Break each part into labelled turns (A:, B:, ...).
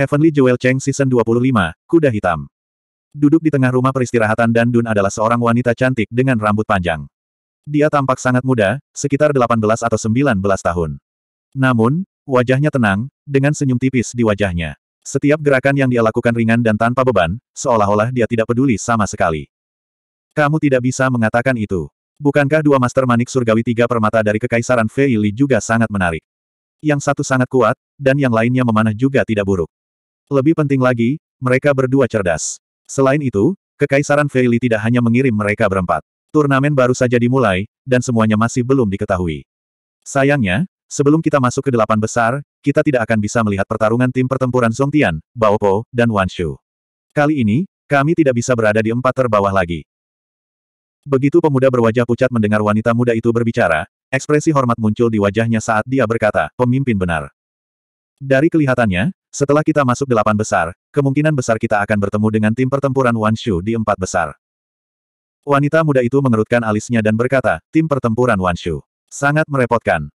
A: Heavenly Jewel Cheng Season 25, Kuda Hitam. Duduk di tengah rumah peristirahatan dan Dun adalah seorang wanita cantik dengan rambut panjang. Dia tampak sangat muda, sekitar 18 atau 19 tahun. Namun, wajahnya tenang, dengan senyum tipis di wajahnya. Setiap gerakan yang dia lakukan ringan dan tanpa beban, seolah-olah dia tidak peduli sama sekali. Kamu tidak bisa mengatakan itu. Bukankah dua master manik surgawi tiga permata dari Kekaisaran Feili juga sangat menarik? Yang satu sangat kuat, dan yang lainnya memanah juga tidak buruk. Lebih penting lagi, mereka berdua cerdas. Selain itu, Kekaisaran Feili tidak hanya mengirim mereka berempat. Turnamen baru saja dimulai, dan semuanya masih belum diketahui. Sayangnya, sebelum kita masuk ke delapan besar, kita tidak akan bisa melihat pertarungan tim pertempuran Songtian, Baopo, dan Wanshu. Kali ini, kami tidak bisa berada di empat terbawah lagi. Begitu pemuda berwajah pucat mendengar wanita muda itu berbicara, ekspresi hormat muncul di wajahnya saat dia berkata, pemimpin benar. Dari kelihatannya, setelah kita masuk delapan besar, kemungkinan besar kita akan bertemu dengan tim pertempuran Wan Shu di empat besar. Wanita muda itu mengerutkan alisnya dan berkata, tim pertempuran Wan Shu Sangat merepotkan.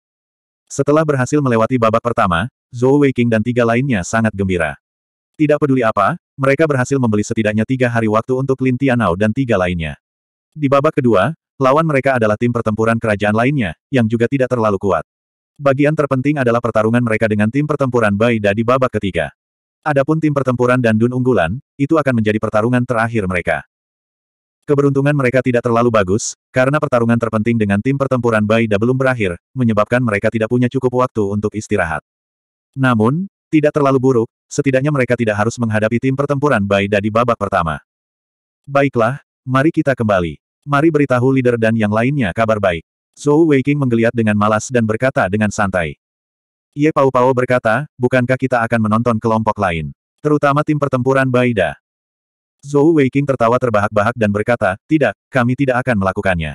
A: Setelah berhasil melewati babak pertama, Zhou Weiqing dan tiga lainnya sangat gembira. Tidak peduli apa, mereka berhasil membeli setidaknya tiga hari waktu untuk Lin Tianao dan tiga lainnya. Di babak kedua, lawan mereka adalah tim pertempuran kerajaan lainnya, yang juga tidak terlalu kuat. Bagian terpenting adalah pertarungan mereka dengan tim pertempuran Da di babak ketiga. Adapun tim pertempuran dan Dun unggulan, itu akan menjadi pertarungan terakhir mereka. Keberuntungan mereka tidak terlalu bagus, karena pertarungan terpenting dengan tim pertempuran Da belum berakhir, menyebabkan mereka tidak punya cukup waktu untuk istirahat. Namun, tidak terlalu buruk, setidaknya mereka tidak harus menghadapi tim pertempuran Da di babak pertama. Baiklah, mari kita kembali. Mari beritahu leader dan yang lainnya kabar baik. Zhou Weiqing menggeliat dengan malas dan berkata dengan santai. Ye Pao Pao berkata, bukankah kita akan menonton kelompok lain? Terutama tim pertempuran Baida. Zhou Weiqing tertawa terbahak-bahak dan berkata, tidak, kami tidak akan melakukannya.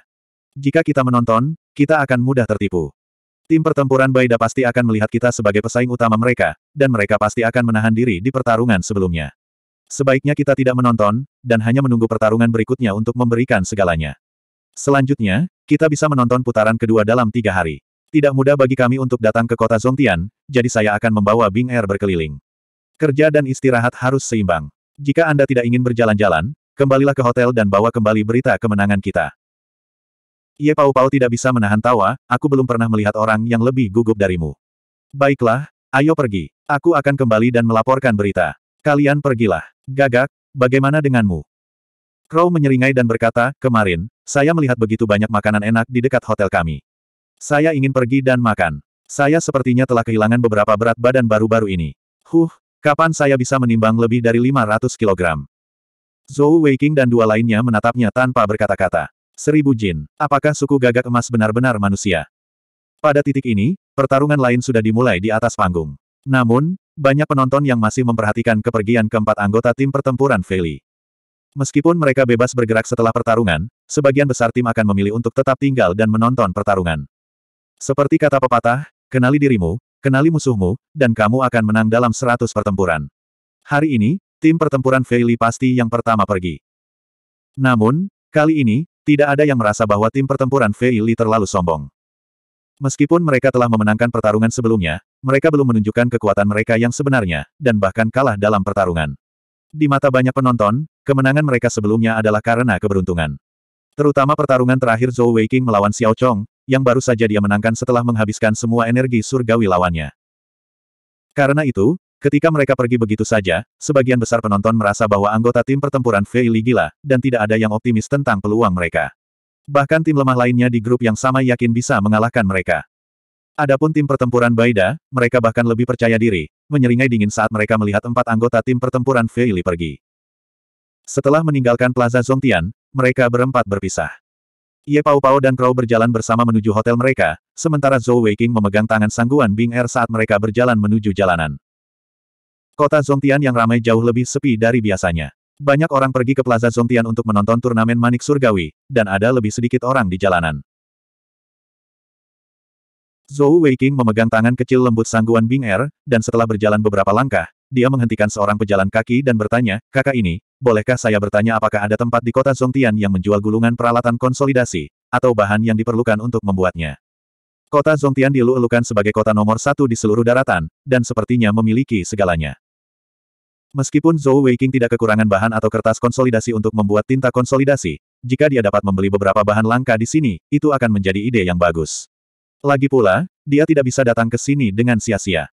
A: Jika kita menonton, kita akan mudah tertipu. Tim pertempuran Baida pasti akan melihat kita sebagai pesaing utama mereka, dan mereka pasti akan menahan diri di pertarungan sebelumnya. Sebaiknya kita tidak menonton, dan hanya menunggu pertarungan berikutnya untuk memberikan segalanya. Selanjutnya, kita bisa menonton putaran kedua dalam tiga hari. Tidak mudah bagi kami untuk datang ke kota Zongtian, jadi saya akan membawa Bing Air berkeliling. Kerja dan istirahat harus seimbang. Jika Anda tidak ingin berjalan-jalan, kembalilah ke hotel dan bawa kembali berita kemenangan kita. Ye Pau Pau tidak bisa menahan tawa, aku belum pernah melihat orang yang lebih gugup darimu. Baiklah, ayo pergi. Aku akan kembali dan melaporkan berita. Kalian pergilah. Gagak, bagaimana denganmu? Crow menyeringai dan berkata, kemarin, saya melihat begitu banyak makanan enak di dekat hotel kami. Saya ingin pergi dan makan. Saya sepertinya telah kehilangan beberapa berat badan baru-baru ini. Huh, kapan saya bisa menimbang lebih dari 500 kilogram? Zhou Weiqing dan dua lainnya menatapnya tanpa berkata-kata. Seribu jin, apakah suku gagak emas benar-benar manusia? Pada titik ini, pertarungan lain sudah dimulai di atas panggung. Namun, banyak penonton yang masih memperhatikan kepergian keempat anggota tim pertempuran Feli. Meskipun mereka bebas bergerak setelah pertarungan, sebagian besar tim akan memilih untuk tetap tinggal dan menonton pertarungan. Seperti kata pepatah, kenali dirimu, kenali musuhmu, dan kamu akan menang dalam 100 pertempuran. Hari ini, tim pertempuran Feili pasti yang pertama pergi. Namun, kali ini, tidak ada yang merasa bahwa tim pertempuran Feili terlalu sombong. Meskipun mereka telah memenangkan pertarungan sebelumnya, mereka belum menunjukkan kekuatan mereka yang sebenarnya, dan bahkan kalah dalam pertarungan. Di mata banyak penonton, kemenangan mereka sebelumnya adalah karena keberuntungan. Terutama pertarungan terakhir Zhou Weiqing melawan Xiao Chong, yang baru saja dia menangkan setelah menghabiskan semua energi surgawi lawannya. Karena itu, ketika mereka pergi begitu saja, sebagian besar penonton merasa bahwa anggota tim pertempuran Fei Li gila, dan tidak ada yang optimis tentang peluang mereka. Bahkan tim lemah lainnya di grup yang sama yakin bisa mengalahkan mereka. Adapun tim pertempuran Baida, mereka bahkan lebih percaya diri, menyeringai dingin saat mereka melihat empat anggota tim pertempuran Feili pergi. Setelah meninggalkan Plaza Zongtian, mereka berempat berpisah. Ye Pao Pao dan Crow berjalan bersama menuju hotel mereka, sementara Zhou Weiqing memegang tangan sangguan Bing Er saat mereka berjalan menuju jalanan. Kota Zongtian yang ramai jauh lebih sepi dari biasanya. Banyak orang pergi ke Plaza Zongtian untuk menonton turnamen Manik Surgawi, dan ada lebih sedikit orang di jalanan. Zhou Weiqing memegang tangan kecil lembut sangguan Bing Er, dan setelah berjalan beberapa langkah, dia menghentikan seorang pejalan kaki dan bertanya, kakak ini, bolehkah saya bertanya apakah ada tempat di kota Zongtian yang menjual gulungan peralatan konsolidasi, atau bahan yang diperlukan untuk membuatnya? Kota Zongtian dielu-elukan sebagai kota nomor satu di seluruh daratan, dan sepertinya memiliki segalanya. Meskipun Zhou Weiqing tidak kekurangan bahan atau kertas konsolidasi untuk membuat tinta konsolidasi, jika dia dapat membeli beberapa bahan langka di sini, itu akan menjadi ide yang bagus. Lagi pula, dia tidak bisa datang ke sini dengan sia-sia.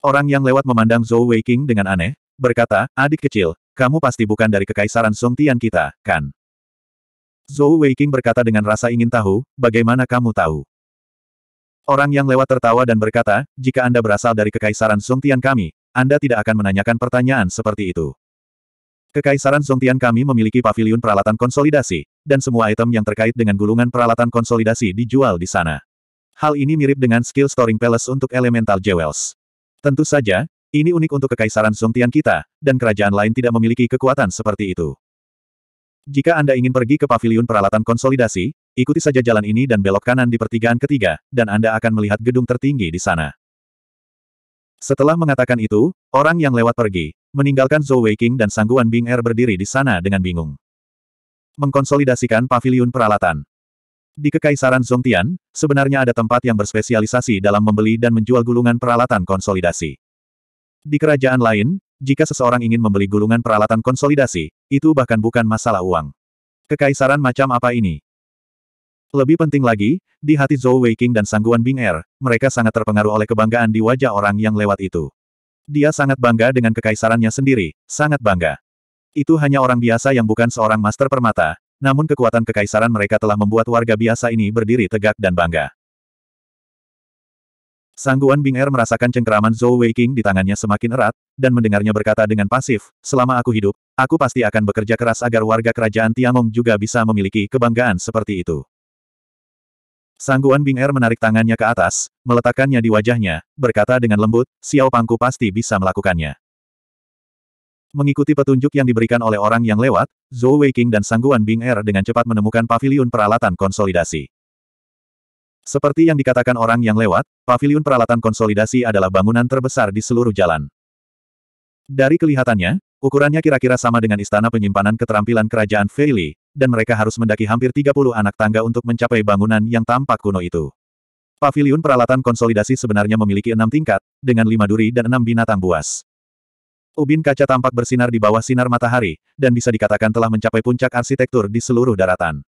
A: Orang yang lewat memandang Zhou Weiqing dengan aneh, berkata, adik kecil, kamu pasti bukan dari kekaisaran Song Tian kita, kan? Zhou Weiqing berkata dengan rasa ingin tahu, bagaimana kamu tahu? Orang yang lewat tertawa dan berkata, jika Anda berasal dari kekaisaran Song Tian kami, Anda tidak akan menanyakan pertanyaan seperti itu. Kekaisaran Zongtian kami memiliki paviliun peralatan konsolidasi, dan semua item yang terkait dengan gulungan peralatan konsolidasi dijual di sana. Hal ini mirip dengan skill storing palace untuk elemental jewels. Tentu saja, ini unik untuk kekaisaran Zongtian kita, dan kerajaan lain tidak memiliki kekuatan seperti itu. Jika Anda ingin pergi ke paviliun peralatan konsolidasi, ikuti saja jalan ini dan belok kanan di pertigaan ketiga, dan Anda akan melihat gedung tertinggi di sana. Setelah mengatakan itu, orang yang lewat pergi, meninggalkan Zhou Weiqing dan Sangguan Bing Er berdiri di sana dengan bingung. Mengkonsolidasikan paviliun peralatan. Di Kekaisaran Zongtian, sebenarnya ada tempat yang berspesialisasi dalam membeli dan menjual gulungan peralatan konsolidasi. Di kerajaan lain, jika seseorang ingin membeli gulungan peralatan konsolidasi, itu bahkan bukan masalah uang. Kekaisaran macam apa ini? Lebih penting lagi, di hati Zhou Weiqing dan Sangguan Bing Er, mereka sangat terpengaruh oleh kebanggaan di wajah orang yang lewat itu. Dia sangat bangga dengan kekaisarannya sendiri, sangat bangga. Itu hanya orang biasa yang bukan seorang master permata, namun kekuatan kekaisaran mereka telah membuat warga biasa ini berdiri tegak dan bangga. Sangguan Bing Er merasakan cengkeraman Zhou Weiqing di tangannya semakin erat, dan mendengarnya berkata dengan pasif, selama aku hidup, aku pasti akan bekerja keras agar warga kerajaan Tiangong juga bisa memiliki kebanggaan seperti itu. Sangguan Bing Er menarik tangannya ke atas, meletakkannya di wajahnya, berkata dengan lembut, Xiao Pangku pasti bisa melakukannya. Mengikuti petunjuk yang diberikan oleh orang yang lewat, Zhou Weiqing dan Sangguan Bing Er dengan cepat menemukan paviliun peralatan konsolidasi. Seperti yang dikatakan orang yang lewat, paviliun peralatan konsolidasi adalah bangunan terbesar di seluruh jalan. Dari kelihatannya, ukurannya kira-kira sama dengan istana penyimpanan keterampilan kerajaan Feili, dan mereka harus mendaki hampir 30 anak tangga untuk mencapai bangunan yang tampak kuno itu. Paviliun peralatan konsolidasi sebenarnya memiliki enam tingkat, dengan lima duri dan enam binatang buas. Ubin kaca tampak bersinar di bawah sinar matahari, dan bisa dikatakan telah mencapai puncak arsitektur di seluruh daratan.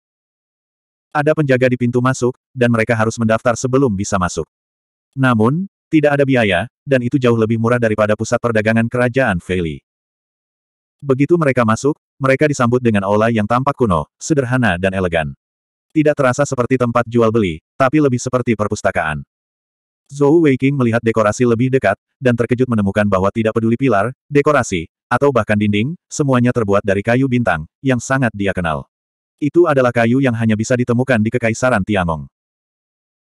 A: Ada penjaga di pintu masuk, dan mereka harus mendaftar sebelum bisa masuk. Namun, tidak ada biaya, dan itu jauh lebih murah daripada pusat perdagangan kerajaan Veli. Begitu mereka masuk, mereka disambut dengan aula yang tampak kuno, sederhana dan elegan. Tidak terasa seperti tempat jual-beli, tapi lebih seperti perpustakaan. Zhou Weiqing melihat dekorasi lebih dekat, dan terkejut menemukan bahwa tidak peduli pilar, dekorasi, atau bahkan dinding, semuanya terbuat dari kayu bintang, yang sangat dia kenal. Itu adalah kayu yang hanya bisa ditemukan di Kekaisaran Tiangong.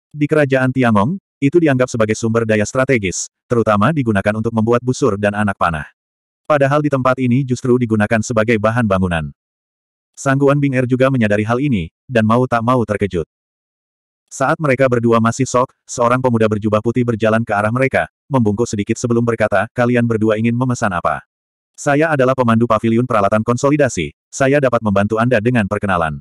A: Di Kerajaan Tiangong, itu dianggap sebagai sumber daya strategis, terutama digunakan untuk membuat busur dan anak panah. Padahal di tempat ini justru digunakan sebagai bahan bangunan. Sangguan Bing Er juga menyadari hal ini, dan mau tak mau terkejut. Saat mereka berdua masih sok, seorang pemuda berjubah putih berjalan ke arah mereka, membungkuk sedikit sebelum berkata, kalian berdua ingin memesan apa? Saya adalah pemandu pavilion peralatan konsolidasi, saya dapat membantu Anda dengan perkenalan.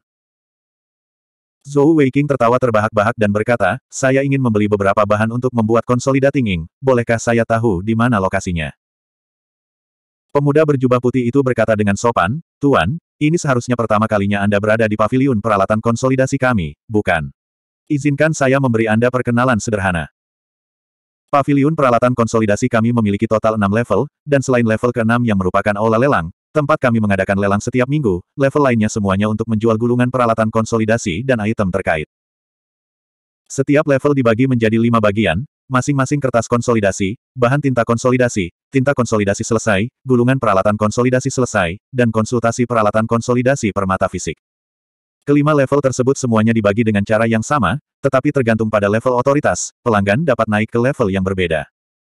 A: Zhou Weiqing tertawa terbahak-bahak dan berkata, saya ingin membeli beberapa bahan untuk membuat konsolidating. bolehkah saya tahu di mana lokasinya? Pemuda berjubah putih itu berkata dengan sopan, Tuan, ini seharusnya pertama kalinya Anda berada di paviliun peralatan konsolidasi kami, bukan? Izinkan saya memberi Anda perkenalan sederhana. Paviliun peralatan konsolidasi kami memiliki total 6 level, dan selain level ke-6 yang merupakan aula lelang, tempat kami mengadakan lelang setiap minggu, level lainnya semuanya untuk menjual gulungan peralatan konsolidasi dan item terkait. Setiap level dibagi menjadi lima bagian, masing-masing kertas konsolidasi, bahan tinta konsolidasi, tinta konsolidasi selesai, gulungan peralatan konsolidasi selesai, dan konsultasi peralatan konsolidasi permata fisik. Kelima level tersebut semuanya dibagi dengan cara yang sama, tetapi tergantung pada level otoritas, pelanggan dapat naik ke level yang berbeda.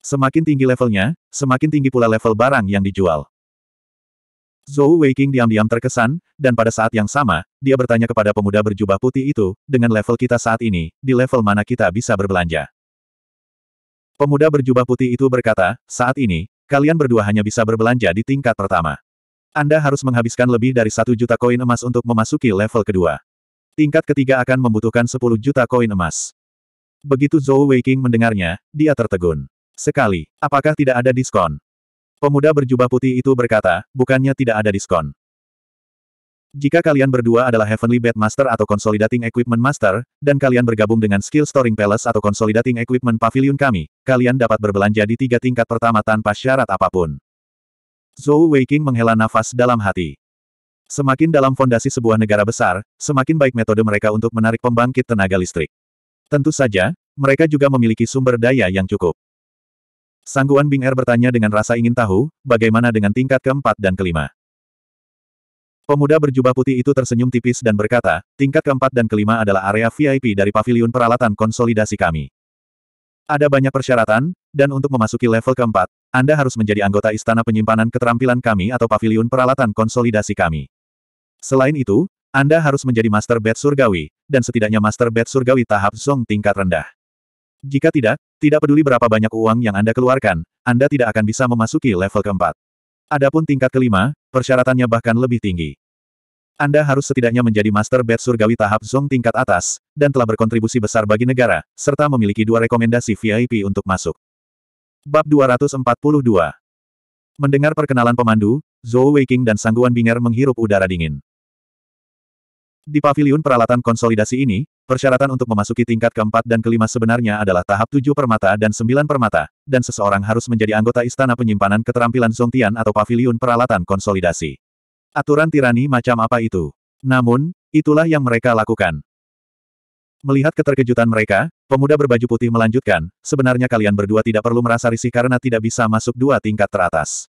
A: Semakin tinggi levelnya, semakin tinggi pula level barang yang dijual. Zhou Weiqing diam-diam terkesan, dan pada saat yang sama, dia bertanya kepada pemuda berjubah putih itu, dengan level kita saat ini, di level mana kita bisa berbelanja. Pemuda berjubah putih itu berkata, saat ini, kalian berdua hanya bisa berbelanja di tingkat pertama. Anda harus menghabiskan lebih dari satu juta koin emas untuk memasuki level kedua. Tingkat ketiga akan membutuhkan 10 juta koin emas. Begitu Zhou Weiqing mendengarnya, dia tertegun. Sekali, apakah tidak ada diskon? Pemuda berjubah putih itu berkata, bukannya tidak ada diskon. Jika kalian berdua adalah Heavenly Bed Master atau Consolidating Equipment Master, dan kalian bergabung dengan Skill Storing Palace atau Consolidating Equipment Pavilion kami, kalian dapat berbelanja di tiga tingkat pertama tanpa syarat apapun. Zhou Weiqing menghela nafas dalam hati. Semakin dalam fondasi sebuah negara besar, semakin baik metode mereka untuk menarik pembangkit tenaga listrik. Tentu saja, mereka juga memiliki sumber daya yang cukup. Sangguan Bing Er bertanya dengan rasa ingin tahu, bagaimana dengan tingkat keempat dan kelima. Pemuda berjubah putih itu tersenyum tipis dan berkata, tingkat keempat dan kelima adalah area VIP dari pavilion peralatan konsolidasi kami. Ada banyak persyaratan, dan untuk memasuki level keempat, Anda harus menjadi anggota Istana Penyimpanan Keterampilan kami atau Paviliun Peralatan Konsolidasi kami. Selain itu, Anda harus menjadi Master Bed Surgawi, dan setidaknya Master Bed Surgawi tahap Zong tingkat rendah. Jika tidak, tidak peduli berapa banyak uang yang Anda keluarkan, Anda tidak akan bisa memasuki level keempat. Adapun tingkat kelima, persyaratannya bahkan lebih tinggi. Anda harus setidaknya menjadi Master Bed Surgawi tahap Zong tingkat atas, dan telah berkontribusi besar bagi negara, serta memiliki dua rekomendasi VIP untuk masuk. Bab 242 Mendengar perkenalan pemandu, Zhou Weiqing dan Sangguan Binger menghirup udara dingin. Di Pavilion peralatan konsolidasi ini, persyaratan untuk memasuki tingkat keempat dan kelima sebenarnya adalah tahap tujuh permata dan sembilan permata, dan seseorang harus menjadi anggota Istana Penyimpanan Keterampilan Zongtian atau Pavilion peralatan konsolidasi. Aturan tirani macam apa itu? Namun, itulah yang mereka lakukan. Melihat keterkejutan mereka, pemuda berbaju putih melanjutkan, sebenarnya kalian berdua tidak perlu merasa risih karena tidak bisa masuk dua tingkat teratas.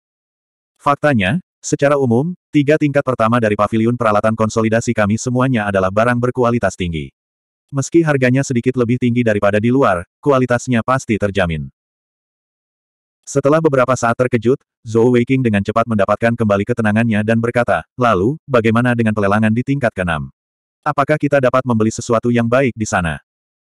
A: Faktanya, Secara umum, tiga tingkat pertama dari paviliun peralatan konsolidasi kami semuanya adalah barang berkualitas tinggi. Meski harganya sedikit lebih tinggi daripada di luar, kualitasnya pasti terjamin. Setelah beberapa saat terkejut, Zhou Weiqing dengan cepat mendapatkan kembali ketenangannya dan berkata, lalu, bagaimana dengan pelelangan di tingkat keenam? Apakah kita dapat membeli sesuatu yang baik di sana?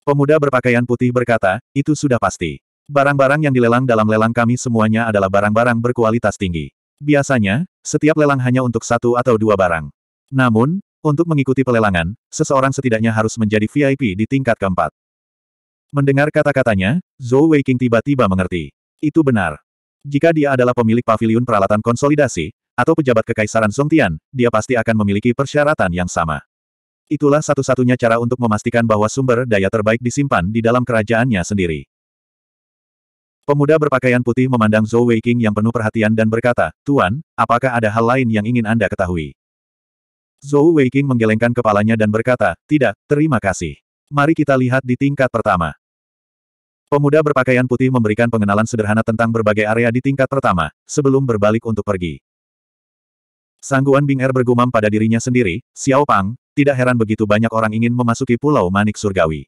A: Pemuda berpakaian putih berkata, itu sudah pasti. Barang-barang yang dilelang dalam lelang kami semuanya adalah barang-barang berkualitas tinggi. Biasanya, setiap lelang hanya untuk satu atau dua barang. Namun, untuk mengikuti pelelangan, seseorang setidaknya harus menjadi VIP di tingkat keempat. Mendengar kata-katanya, Zhou Weiqing tiba-tiba mengerti. Itu benar. Jika dia adalah pemilik paviliun peralatan konsolidasi, atau pejabat kekaisaran Song Tian, dia pasti akan memiliki persyaratan yang sama. Itulah satu-satunya cara untuk memastikan bahwa sumber daya terbaik disimpan di dalam kerajaannya sendiri. Pemuda berpakaian putih memandang Zhou Weiqing yang penuh perhatian dan berkata, Tuan, apakah ada hal lain yang ingin Anda ketahui? Zhou Weiqing menggelengkan kepalanya dan berkata, Tidak, terima kasih. Mari kita lihat di tingkat pertama. Pemuda berpakaian putih memberikan pengenalan sederhana tentang berbagai area di tingkat pertama, sebelum berbalik untuk pergi. Sangguan Bing Er bergumam pada dirinya sendiri, Xiao Pang, tidak heran begitu banyak orang ingin memasuki Pulau Manik Surgawi.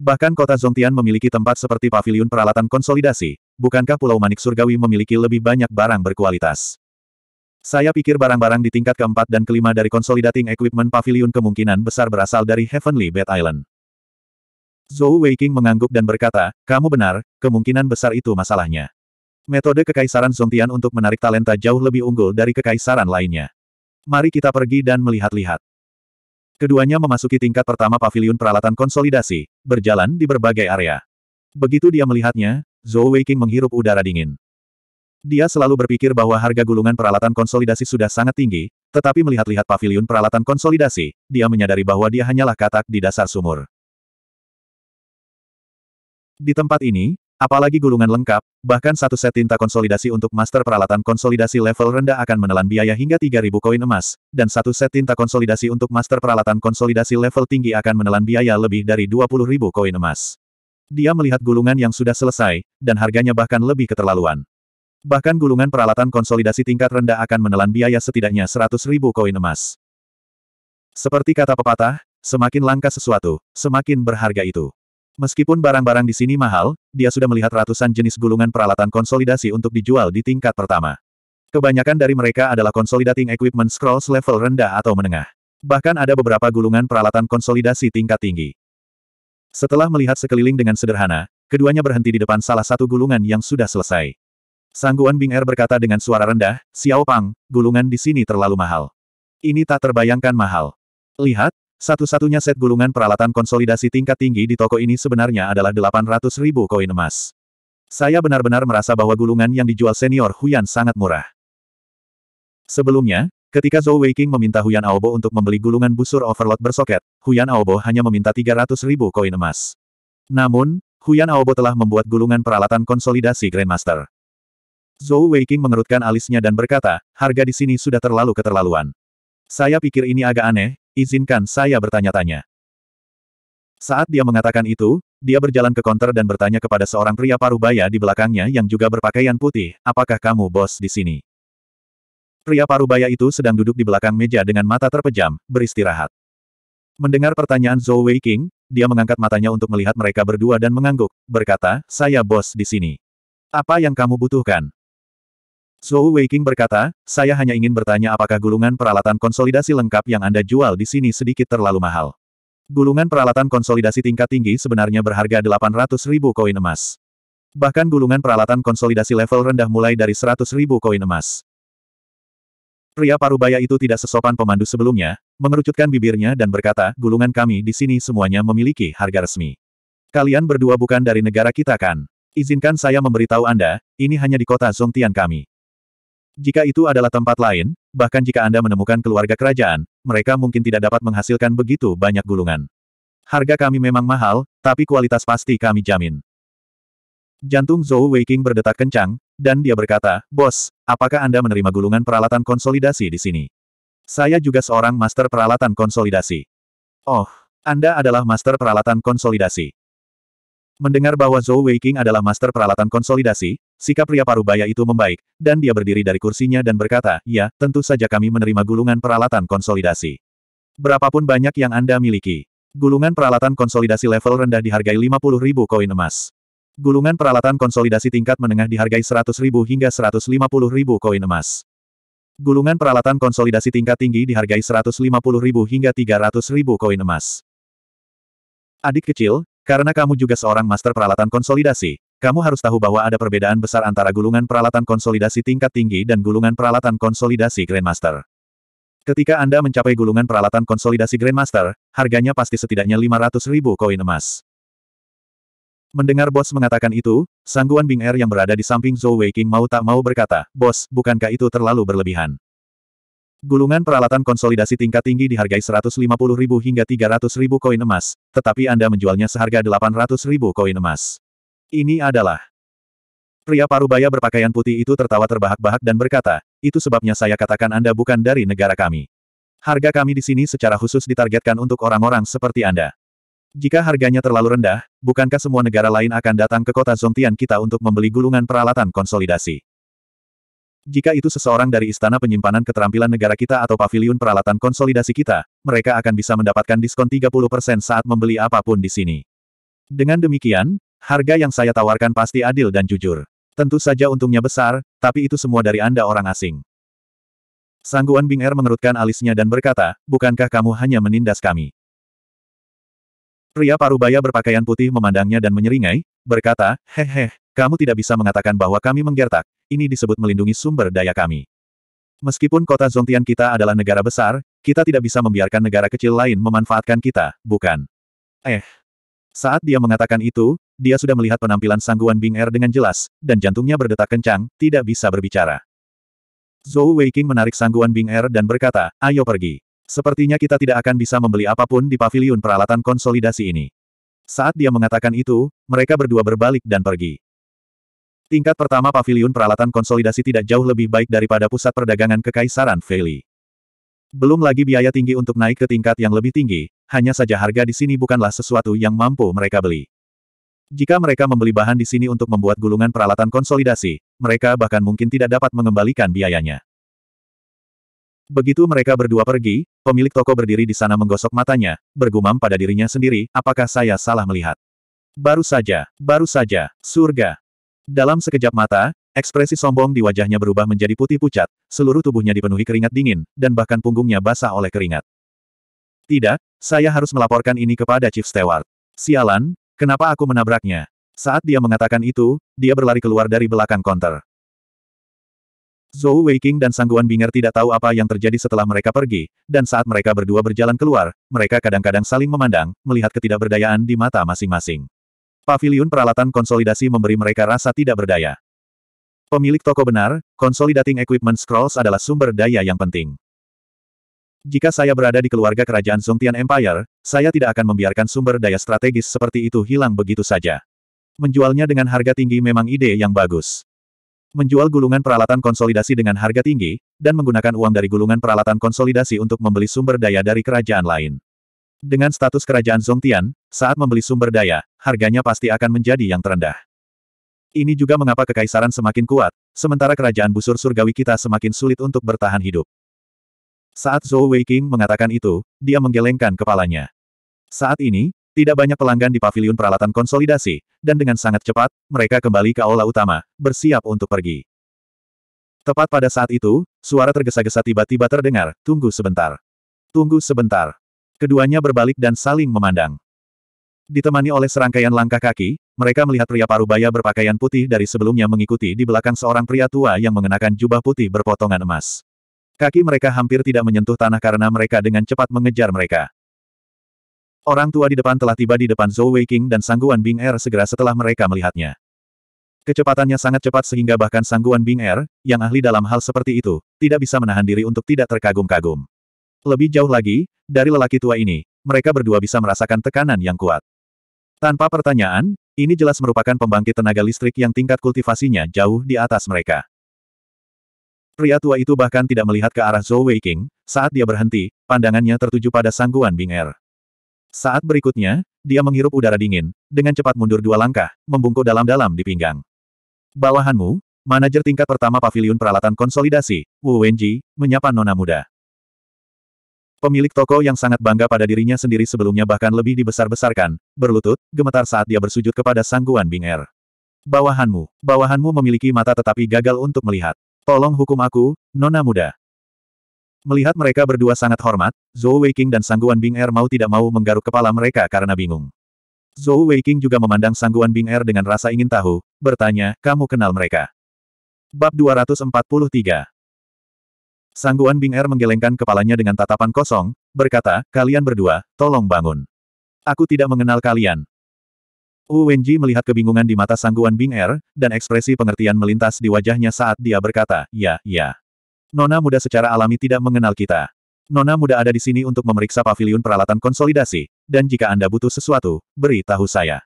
A: Bahkan kota Zongtian memiliki tempat seperti paviliun peralatan konsolidasi, bukankah Pulau Manik Surgawi memiliki lebih banyak barang berkualitas? Saya pikir barang-barang di tingkat keempat dan kelima dari Consolidating Equipment Pavilion kemungkinan besar berasal dari Heavenly Bed Island. Zhou Weiqing mengangguk dan berkata, kamu benar, kemungkinan besar itu masalahnya. Metode Kekaisaran Zongtian untuk menarik talenta jauh lebih unggul dari kekaisaran lainnya. Mari kita pergi dan melihat-lihat. Keduanya memasuki tingkat pertama pavilion peralatan konsolidasi, berjalan di berbagai area. Begitu dia melihatnya, Zhou Weiqing menghirup udara dingin. Dia selalu berpikir bahwa harga gulungan peralatan konsolidasi sudah sangat tinggi, tetapi melihat-lihat pavilion peralatan konsolidasi, dia menyadari bahwa dia hanyalah katak di dasar sumur. Di tempat ini, Apalagi gulungan lengkap, bahkan satu set tinta konsolidasi untuk master peralatan konsolidasi level rendah akan menelan biaya hingga 3.000 koin emas, dan satu set tinta konsolidasi untuk master peralatan konsolidasi level tinggi akan menelan biaya lebih dari 20.000 koin emas. Dia melihat gulungan yang sudah selesai, dan harganya bahkan lebih keterlaluan. Bahkan gulungan peralatan konsolidasi tingkat rendah akan menelan biaya setidaknya 100.000 koin emas. Seperti kata pepatah, semakin langka sesuatu, semakin berharga itu. Meskipun barang-barang di sini mahal, dia sudah melihat ratusan jenis gulungan peralatan konsolidasi untuk dijual di tingkat pertama. Kebanyakan dari mereka adalah consolidating equipment scrolls level rendah atau menengah. Bahkan ada beberapa gulungan peralatan konsolidasi tingkat tinggi. Setelah melihat sekeliling dengan sederhana, keduanya berhenti di depan salah satu gulungan yang sudah selesai. Sangguan Bing Er berkata dengan suara rendah, Xiao Pang, gulungan di sini terlalu mahal. Ini tak terbayangkan mahal. Lihat, satu-satunya set gulungan peralatan konsolidasi tingkat tinggi di toko ini sebenarnya adalah 800 ribu koin emas. Saya benar-benar merasa bahwa gulungan yang dijual senior Huyan sangat murah. Sebelumnya, ketika Zhou Weiqing meminta Huyan Aobo untuk membeli gulungan busur overload bersoket, Huyan Aobo hanya meminta 300 ribu koin emas. Namun, Huyan Aobo telah membuat gulungan peralatan konsolidasi Grandmaster. Zhou Weiqing mengerutkan alisnya dan berkata, harga di sini sudah terlalu keterlaluan. Saya pikir ini agak aneh, Izinkan saya bertanya-tanya. Saat dia mengatakan itu, dia berjalan ke konter dan bertanya kepada seorang pria parubaya di belakangnya yang juga berpakaian putih, apakah kamu bos di sini? Pria parubaya itu sedang duduk di belakang meja dengan mata terpejam, beristirahat. Mendengar pertanyaan Zhou Wei King, dia mengangkat matanya untuk melihat mereka berdua dan mengangguk, berkata, saya bos di sini. Apa yang kamu butuhkan? Zhou Weiking berkata, saya hanya ingin bertanya apakah gulungan peralatan konsolidasi lengkap yang Anda jual di sini sedikit terlalu mahal. Gulungan peralatan konsolidasi tingkat tinggi sebenarnya berharga 800 ribu koin emas. Bahkan gulungan peralatan konsolidasi level rendah mulai dari 100 ribu koin emas. Pria parubaya itu tidak sesopan pemandu sebelumnya, mengerucutkan bibirnya dan berkata, gulungan kami di sini semuanya memiliki harga resmi. Kalian berdua bukan dari negara kita kan? Izinkan saya memberitahu Anda, ini hanya di kota Zongtian kami. Jika itu adalah tempat lain, bahkan jika Anda menemukan keluarga kerajaan, mereka mungkin tidak dapat menghasilkan begitu banyak gulungan. Harga kami memang mahal, tapi kualitas pasti kami jamin. Jantung Zhou Weiqing berdetak kencang, dan dia berkata, Bos, apakah Anda menerima gulungan peralatan konsolidasi di sini? Saya juga seorang master peralatan konsolidasi. Oh, Anda adalah master peralatan konsolidasi. Mendengar bahwa Zhou Weiqing adalah master peralatan konsolidasi, sikap pria parubaya itu membaik, dan dia berdiri dari kursinya dan berkata, ya, tentu saja kami menerima gulungan peralatan konsolidasi. Berapapun banyak yang Anda miliki. Gulungan peralatan konsolidasi level rendah dihargai 50 ribu koin emas. Gulungan peralatan konsolidasi tingkat menengah dihargai 100 ribu hingga 150 ribu koin emas. Gulungan peralatan konsolidasi tingkat tinggi dihargai 150 ribu hingga 300 ribu koin emas. Adik kecil, karena kamu juga seorang master peralatan konsolidasi, kamu harus tahu bahwa ada perbedaan besar antara gulungan peralatan konsolidasi tingkat tinggi dan gulungan peralatan konsolidasi Grandmaster. Ketika Anda mencapai gulungan peralatan konsolidasi Grandmaster, harganya pasti setidaknya 500 ribu koin emas. Mendengar bos mengatakan itu, sangguan Bing Er yang berada di samping Zhou Weiqing mau tak mau berkata, Bos, bukankah itu terlalu berlebihan? Gulungan peralatan konsolidasi tingkat tinggi dihargai 150.000 hingga 300.000 koin emas, tetapi Anda menjualnya seharga 800.000 koin emas. Ini adalah Pria parubaya berpakaian putih itu tertawa terbahak-bahak dan berkata, itu sebabnya saya katakan Anda bukan dari negara kami. Harga kami di sini secara khusus ditargetkan untuk orang-orang seperti Anda. Jika harganya terlalu rendah, bukankah semua negara lain akan datang ke kota Zongtian kita untuk membeli gulungan peralatan konsolidasi? Jika itu seseorang dari Istana Penyimpanan Keterampilan Negara kita atau Paviliun Peralatan Konsolidasi kita, mereka akan bisa mendapatkan diskon 30% saat membeli apapun di sini. Dengan demikian, harga yang saya tawarkan pasti adil dan jujur. Tentu saja untungnya besar, tapi itu semua dari Anda orang asing. Sangguan Bing Er mengerutkan alisnya dan berkata, bukankah kamu hanya menindas kami? Pria parubaya berpakaian putih memandangnya dan menyeringai, berkata, Hehe, kamu tidak bisa mengatakan bahwa kami menggertak, ini disebut melindungi sumber daya kami. Meskipun kota Zongtian kita adalah negara besar, kita tidak bisa membiarkan negara kecil lain memanfaatkan kita, bukan? Eh. Saat dia mengatakan itu, dia sudah melihat penampilan sangguan Bing Er dengan jelas, dan jantungnya berdetak kencang, tidak bisa berbicara. Zhou Weiqing menarik sangguan Bing Er dan berkata, ayo pergi. Sepertinya kita tidak akan bisa membeli apapun di paviliun peralatan konsolidasi ini. Saat dia mengatakan itu, mereka berdua berbalik dan pergi. Tingkat pertama pavilion peralatan konsolidasi tidak jauh lebih baik daripada pusat perdagangan kekaisaran Veli. Belum lagi biaya tinggi untuk naik ke tingkat yang lebih tinggi, hanya saja harga di sini bukanlah sesuatu yang mampu mereka beli. Jika mereka membeli bahan di sini untuk membuat gulungan peralatan konsolidasi, mereka bahkan mungkin tidak dapat mengembalikan biayanya. Begitu mereka berdua pergi, pemilik toko berdiri di sana menggosok matanya, bergumam pada dirinya sendiri, apakah saya salah melihat? Baru saja, baru saja, surga, dalam sekejap mata, ekspresi sombong di wajahnya berubah menjadi putih pucat, seluruh tubuhnya dipenuhi keringat dingin, dan bahkan punggungnya basah oleh keringat. Tidak, saya harus melaporkan ini kepada Chief Stewart. Sialan, kenapa aku menabraknya? Saat dia mengatakan itu, dia berlari keluar dari belakang konter. Zhou Weiqing dan Sangguan Binger tidak tahu apa yang terjadi setelah mereka pergi, dan saat mereka berdua berjalan keluar, mereka kadang-kadang saling memandang, melihat ketidakberdayaan di mata masing-masing. Paviliun peralatan konsolidasi memberi mereka rasa tidak berdaya. Pemilik toko benar, Consolidating Equipment Scrolls adalah sumber daya yang penting. Jika saya berada di keluarga kerajaan Songtian Empire, saya tidak akan membiarkan sumber daya strategis seperti itu hilang begitu saja. Menjualnya dengan harga tinggi memang ide yang bagus. Menjual gulungan peralatan konsolidasi dengan harga tinggi, dan menggunakan uang dari gulungan peralatan konsolidasi untuk membeli sumber daya dari kerajaan lain. Dengan status kerajaan Zongtian, saat membeli sumber daya, harganya pasti akan menjadi yang terendah. Ini juga mengapa kekaisaran semakin kuat, sementara kerajaan busur surgawi kita semakin sulit untuk bertahan hidup. Saat Zhou Weiqing mengatakan itu, dia menggelengkan kepalanya. Saat ini, tidak banyak pelanggan di paviliun peralatan konsolidasi, dan dengan sangat cepat, mereka kembali ke aula utama, bersiap untuk pergi. Tepat pada saat itu, suara tergesa-gesa tiba-tiba terdengar, tunggu sebentar. Tunggu sebentar. Keduanya berbalik dan saling memandang. Ditemani oleh serangkaian langkah kaki, mereka melihat pria parubaya berpakaian putih dari sebelumnya mengikuti di belakang seorang pria tua yang mengenakan jubah putih berpotongan emas. Kaki mereka hampir tidak menyentuh tanah karena mereka dengan cepat mengejar mereka. Orang tua di depan telah tiba di depan Zhou Weiqing dan Sangguan Bing Er segera setelah mereka melihatnya. Kecepatannya sangat cepat sehingga bahkan Sangguan Bing Er, yang ahli dalam hal seperti itu, tidak bisa menahan diri untuk tidak terkagum-kagum. Lebih jauh lagi, dari lelaki tua ini, mereka berdua bisa merasakan tekanan yang kuat. Tanpa pertanyaan, ini jelas merupakan pembangkit tenaga listrik yang tingkat kultivasinya jauh di atas mereka. Pria tua itu bahkan tidak melihat ke arah Zhou Weiqing, saat dia berhenti, pandangannya tertuju pada sangguan Bing Er. Saat berikutnya, dia menghirup udara dingin, dengan cepat mundur dua langkah, membungkuk dalam-dalam di pinggang. Bawahanmu, manajer tingkat pertama Paviliun peralatan konsolidasi, Wu Wenji, menyapa nona muda. Pemilik toko yang sangat bangga pada dirinya sendiri sebelumnya bahkan lebih dibesar-besarkan, berlutut, gemetar saat dia bersujud kepada sangguan Bing Er. Bawahanmu, bawahanmu memiliki mata tetapi gagal untuk melihat. Tolong hukum aku, nona muda. Melihat mereka berdua sangat hormat, Zhou Weiking dan Sangguan Bing Er mau tidak mau menggaruk kepala mereka karena bingung. Zhou Weiking juga memandang Sangguan Bing Er dengan rasa ingin tahu, bertanya, kamu kenal mereka. Bab 243 Sangguan Bing Er menggelengkan kepalanya dengan tatapan kosong, berkata, kalian berdua, tolong bangun. Aku tidak mengenal kalian. Wu Wenji melihat kebingungan di mata Sangguan Bing Er, dan ekspresi pengertian melintas di wajahnya saat dia berkata, ya, ya. Nona muda secara alami tidak mengenal kita. Nona muda ada di sini untuk memeriksa pavilion peralatan konsolidasi, dan jika Anda butuh sesuatu, beri tahu saya.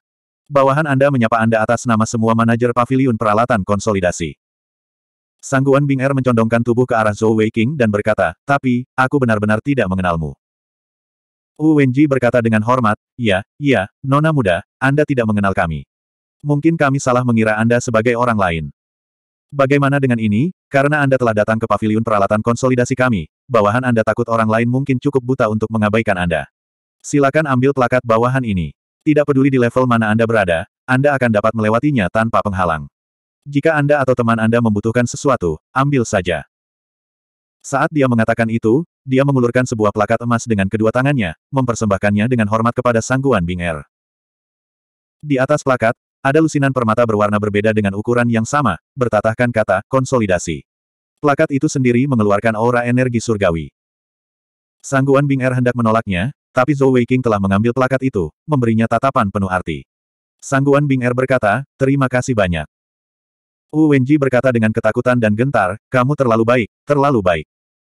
A: Bawahan Anda menyapa Anda atas nama semua manajer pavilion peralatan konsolidasi. Sangguan Bing Er mencondongkan tubuh ke arah Zhou Weiqing dan berkata, tapi, aku benar-benar tidak mengenalmu. Wu Wenji berkata dengan hormat, ya, ya, nona muda, Anda tidak mengenal kami. Mungkin kami salah mengira Anda sebagai orang lain. Bagaimana dengan ini, karena Anda telah datang ke paviliun peralatan konsolidasi kami, bawahan Anda takut orang lain mungkin cukup buta untuk mengabaikan Anda. Silakan ambil plakat bawahan ini. Tidak peduli di level mana Anda berada, Anda akan dapat melewatinya tanpa penghalang. Jika Anda atau teman Anda membutuhkan sesuatu, ambil saja. Saat dia mengatakan itu, dia mengulurkan sebuah plakat emas dengan kedua tangannya, mempersembahkannya dengan hormat kepada sangguan Bing'er. Di atas plakat, ada lusinan permata berwarna berbeda dengan ukuran yang sama, bertatahkan kata, konsolidasi. Plakat itu sendiri mengeluarkan aura energi surgawi. Sangguan Bing'er hendak menolaknya, tapi Zhou Weiqing telah mengambil plakat itu, memberinya tatapan penuh arti. Sangguan Bing'er berkata, terima kasih banyak. Wu Wenji berkata dengan ketakutan dan gentar, kamu terlalu baik, terlalu baik.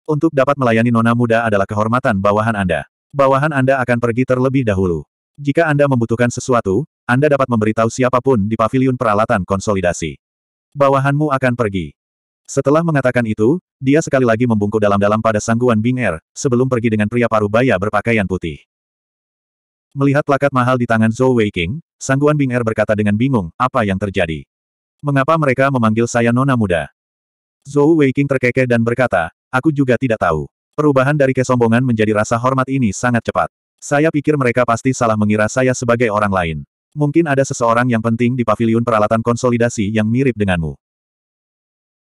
A: Untuk dapat melayani nona muda adalah kehormatan bawahan Anda. Bawahan Anda akan pergi terlebih dahulu. Jika Anda membutuhkan sesuatu, Anda dapat memberitahu siapapun di paviliun peralatan konsolidasi. Bawahanmu akan pergi. Setelah mengatakan itu, dia sekali lagi membungkuk dalam-dalam pada sangguan Bing Er, sebelum pergi dengan pria paruh baya berpakaian putih. Melihat plakat mahal di tangan Zhou Weiqing, sangguan Bing Er berkata dengan bingung, apa yang terjadi? Mengapa mereka memanggil saya nona muda? Zhou Weiqing terkekeh dan berkata, aku juga tidak tahu. Perubahan dari kesombongan menjadi rasa hormat ini sangat cepat. Saya pikir mereka pasti salah mengira saya sebagai orang lain. Mungkin ada seseorang yang penting di paviliun peralatan konsolidasi yang mirip denganmu.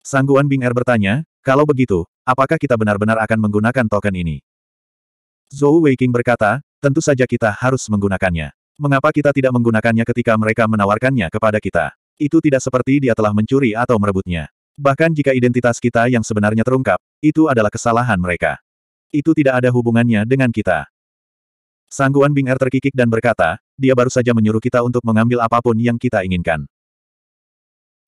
A: Sangguan Bing Er bertanya, kalau begitu, apakah kita benar-benar akan menggunakan token ini? Zhou Weiqing berkata, tentu saja kita harus menggunakannya. Mengapa kita tidak menggunakannya ketika mereka menawarkannya kepada kita? Itu tidak seperti dia telah mencuri atau merebutnya. Bahkan jika identitas kita yang sebenarnya terungkap, itu adalah kesalahan mereka. Itu tidak ada hubungannya dengan kita. Sangguan Bing Er terkikik dan berkata, dia baru saja menyuruh kita untuk mengambil apapun yang kita inginkan.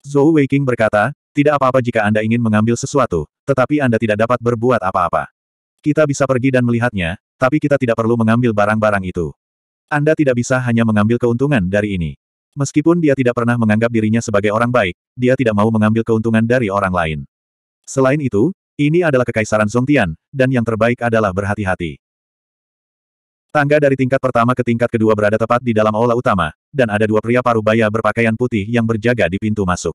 A: Zhou Weiking berkata, tidak apa-apa jika Anda ingin mengambil sesuatu, tetapi Anda tidak dapat berbuat apa-apa. Kita bisa pergi dan melihatnya, tapi kita tidak perlu mengambil barang-barang itu. Anda tidak bisa hanya mengambil keuntungan dari ini. Meskipun dia tidak pernah menganggap dirinya sebagai orang baik, dia tidak mau mengambil keuntungan dari orang lain. Selain itu, ini adalah kekaisaran Zongtian, dan yang terbaik adalah berhati-hati. Tangga dari tingkat pertama ke tingkat kedua berada tepat di dalam aula utama, dan ada dua pria parubaya berpakaian putih yang berjaga di pintu masuk.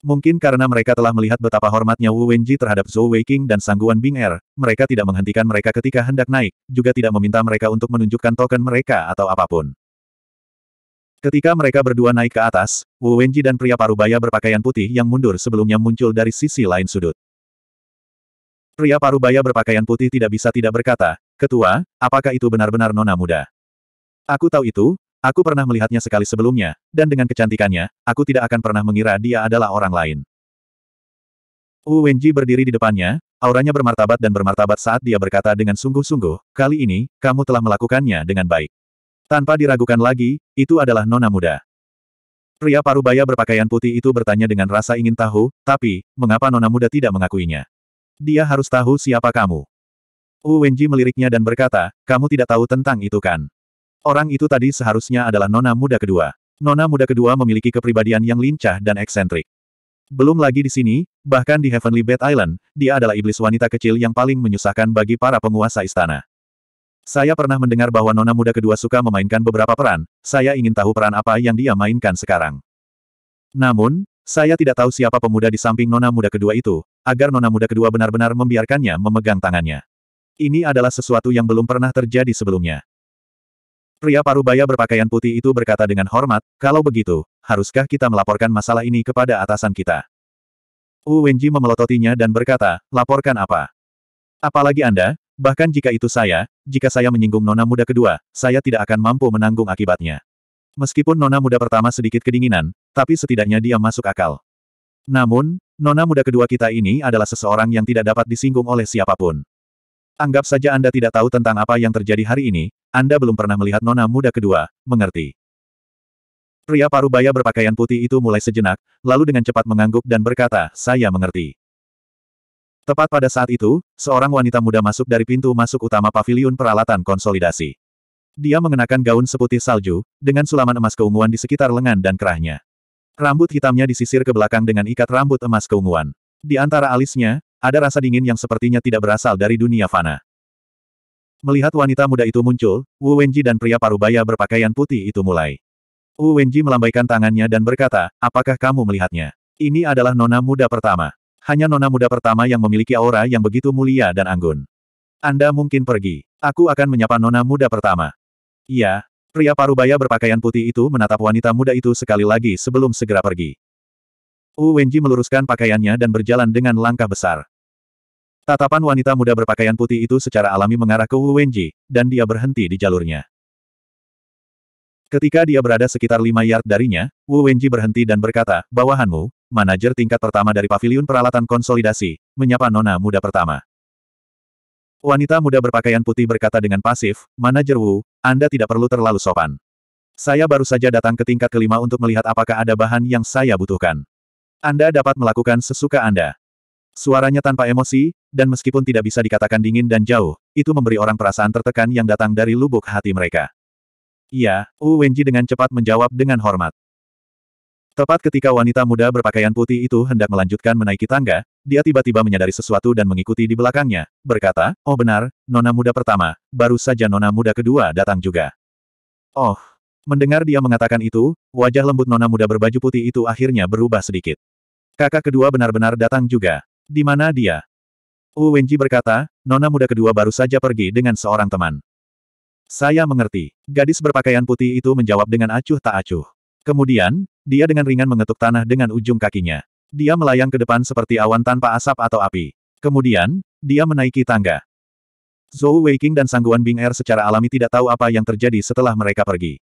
A: Mungkin karena mereka telah melihat betapa hormatnya Wu Wenji terhadap Zhou Weiqing dan Sangguan Bing Er, mereka tidak menghentikan mereka ketika hendak naik, juga tidak meminta mereka untuk menunjukkan token mereka atau apapun. Ketika mereka berdua naik ke atas, Wu Wenji dan pria parubaya berpakaian putih yang mundur sebelumnya muncul dari sisi lain sudut. Pria parubaya berpakaian putih tidak bisa tidak berkata, Ketua, apakah itu benar-benar nona muda? Aku tahu itu, aku pernah melihatnya sekali sebelumnya, dan dengan kecantikannya, aku tidak akan pernah mengira dia adalah orang lain. Wu Wenji berdiri di depannya, auranya bermartabat dan bermartabat saat dia berkata dengan sungguh-sungguh, kali ini, kamu telah melakukannya dengan baik. Tanpa diragukan lagi, itu adalah nona muda. Pria parubaya berpakaian putih itu bertanya dengan rasa ingin tahu, tapi, mengapa nona muda tidak mengakuinya? Dia harus tahu siapa kamu. Wu Wenji meliriknya dan berkata, kamu tidak tahu tentang itu kan? Orang itu tadi seharusnya adalah nona muda kedua. Nona muda kedua memiliki kepribadian yang lincah dan eksentrik. Belum lagi di sini, bahkan di Heavenly Bed Island, dia adalah iblis wanita kecil yang paling menyusahkan bagi para penguasa istana. Saya pernah mendengar bahwa nona muda kedua suka memainkan beberapa peran, saya ingin tahu peran apa yang dia mainkan sekarang. Namun, saya tidak tahu siapa pemuda di samping nona muda kedua itu, agar nona muda kedua benar-benar membiarkannya memegang tangannya. Ini adalah sesuatu yang belum pernah terjadi sebelumnya. Pria parubaya berpakaian putih itu berkata dengan hormat, kalau begitu, haruskah kita melaporkan masalah ini kepada atasan kita? Wu Wenji memelototinya dan berkata, laporkan apa? Apalagi Anda, Bahkan jika itu saya, jika saya menyinggung nona muda kedua, saya tidak akan mampu menanggung akibatnya. Meskipun nona muda pertama sedikit kedinginan, tapi setidaknya dia masuk akal. Namun, nona muda kedua kita ini adalah seseorang yang tidak dapat disinggung oleh siapapun. Anggap saja Anda tidak tahu tentang apa yang terjadi hari ini, Anda belum pernah melihat nona muda kedua, mengerti. Pria parubaya berpakaian putih itu mulai sejenak, lalu dengan cepat mengangguk dan berkata, saya mengerti. Tepat pada saat itu, seorang wanita muda masuk dari pintu masuk utama paviliun peralatan konsolidasi. Dia mengenakan gaun seputih salju, dengan sulaman emas keunguan di sekitar lengan dan kerahnya. Rambut hitamnya disisir ke belakang dengan ikat rambut emas keunguan. Di antara alisnya, ada rasa dingin yang sepertinya tidak berasal dari dunia fana. Melihat wanita muda itu muncul, Wu Wenji dan pria parubaya berpakaian putih itu mulai. Wu Wenji melambaikan tangannya dan berkata, apakah kamu melihatnya? Ini adalah nona muda pertama hanya nona muda pertama yang memiliki aura yang begitu mulia dan anggun. Anda mungkin pergi. Aku akan menyapa nona muda pertama. Iya, pria parubaya berpakaian putih itu menatap wanita muda itu sekali lagi sebelum segera pergi. Wu Wenji meluruskan pakaiannya dan berjalan dengan langkah besar. Tatapan wanita muda berpakaian putih itu secara alami mengarah ke Wu Wenji, dan dia berhenti di jalurnya. Ketika dia berada sekitar lima yard darinya, Wu Wenji berhenti dan berkata, bawahanmu, manajer tingkat pertama dari pavilion peralatan konsolidasi, menyapa nona muda pertama. Wanita muda berpakaian putih berkata dengan pasif, manajer Wu, Anda tidak perlu terlalu sopan. Saya baru saja datang ke tingkat kelima untuk melihat apakah ada bahan yang saya butuhkan. Anda dapat melakukan sesuka Anda. Suaranya tanpa emosi, dan meskipun tidak bisa dikatakan dingin dan jauh, itu memberi orang perasaan tertekan yang datang dari lubuk hati mereka. Iya, Wu Wenji dengan cepat menjawab dengan hormat. Tepat ketika wanita muda berpakaian putih itu hendak melanjutkan menaiki tangga, dia tiba-tiba menyadari sesuatu dan mengikuti di belakangnya, berkata, Oh benar, nona muda pertama, baru saja nona muda kedua datang juga. Oh, mendengar dia mengatakan itu, wajah lembut nona muda berbaju putih itu akhirnya berubah sedikit. Kakak kedua benar-benar datang juga. Di mana dia? Wu Wenji berkata, nona muda kedua baru saja pergi dengan seorang teman. Saya mengerti. Gadis berpakaian putih itu menjawab dengan acuh tak acuh. Kemudian, dia dengan ringan mengetuk tanah dengan ujung kakinya. Dia melayang ke depan seperti awan tanpa asap atau api. Kemudian, dia menaiki tangga. Zhou Weiqing dan Sangguan Bing Er secara alami tidak tahu apa yang terjadi setelah mereka pergi.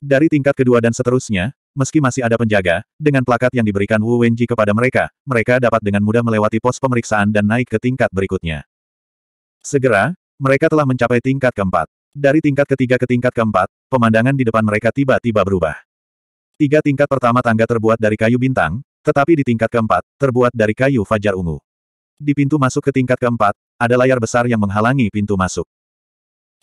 A: Dari tingkat kedua dan seterusnya, Meski masih ada penjaga, dengan plakat yang diberikan Wu Wenji kepada mereka, mereka dapat dengan mudah melewati pos pemeriksaan dan naik ke tingkat berikutnya. Segera, mereka telah mencapai tingkat keempat. Dari tingkat ketiga ke tingkat keempat, pemandangan di depan mereka tiba-tiba berubah. Tiga tingkat pertama tangga terbuat dari kayu bintang, tetapi di tingkat keempat, terbuat dari kayu fajar ungu. Di pintu masuk ke tingkat keempat, ada layar besar yang menghalangi pintu masuk.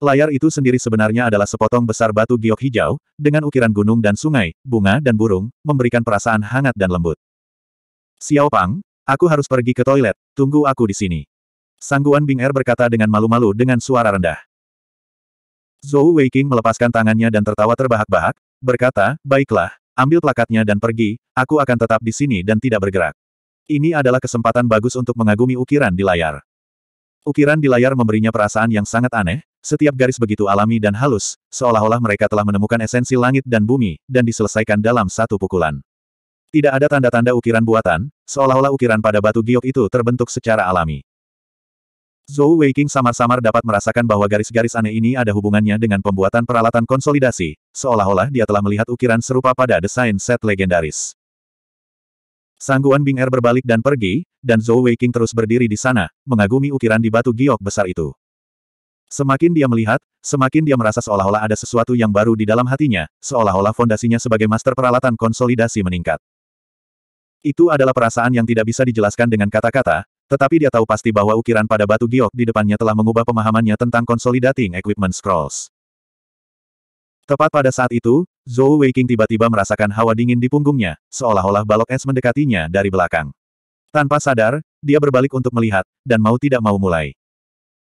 A: Layar itu sendiri sebenarnya adalah sepotong besar batu giok hijau, dengan ukiran gunung dan sungai, bunga dan burung, memberikan perasaan hangat dan lembut. Xiao Pang, aku harus pergi ke toilet, tunggu aku di sini. Sangguan Bing Er berkata dengan malu-malu dengan suara rendah. Zhou Weiqing melepaskan tangannya dan tertawa terbahak-bahak, berkata, baiklah, ambil plakatnya dan pergi, aku akan tetap di sini dan tidak bergerak. Ini adalah kesempatan bagus untuk mengagumi ukiran di layar. Ukiran di layar memberinya perasaan yang sangat aneh, setiap garis begitu alami dan halus, seolah-olah mereka telah menemukan esensi langit dan bumi, dan diselesaikan dalam satu pukulan. Tidak ada tanda-tanda ukiran buatan, seolah-olah ukiran pada batu giok itu terbentuk secara alami. Zhou Weiqing samar-samar dapat merasakan bahwa garis-garis aneh ini ada hubungannya dengan pembuatan peralatan konsolidasi, seolah-olah dia telah melihat ukiran serupa pada desain set legendaris. Sangguan Bing Er berbalik dan pergi, dan Zhou Weiqing terus berdiri di sana, mengagumi ukiran di batu giok besar itu. Semakin dia melihat, semakin dia merasa seolah-olah ada sesuatu yang baru di dalam hatinya, seolah-olah fondasinya sebagai master peralatan konsolidasi meningkat. Itu adalah perasaan yang tidak bisa dijelaskan dengan kata-kata, tetapi dia tahu pasti bahwa ukiran pada batu giok di depannya telah mengubah pemahamannya tentang Consolidating Equipment Scrolls. Tepat pada saat itu, Zhou Weiqing tiba-tiba merasakan hawa dingin di punggungnya, seolah-olah balok es mendekatinya dari belakang. Tanpa sadar, dia berbalik untuk melihat, dan mau tidak mau mulai.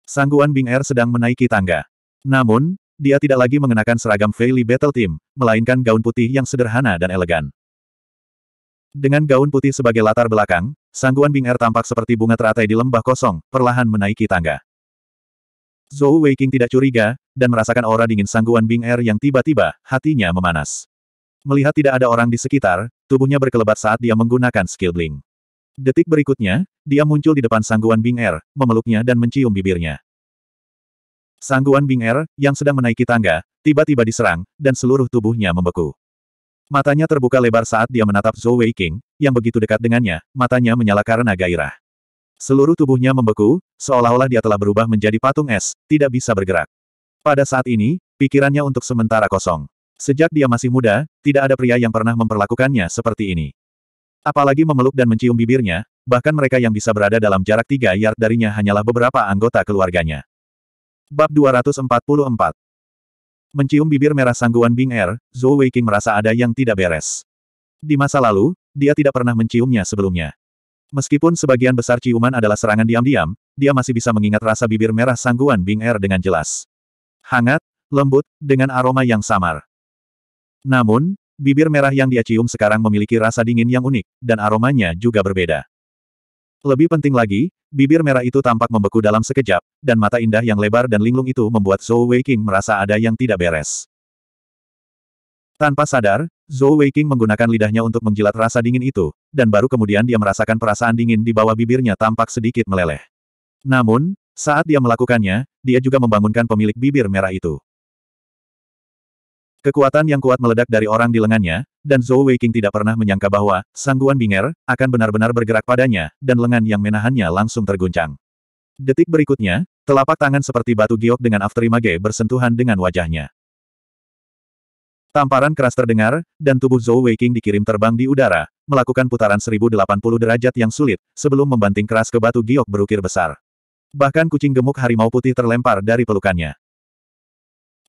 A: Sangguan Bing Er sedang menaiki tangga. Namun, dia tidak lagi mengenakan seragam Fei Li Battle Team, melainkan gaun putih yang sederhana dan elegan. Dengan gaun putih sebagai latar belakang, Sangguan Bing Er tampak seperti bunga teratai di lembah kosong, perlahan menaiki tangga. Zhou Weiqing tidak curiga, dan merasakan aura dingin sangguan Bing Er yang tiba-tiba, hatinya memanas. Melihat tidak ada orang di sekitar, tubuhnya berkelebat saat dia menggunakan skill bling. Detik berikutnya, dia muncul di depan sangguan Bing Er, memeluknya dan mencium bibirnya. Sangguan Bing Er, yang sedang menaiki tangga, tiba-tiba diserang, dan seluruh tubuhnya membeku. Matanya terbuka lebar saat dia menatap Zhou Wei King, yang begitu dekat dengannya, matanya menyala karena gairah. Seluruh tubuhnya membeku, seolah-olah dia telah berubah menjadi patung es, tidak bisa bergerak. Pada saat ini, pikirannya untuk sementara kosong. Sejak dia masih muda, tidak ada pria yang pernah memperlakukannya seperti ini. Apalagi memeluk dan mencium bibirnya, bahkan mereka yang bisa berada dalam jarak tiga yard darinya hanyalah beberapa anggota keluarganya. Bab 244 Mencium bibir merah sangguan Bing Er, Zhou Weiqing merasa ada yang tidak beres. Di masa lalu, dia tidak pernah menciumnya sebelumnya. Meskipun sebagian besar ciuman adalah serangan diam-diam, dia masih bisa mengingat rasa bibir merah sangguan Bing Er dengan jelas. Hangat, lembut, dengan aroma yang samar. Namun, bibir merah yang dia cium sekarang memiliki rasa dingin yang unik, dan aromanya juga berbeda. Lebih penting lagi, bibir merah itu tampak membeku dalam sekejap, dan mata indah yang lebar dan linglung itu membuat Zhou Weiqing merasa ada yang tidak beres. Tanpa sadar, Zhou Weiqing menggunakan lidahnya untuk menjilat rasa dingin itu, dan baru kemudian dia merasakan perasaan dingin di bawah bibirnya tampak sedikit meleleh. Namun, saat dia melakukannya, dia juga membangunkan pemilik bibir merah itu. Kekuatan yang kuat meledak dari orang di lengannya, dan Zhou Weiqing tidak pernah menyangka bahwa Sangguan Binger akan benar-benar bergerak padanya, dan lengan yang menahannya langsung terguncang. Detik berikutnya, telapak tangan seperti batu giok dengan afterimage bersentuhan dengan wajahnya. Tamparan keras terdengar, dan tubuh Zhou Weiqing dikirim terbang di udara, melakukan putaran 1080 derajat yang sulit, sebelum membanting keras ke batu giok berukir besar. Bahkan kucing gemuk harimau putih terlempar dari pelukannya.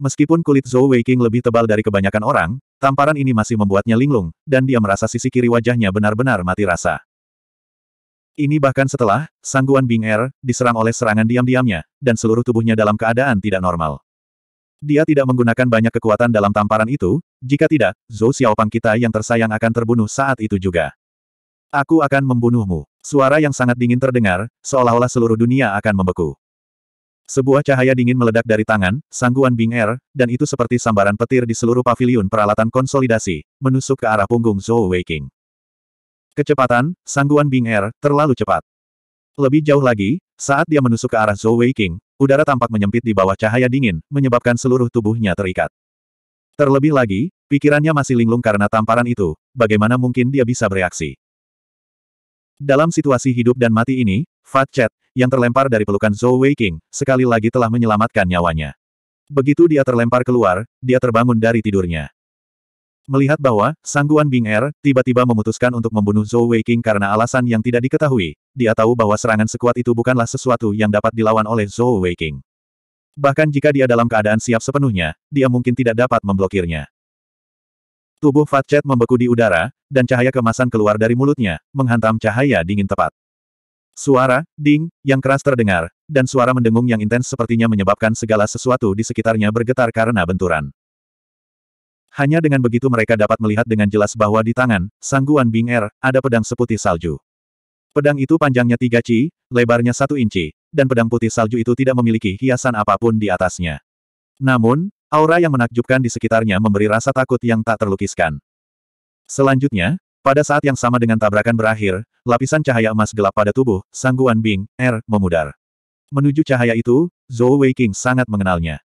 A: Meskipun kulit Zhou Weiqing lebih tebal dari kebanyakan orang, tamparan ini masih membuatnya linglung, dan dia merasa sisi kiri wajahnya benar-benar mati rasa. Ini bahkan setelah, sangguan Bing Er, diserang oleh serangan diam-diamnya, dan seluruh tubuhnya dalam keadaan tidak normal. Dia tidak menggunakan banyak kekuatan dalam tamparan itu, jika tidak, Zhou Xiaopang kita yang tersayang akan terbunuh saat itu juga. Aku akan membunuhmu. Suara yang sangat dingin terdengar, seolah-olah seluruh dunia akan membeku. Sebuah cahaya dingin meledak dari tangan, sangguan Bing Er, dan itu seperti sambaran petir di seluruh paviliun peralatan konsolidasi, menusuk ke arah punggung Zhou Weiqing. Kecepatan, sangguan Bing Er, terlalu cepat. Lebih jauh lagi, saat dia menusuk ke arah Zhou Weiqing, udara tampak menyempit di bawah cahaya dingin, menyebabkan seluruh tubuhnya terikat. Terlebih lagi, pikirannya masih linglung karena tamparan itu, bagaimana mungkin dia bisa bereaksi. Dalam situasi hidup dan mati ini, Fat Chat, yang terlempar dari pelukan Zhou Wei King, sekali lagi telah menyelamatkan nyawanya. Begitu dia terlempar keluar, dia terbangun dari tidurnya. Melihat bahwa, sangguan Bing Er, tiba-tiba memutuskan untuk membunuh Zhou Wei King karena alasan yang tidak diketahui, dia tahu bahwa serangan sekuat itu bukanlah sesuatu yang dapat dilawan oleh Zhou Wei King. Bahkan jika dia dalam keadaan siap sepenuhnya, dia mungkin tidak dapat memblokirnya. Tubuh Fat Chat membeku di udara, dan cahaya kemasan keluar dari mulutnya, menghantam cahaya dingin tepat. Suara, ding, yang keras terdengar, dan suara mendengung yang intens sepertinya menyebabkan segala sesuatu di sekitarnya bergetar karena benturan. Hanya dengan begitu mereka dapat melihat dengan jelas bahwa di tangan, sangguan Bing Er, ada pedang seputih salju. Pedang itu panjangnya tiga ci, lebarnya satu inci, dan pedang putih salju itu tidak memiliki hiasan apapun di atasnya. Namun, aura yang menakjubkan di sekitarnya memberi rasa takut yang tak terlukiskan. Selanjutnya, pada saat yang sama dengan tabrakan berakhir, lapisan cahaya emas gelap pada tubuh, Sangguan Bing, Er, memudar. Menuju cahaya itu, Zhou Weiqing sangat mengenalnya.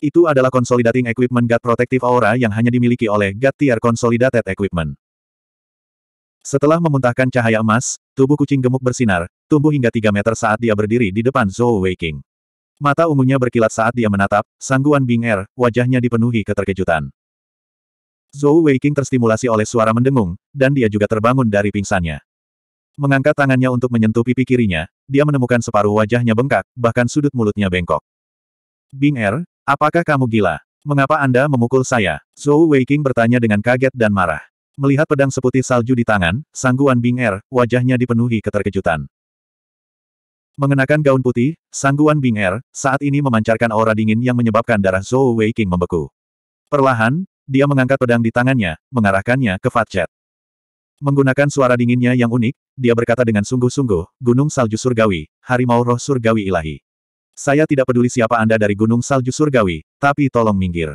A: Itu adalah Consolidating Equipment God Protective Aura yang hanya dimiliki oleh God Tier Consolidated Equipment. Setelah memuntahkan cahaya emas, tubuh kucing gemuk bersinar, tumbuh hingga 3 meter saat dia berdiri di depan Zhou Weiqing. Mata ungunya berkilat saat dia menatap, sangguan Bing Er, wajahnya dipenuhi keterkejutan. Zhou Weiqing terstimulasi oleh suara mendengung, dan dia juga terbangun dari pingsannya. Mengangkat tangannya untuk menyentuh pipi kirinya, dia menemukan separuh wajahnya bengkak, bahkan sudut mulutnya bengkok. Bing Er, apakah kamu gila? Mengapa Anda memukul saya? Zhou Weiqing bertanya dengan kaget dan marah. Melihat pedang seputih salju di tangan, sangguan Bing Er, wajahnya dipenuhi keterkejutan. Mengenakan gaun putih, sangguan Bing Er, saat ini memancarkan aura dingin yang menyebabkan darah Zhou Weiqing membeku. Perlahan, dia mengangkat pedang di tangannya, mengarahkannya ke Fatjet. Menggunakan suara dinginnya yang unik, dia berkata dengan sungguh-sungguh, Gunung Salju Surgawi, Harimau Roh Surgawi Ilahi. Saya tidak peduli siapa Anda dari Gunung Salju Surgawi, tapi tolong minggir.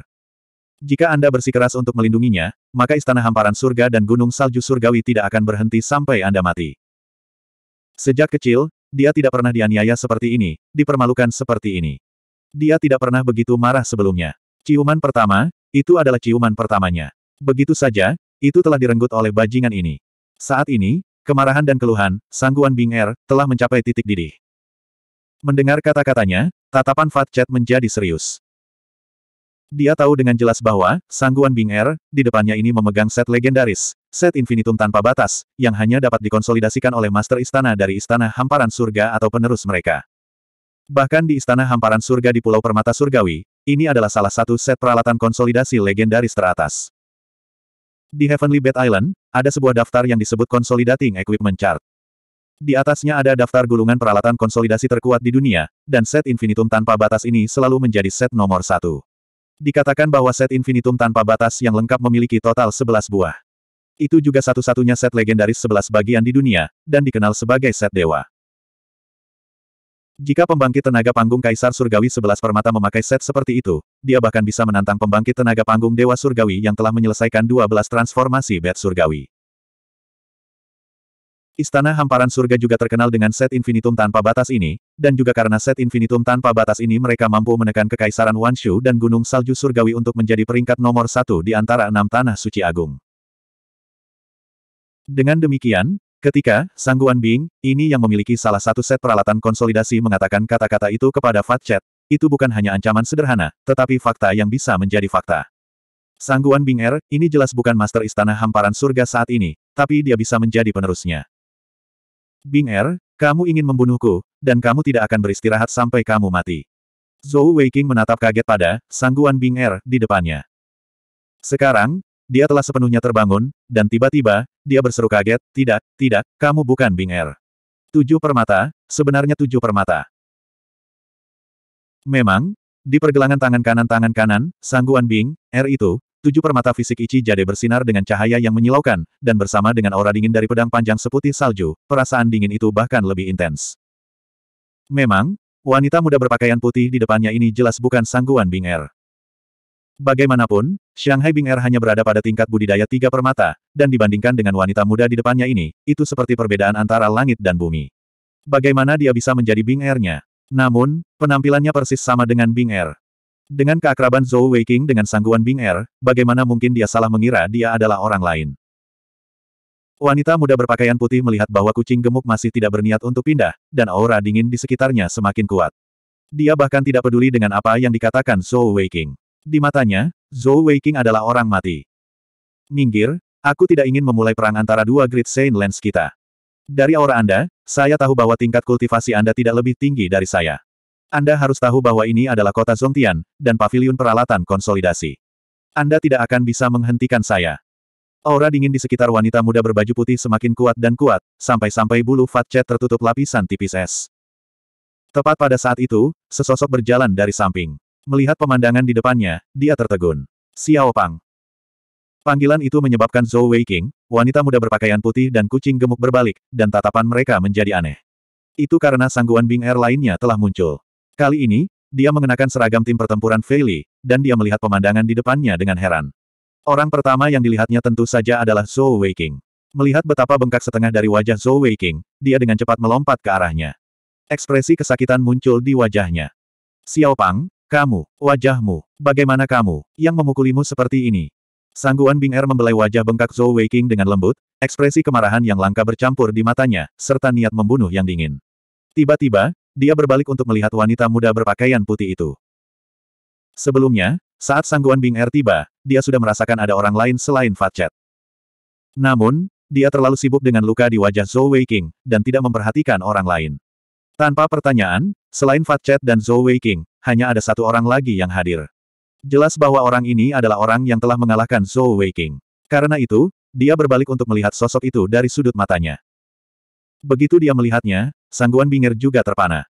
A: Jika Anda bersikeras untuk melindunginya, maka Istana Hamparan Surga dan Gunung Salju Surgawi tidak akan berhenti sampai Anda mati. Sejak kecil, dia tidak pernah dianiaya seperti ini, dipermalukan seperti ini. Dia tidak pernah begitu marah sebelumnya. Ciuman pertama, itu adalah ciuman pertamanya. Begitu saja, itu telah direnggut oleh bajingan ini. Saat ini, kemarahan dan keluhan, sangguan Bing Er, telah mencapai titik didih. Mendengar kata-katanya, tatapan Fat Chat menjadi serius. Dia tahu dengan jelas bahwa, sangguan Bing Er, di depannya ini memegang set legendaris, set infinitum tanpa batas, yang hanya dapat dikonsolidasikan oleh Master Istana dari Istana Hamparan Surga atau penerus mereka. Bahkan di Istana Hamparan Surga di Pulau Permata Surgawi, ini adalah salah satu set peralatan konsolidasi legendaris teratas. Di Heavenly Bed Island, ada sebuah daftar yang disebut Consolidating Equipment Chart. Di atasnya ada daftar gulungan peralatan konsolidasi terkuat di dunia, dan set infinitum tanpa batas ini selalu menjadi set nomor satu. Dikatakan bahwa set infinitum tanpa batas yang lengkap memiliki total 11 buah. Itu juga satu-satunya set legendaris 11 bagian di dunia, dan dikenal sebagai set dewa. Jika pembangkit tenaga panggung Kaisar Surgawi sebelas permata memakai set seperti itu, dia bahkan bisa menantang pembangkit tenaga panggung Dewa Surgawi yang telah menyelesaikan 12 transformasi bed Surgawi. Istana Hamparan Surga juga terkenal dengan set infinitum tanpa batas ini, dan juga karena set infinitum tanpa batas ini mereka mampu menekan kekaisaran Wanshu dan Gunung Salju Surgawi untuk menjadi peringkat nomor satu di antara enam tanah suci agung. Dengan demikian, Ketika, Sangguan Bing, ini yang memiliki salah satu set peralatan konsolidasi mengatakan kata-kata itu kepada Fat Chat, itu bukan hanya ancaman sederhana, tetapi fakta yang bisa menjadi fakta. Sangguan Guan Bing Er, ini jelas bukan master istana hamparan surga saat ini, tapi dia bisa menjadi penerusnya. Bing Er, kamu ingin membunuhku, dan kamu tidak akan beristirahat sampai kamu mati. Zhou Weiqing menatap kaget pada Sangguan Guan Bing Er di depannya. Sekarang, dia telah sepenuhnya terbangun, dan tiba-tiba, dia berseru kaget, tidak, tidak, kamu bukan Bing Er. Tujuh permata, sebenarnya tujuh permata. Memang, di pergelangan tangan kanan-tangan kanan, sangguan Bing, Er itu, tujuh permata fisik Ichi Jade bersinar dengan cahaya yang menyilaukan, dan bersama dengan aura dingin dari pedang panjang seputih salju, perasaan dingin itu bahkan lebih intens. Memang, wanita muda berpakaian putih di depannya ini jelas bukan sangguan Bing Er. Bagaimanapun, Shanghai Bing Er hanya berada pada tingkat budidaya tiga permata, dan dibandingkan dengan wanita muda di depannya ini, itu seperti perbedaan antara langit dan bumi. Bagaimana dia bisa menjadi Bing nya Namun, penampilannya persis sama dengan Bing Er. Dengan keakraban Zhou Weiqing dengan sangguan Bing Er, bagaimana mungkin dia salah mengira dia adalah orang lain? Wanita muda berpakaian putih melihat bahwa kucing gemuk masih tidak berniat untuk pindah, dan aura dingin di sekitarnya semakin kuat. Dia bahkan tidak peduli dengan apa yang dikatakan Zhou Weiqing. Di matanya, Zhou Weiqing adalah orang mati. Minggir, aku tidak ingin memulai perang antara dua Great Saint Lens kita. Dari aura Anda, saya tahu bahwa tingkat kultivasi Anda tidak lebih tinggi dari saya. Anda harus tahu bahwa ini adalah kota Zongtian, dan pavilion peralatan konsolidasi. Anda tidak akan bisa menghentikan saya. Aura dingin di sekitar wanita muda berbaju putih semakin kuat dan kuat, sampai-sampai bulu fat cat tertutup lapisan tipis es. Tepat pada saat itu, sesosok berjalan dari samping. Melihat pemandangan di depannya, dia tertegun. Xiao Pang. Panggilan itu menyebabkan Zhou Weiqing, wanita muda berpakaian putih dan kucing gemuk berbalik, dan tatapan mereka menjadi aneh. Itu karena sangguan Bing Air er lainnya telah muncul. Kali ini, dia mengenakan seragam tim pertempuran Li, dan dia melihat pemandangan di depannya dengan heran. Orang pertama yang dilihatnya tentu saja adalah Zhou Weiqing. Melihat betapa bengkak setengah dari wajah Zhou Weiqing, dia dengan cepat melompat ke arahnya. Ekspresi kesakitan muncul di wajahnya. Xiao Pang, kamu, wajahmu, bagaimana kamu, yang memukulimu seperti ini? Sangguan Bing Er membelai wajah bengkak Zhou Weiking dengan lembut, ekspresi kemarahan yang langka bercampur di matanya, serta niat membunuh yang dingin. Tiba-tiba, dia berbalik untuk melihat wanita muda berpakaian putih itu. Sebelumnya, saat Sangguan Bing Er tiba, dia sudah merasakan ada orang lain selain Fat Namun, dia terlalu sibuk dengan luka di wajah Zhou Weiking dan tidak memperhatikan orang lain. Tanpa pertanyaan, selain Fat dan Zhou Weiking hanya ada satu orang lagi yang hadir. Jelas bahwa orang ini adalah orang yang telah mengalahkan Zhou Weiqing. Karena itu, dia berbalik untuk melihat sosok itu dari sudut matanya. Begitu dia melihatnya, sangguan bingir juga terpana.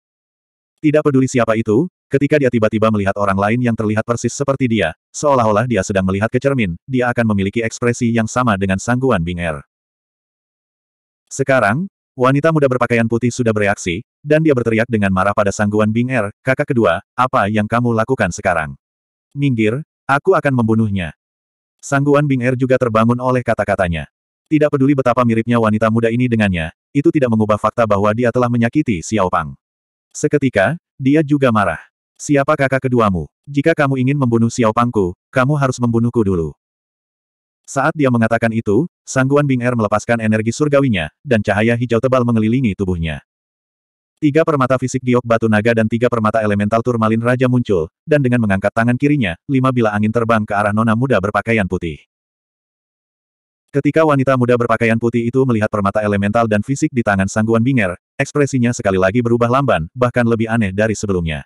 A: Tidak peduli siapa itu, ketika dia tiba-tiba melihat orang lain yang terlihat persis seperti dia, seolah-olah dia sedang melihat ke cermin, dia akan memiliki ekspresi yang sama dengan sangguan bingir. Sekarang, Wanita muda berpakaian putih sudah bereaksi, dan dia berteriak dengan marah pada sangguan Bing Er, kakak kedua, apa yang kamu lakukan sekarang? Minggir, aku akan membunuhnya. Sangguan Bing Er juga terbangun oleh kata-katanya. Tidak peduli betapa miripnya wanita muda ini dengannya, itu tidak mengubah fakta bahwa dia telah menyakiti Xiao Pang. Seketika, dia juga marah. Siapa kakak keduamu? Jika kamu ingin membunuh Xiao Pangku, kamu harus membunuhku dulu. Saat dia mengatakan itu, Sangguan Bing Er melepaskan energi surgawinya, dan cahaya hijau tebal mengelilingi tubuhnya. Tiga permata fisik giok batu naga dan tiga permata elemental turmalin raja muncul, dan dengan mengangkat tangan kirinya, lima bila angin terbang ke arah nona muda berpakaian putih. Ketika wanita muda berpakaian putih itu melihat permata elemental dan fisik di tangan Sangguan Binger, ekspresinya sekali lagi berubah lamban, bahkan lebih aneh dari sebelumnya.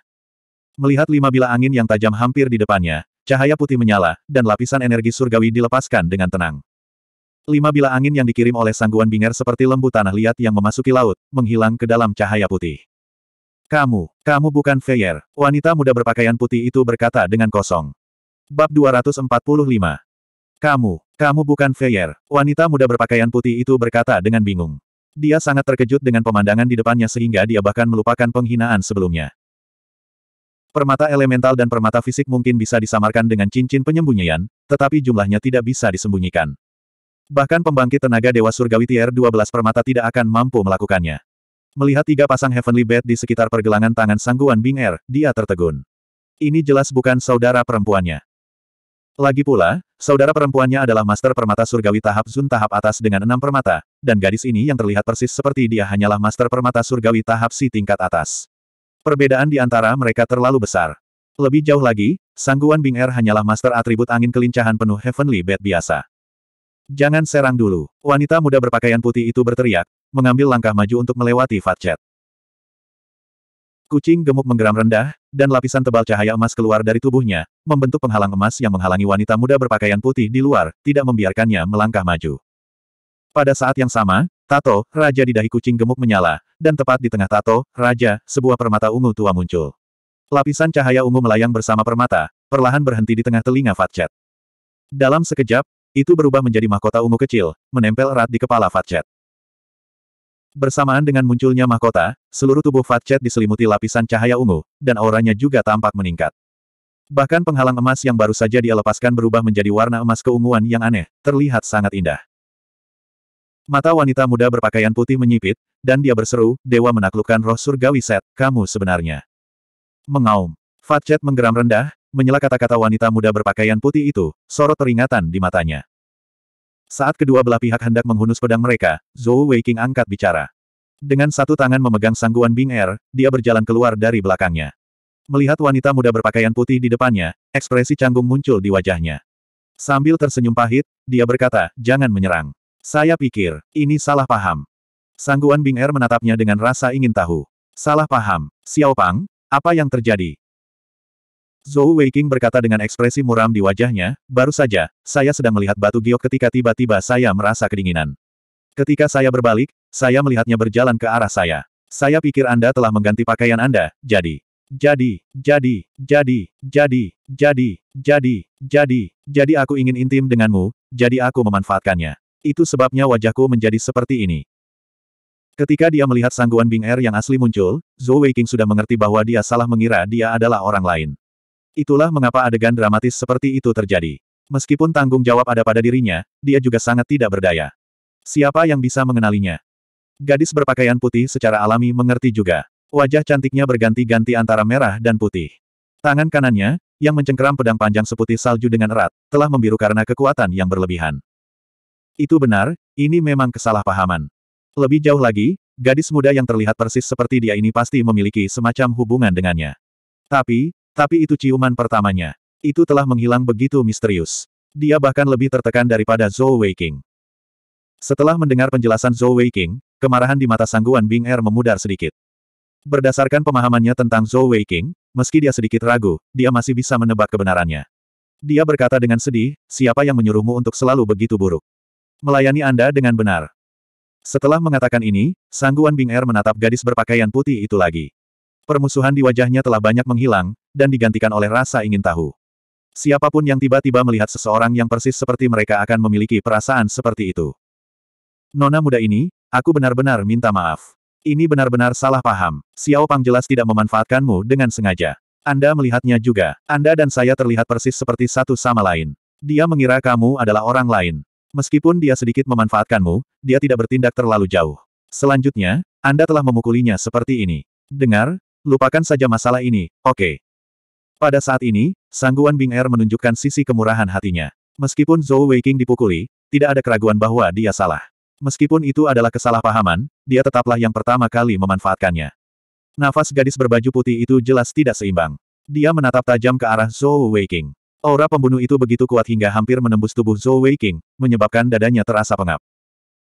A: Melihat lima bila angin yang tajam hampir di depannya, Cahaya putih menyala, dan lapisan energi surgawi dilepaskan dengan tenang. Lima bila angin yang dikirim oleh sangguan Binger seperti lembu tanah liat yang memasuki laut, menghilang ke dalam cahaya putih. Kamu, kamu bukan Feyer, wanita muda berpakaian putih itu berkata dengan kosong. Bab 245. Kamu, kamu bukan Feyer, wanita muda berpakaian putih itu berkata dengan bingung. Dia sangat terkejut dengan pemandangan di depannya sehingga dia bahkan melupakan penghinaan sebelumnya. Permata elemental dan permata fisik mungkin bisa disamarkan dengan cincin penyembunyian, tetapi jumlahnya tidak bisa disembunyikan. Bahkan pembangkit tenaga Dewa Surgawi Tier 12 permata tidak akan mampu melakukannya. Melihat tiga pasang Heavenly Bed di sekitar pergelangan tangan sangguan Bing Er, dia tertegun. Ini jelas bukan saudara perempuannya. Lagi pula, saudara perempuannya adalah master permata surgawi tahap Zun tahap atas dengan enam permata, dan gadis ini yang terlihat persis seperti dia hanyalah master permata surgawi tahap Si tingkat atas. Perbedaan di antara mereka terlalu besar. Lebih jauh lagi, sangguan Bing Er hanyalah master atribut angin kelincahan penuh heavenly bed biasa. Jangan serang dulu. Wanita muda berpakaian putih itu berteriak, mengambil langkah maju untuk melewati Fatjet. Kucing gemuk menggeram rendah, dan lapisan tebal cahaya emas keluar dari tubuhnya, membentuk penghalang emas yang menghalangi wanita muda berpakaian putih di luar, tidak membiarkannya melangkah maju. Pada saat yang sama, Tato, raja di dahi kucing gemuk menyala, dan tepat di tengah tato, raja, sebuah permata ungu tua muncul. Lapisan cahaya ungu melayang bersama permata, perlahan berhenti di tengah telinga Fatchet. Dalam sekejap, itu berubah menjadi mahkota ungu kecil, menempel erat di kepala Fatchet. Bersamaan dengan munculnya mahkota, seluruh tubuh Fatchet diselimuti lapisan cahaya ungu, dan auranya juga tampak meningkat. Bahkan penghalang emas yang baru saja dia lepaskan berubah menjadi warna emas keunguan yang aneh, terlihat sangat indah. Mata wanita muda berpakaian putih menyipit, dan dia berseru, Dewa menaklukkan roh surgawi Set, kamu sebenarnya. Mengaum. Fatchet menggeram rendah, menyela kata-kata wanita muda berpakaian putih itu, sorot peringatan di matanya. Saat kedua belah pihak hendak menghunus pedang mereka, Zhou Weiqing angkat bicara. Dengan satu tangan memegang sangguan Bing Er, dia berjalan keluar dari belakangnya. Melihat wanita muda berpakaian putih di depannya, ekspresi canggung muncul di wajahnya. Sambil tersenyum pahit, dia berkata, jangan menyerang. Saya pikir, ini salah paham. Sangguan Bing Er menatapnya dengan rasa ingin tahu. Salah paham, Xiao Pang, apa yang terjadi? Zhou Weiqing berkata dengan ekspresi muram di wajahnya, baru saja, saya sedang melihat batu giok ketika tiba-tiba saya merasa kedinginan. Ketika saya berbalik, saya melihatnya berjalan ke arah saya. Saya pikir Anda telah mengganti pakaian Anda, jadi jadi, jadi, jadi, jadi, jadi, jadi, jadi, jadi aku ingin intim denganmu, jadi aku memanfaatkannya. Itu sebabnya wajahku menjadi seperti ini. Ketika dia melihat sangguan Bing Er yang asli muncul, Zhou Weiqing sudah mengerti bahwa dia salah mengira dia adalah orang lain. Itulah mengapa adegan dramatis seperti itu terjadi. Meskipun tanggung jawab ada pada dirinya, dia juga sangat tidak berdaya. Siapa yang bisa mengenalinya? Gadis berpakaian putih secara alami mengerti juga. Wajah cantiknya berganti-ganti antara merah dan putih. Tangan kanannya, yang mencengkeram pedang panjang seputih salju dengan erat, telah membiru karena kekuatan yang berlebihan. Itu benar, ini memang kesalahpahaman. Lebih jauh lagi, gadis muda yang terlihat persis seperti dia ini pasti memiliki semacam hubungan dengannya. Tapi, tapi itu ciuman pertamanya. Itu telah menghilang begitu misterius. Dia bahkan lebih tertekan daripada Zhou Weiqing. Setelah mendengar penjelasan Zhou Weiqing, kemarahan di mata sangguan Bing Er memudar sedikit. Berdasarkan pemahamannya tentang Zhou Weiqing, meski dia sedikit ragu, dia masih bisa menebak kebenarannya. Dia berkata dengan sedih, siapa yang menyuruhmu untuk selalu begitu buruk? melayani Anda dengan benar. Setelah mengatakan ini, Sangguan Bing Er menatap gadis berpakaian putih itu lagi. Permusuhan di wajahnya telah banyak menghilang, dan digantikan oleh rasa ingin tahu. Siapapun yang tiba-tiba melihat seseorang yang persis seperti mereka akan memiliki perasaan seperti itu. Nona muda ini, aku benar-benar minta maaf. Ini benar-benar salah paham. Xiao Pang jelas tidak memanfaatkanmu dengan sengaja. Anda melihatnya juga. Anda dan saya terlihat persis seperti satu sama lain. Dia mengira kamu adalah orang lain. Meskipun dia sedikit memanfaatkanmu, dia tidak bertindak terlalu jauh. Selanjutnya, Anda telah memukulinya seperti ini. Dengar, lupakan saja masalah ini, oke. Okay. Pada saat ini, sangguan Bing Er menunjukkan sisi kemurahan hatinya. Meskipun Zhou Weiqing dipukuli, tidak ada keraguan bahwa dia salah. Meskipun itu adalah kesalahpahaman, dia tetaplah yang pertama kali memanfaatkannya. Nafas gadis berbaju putih itu jelas tidak seimbang. Dia menatap tajam ke arah Zhou Weiqing. Aura pembunuh itu begitu kuat hingga hampir menembus tubuh Zhou Weiqing, menyebabkan dadanya terasa pengap.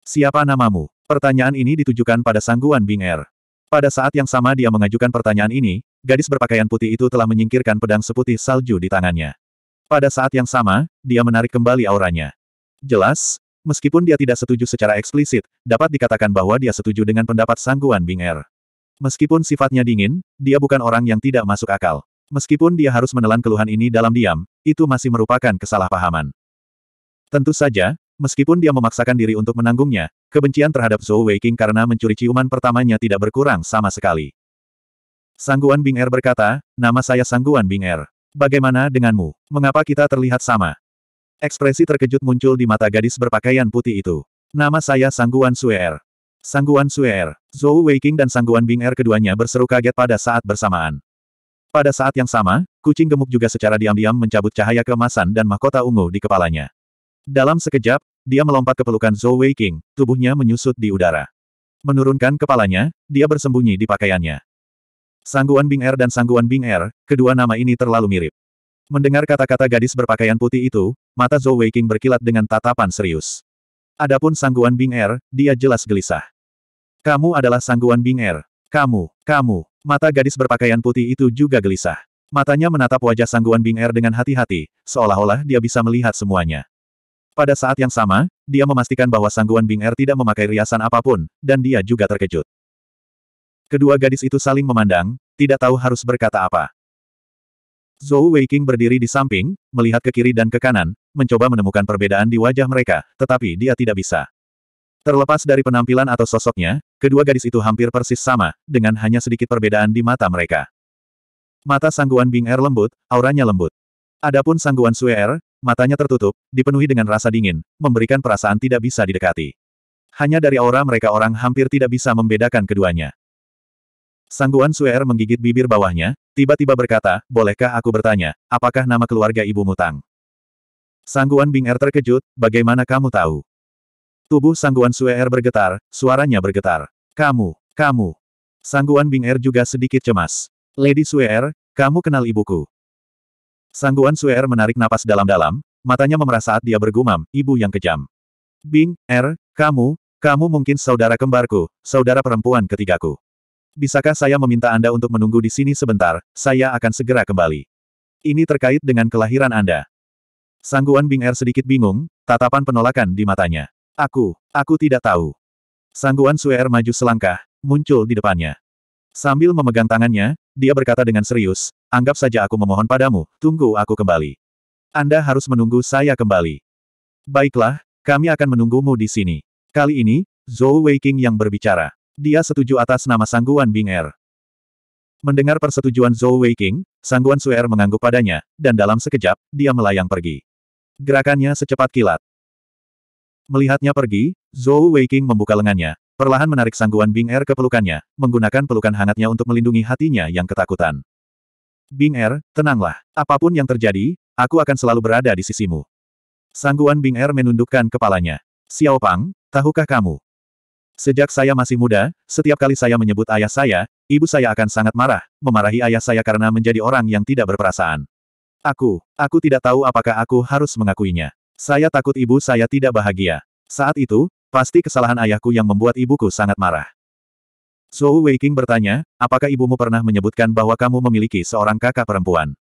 A: Siapa namamu? Pertanyaan ini ditujukan pada sangguan Bing Er. Pada saat yang sama dia mengajukan pertanyaan ini, gadis berpakaian putih itu telah menyingkirkan pedang seputih salju di tangannya. Pada saat yang sama, dia menarik kembali auranya. Jelas, meskipun dia tidak setuju secara eksplisit, dapat dikatakan bahwa dia setuju dengan pendapat sangguan Bing Er. Meskipun sifatnya dingin, dia bukan orang yang tidak masuk akal. Meskipun dia harus menelan keluhan ini dalam diam, itu masih merupakan kesalahpahaman. Tentu saja, meskipun dia memaksakan diri untuk menanggungnya, kebencian terhadap Zhou Weiqing karena mencuri ciuman pertamanya tidak berkurang sama sekali. Sangguan Bing Er berkata, nama saya Sangguan Bing Er. Bagaimana denganmu? Mengapa kita terlihat sama? Ekspresi terkejut muncul di mata gadis berpakaian putih itu. Nama saya Sangguan Suer. Sangguan Suer, Zhou Weiqing dan Sangguan Bing Er keduanya berseru kaget pada saat bersamaan. Pada saat yang sama, kucing gemuk juga secara diam-diam mencabut cahaya kemasan dan mahkota ungu di kepalanya. Dalam sekejap, dia melompat ke pelukan Zhou Wei King, tubuhnya menyusut di udara. Menurunkan kepalanya, dia bersembunyi di pakaiannya. Sangguan Bing Er dan Sangguan Bing Er, kedua nama ini terlalu mirip. Mendengar kata-kata gadis berpakaian putih itu, mata Zhou Wei King berkilat dengan tatapan serius. Adapun Sangguan Bing Er, dia jelas gelisah. Kamu adalah Sangguan Bing Er. Kamu, kamu, Mata gadis berpakaian putih itu juga gelisah. Matanya menatap wajah sangguan Bing Er dengan hati-hati, seolah-olah dia bisa melihat semuanya. Pada saat yang sama, dia memastikan bahwa sangguan Bing Er tidak memakai riasan apapun, dan dia juga terkejut. Kedua gadis itu saling memandang, tidak tahu harus berkata apa. Zhou Weiqing berdiri di samping, melihat ke kiri dan ke kanan, mencoba menemukan perbedaan di wajah mereka, tetapi dia tidak bisa. Terlepas dari penampilan atau sosoknya, kedua gadis itu hampir persis sama, dengan hanya sedikit perbedaan di mata mereka. Mata sangguan Bing Er lembut, auranya lembut. Adapun sangguan Sue Er, matanya tertutup, dipenuhi dengan rasa dingin, memberikan perasaan tidak bisa didekati. Hanya dari aura mereka orang hampir tidak bisa membedakan keduanya. Sangguan Sue Er menggigit bibir bawahnya, tiba-tiba berkata, bolehkah aku bertanya, apakah nama keluarga ibu mutang? Sangguan Bing Er terkejut, bagaimana kamu tahu? Tubuh Sangguan Su'er bergetar, suaranya bergetar. Kamu, kamu. Sangguan Bing Er juga sedikit cemas. Lady Su'er, kamu kenal ibuku. Sangguan Su'er menarik napas dalam-dalam, matanya memerah saat dia bergumam, ibu yang kejam. Bing, Er, kamu, kamu mungkin saudara kembarku, saudara perempuan ketigaku. Bisakah saya meminta Anda untuk menunggu di sini sebentar, saya akan segera kembali. Ini terkait dengan kelahiran Anda. Sangguan Bing Er sedikit bingung, tatapan penolakan di matanya. Aku, aku tidak tahu. Sangguan Suer maju selangkah, muncul di depannya. Sambil memegang tangannya, dia berkata dengan serius, anggap saja aku memohon padamu, tunggu aku kembali. Anda harus menunggu saya kembali. Baiklah, kami akan menunggumu di sini. Kali ini, Zhou Weiqing yang berbicara. Dia setuju atas nama Sangguan Bing Er. Mendengar persetujuan Zhou Weiqing, Sangguan Suer mengangguk padanya, dan dalam sekejap, dia melayang pergi. Gerakannya secepat kilat. Melihatnya pergi, Zhou Weiqing membuka lengannya, perlahan menarik sangguan Bing Er ke pelukannya, menggunakan pelukan hangatnya untuk melindungi hatinya yang ketakutan. Bing Er, tenanglah. Apapun yang terjadi, aku akan selalu berada di sisimu. Sangguan Bing Er menundukkan kepalanya. Xiao Pang, tahukah kamu? Sejak saya masih muda, setiap kali saya menyebut ayah saya, ibu saya akan sangat marah, memarahi ayah saya karena menjadi orang yang tidak berperasaan. Aku, aku tidak tahu apakah aku harus mengakuinya. Saya takut ibu saya tidak bahagia. Saat itu, pasti kesalahan ayahku yang membuat ibuku sangat marah. Zhou Weiqing bertanya, apakah ibumu pernah menyebutkan bahwa kamu memiliki seorang kakak perempuan?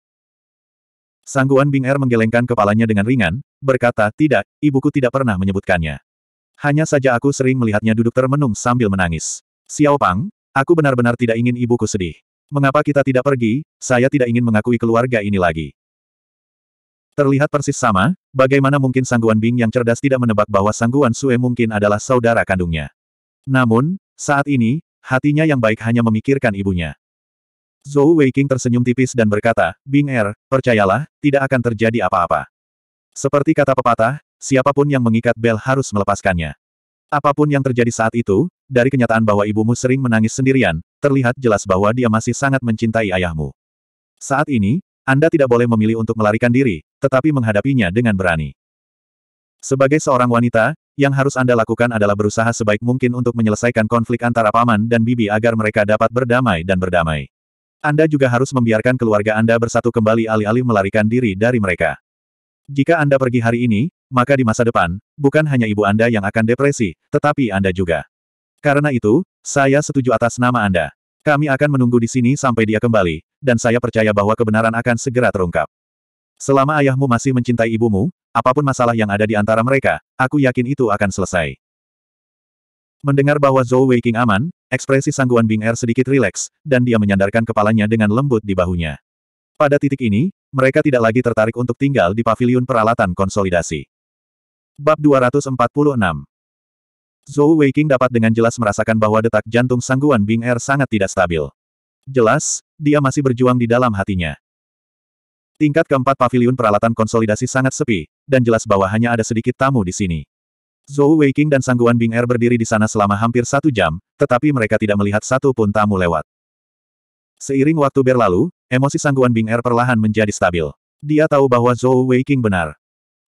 A: Sangguan Bing Er menggelengkan kepalanya dengan ringan, berkata, tidak, ibuku tidak pernah menyebutkannya. Hanya saja aku sering melihatnya duduk termenung sambil menangis. Xiao Pang, aku benar-benar tidak ingin ibuku sedih. Mengapa kita tidak pergi? Saya tidak ingin mengakui keluarga ini lagi. Terlihat persis sama, bagaimana mungkin Sangguan Bing yang cerdas tidak menebak bahwa Sangguan Sue mungkin adalah saudara kandungnya. Namun, saat ini, hatinya yang baik hanya memikirkan ibunya. Zhou Weiqing tersenyum tipis dan berkata, Bing Er, percayalah, tidak akan terjadi apa-apa. Seperti kata pepatah, siapapun yang mengikat bel harus melepaskannya. Apapun yang terjadi saat itu, dari kenyataan bahwa ibumu sering menangis sendirian, terlihat jelas bahwa dia masih sangat mencintai ayahmu. Saat ini, anda tidak boleh memilih untuk melarikan diri, tetapi menghadapinya dengan berani. Sebagai seorang wanita, yang harus Anda lakukan adalah berusaha sebaik mungkin untuk menyelesaikan konflik antara paman dan bibi agar mereka dapat berdamai dan berdamai. Anda juga harus membiarkan keluarga Anda bersatu kembali alih-alih melarikan diri dari mereka. Jika Anda pergi hari ini, maka di masa depan, bukan hanya ibu Anda yang akan depresi, tetapi Anda juga. Karena itu, saya setuju atas nama Anda. Kami akan menunggu di sini sampai dia kembali, dan saya percaya bahwa kebenaran akan segera terungkap. Selama ayahmu masih mencintai ibumu, apapun masalah yang ada di antara mereka, aku yakin itu akan selesai. Mendengar bahwa Zhou Weiqing aman, ekspresi sangguan Bing Er sedikit rileks, dan dia menyandarkan kepalanya dengan lembut di bahunya. Pada titik ini, mereka tidak lagi tertarik untuk tinggal di paviliun peralatan konsolidasi. Bab 246 Zhou Weiqing dapat dengan jelas merasakan bahwa detak jantung sangguan Bing Er sangat tidak stabil. Jelas, dia masih berjuang di dalam hatinya. Tingkat keempat pavilion peralatan konsolidasi sangat sepi, dan jelas bahwa hanya ada sedikit tamu di sini. Zhou Weiqing dan sangguan Bing Er berdiri di sana selama hampir satu jam, tetapi mereka tidak melihat satu pun tamu lewat. Seiring waktu berlalu, emosi sangguan Bing Er perlahan menjadi stabil. Dia tahu bahwa Zhou Weiqing benar.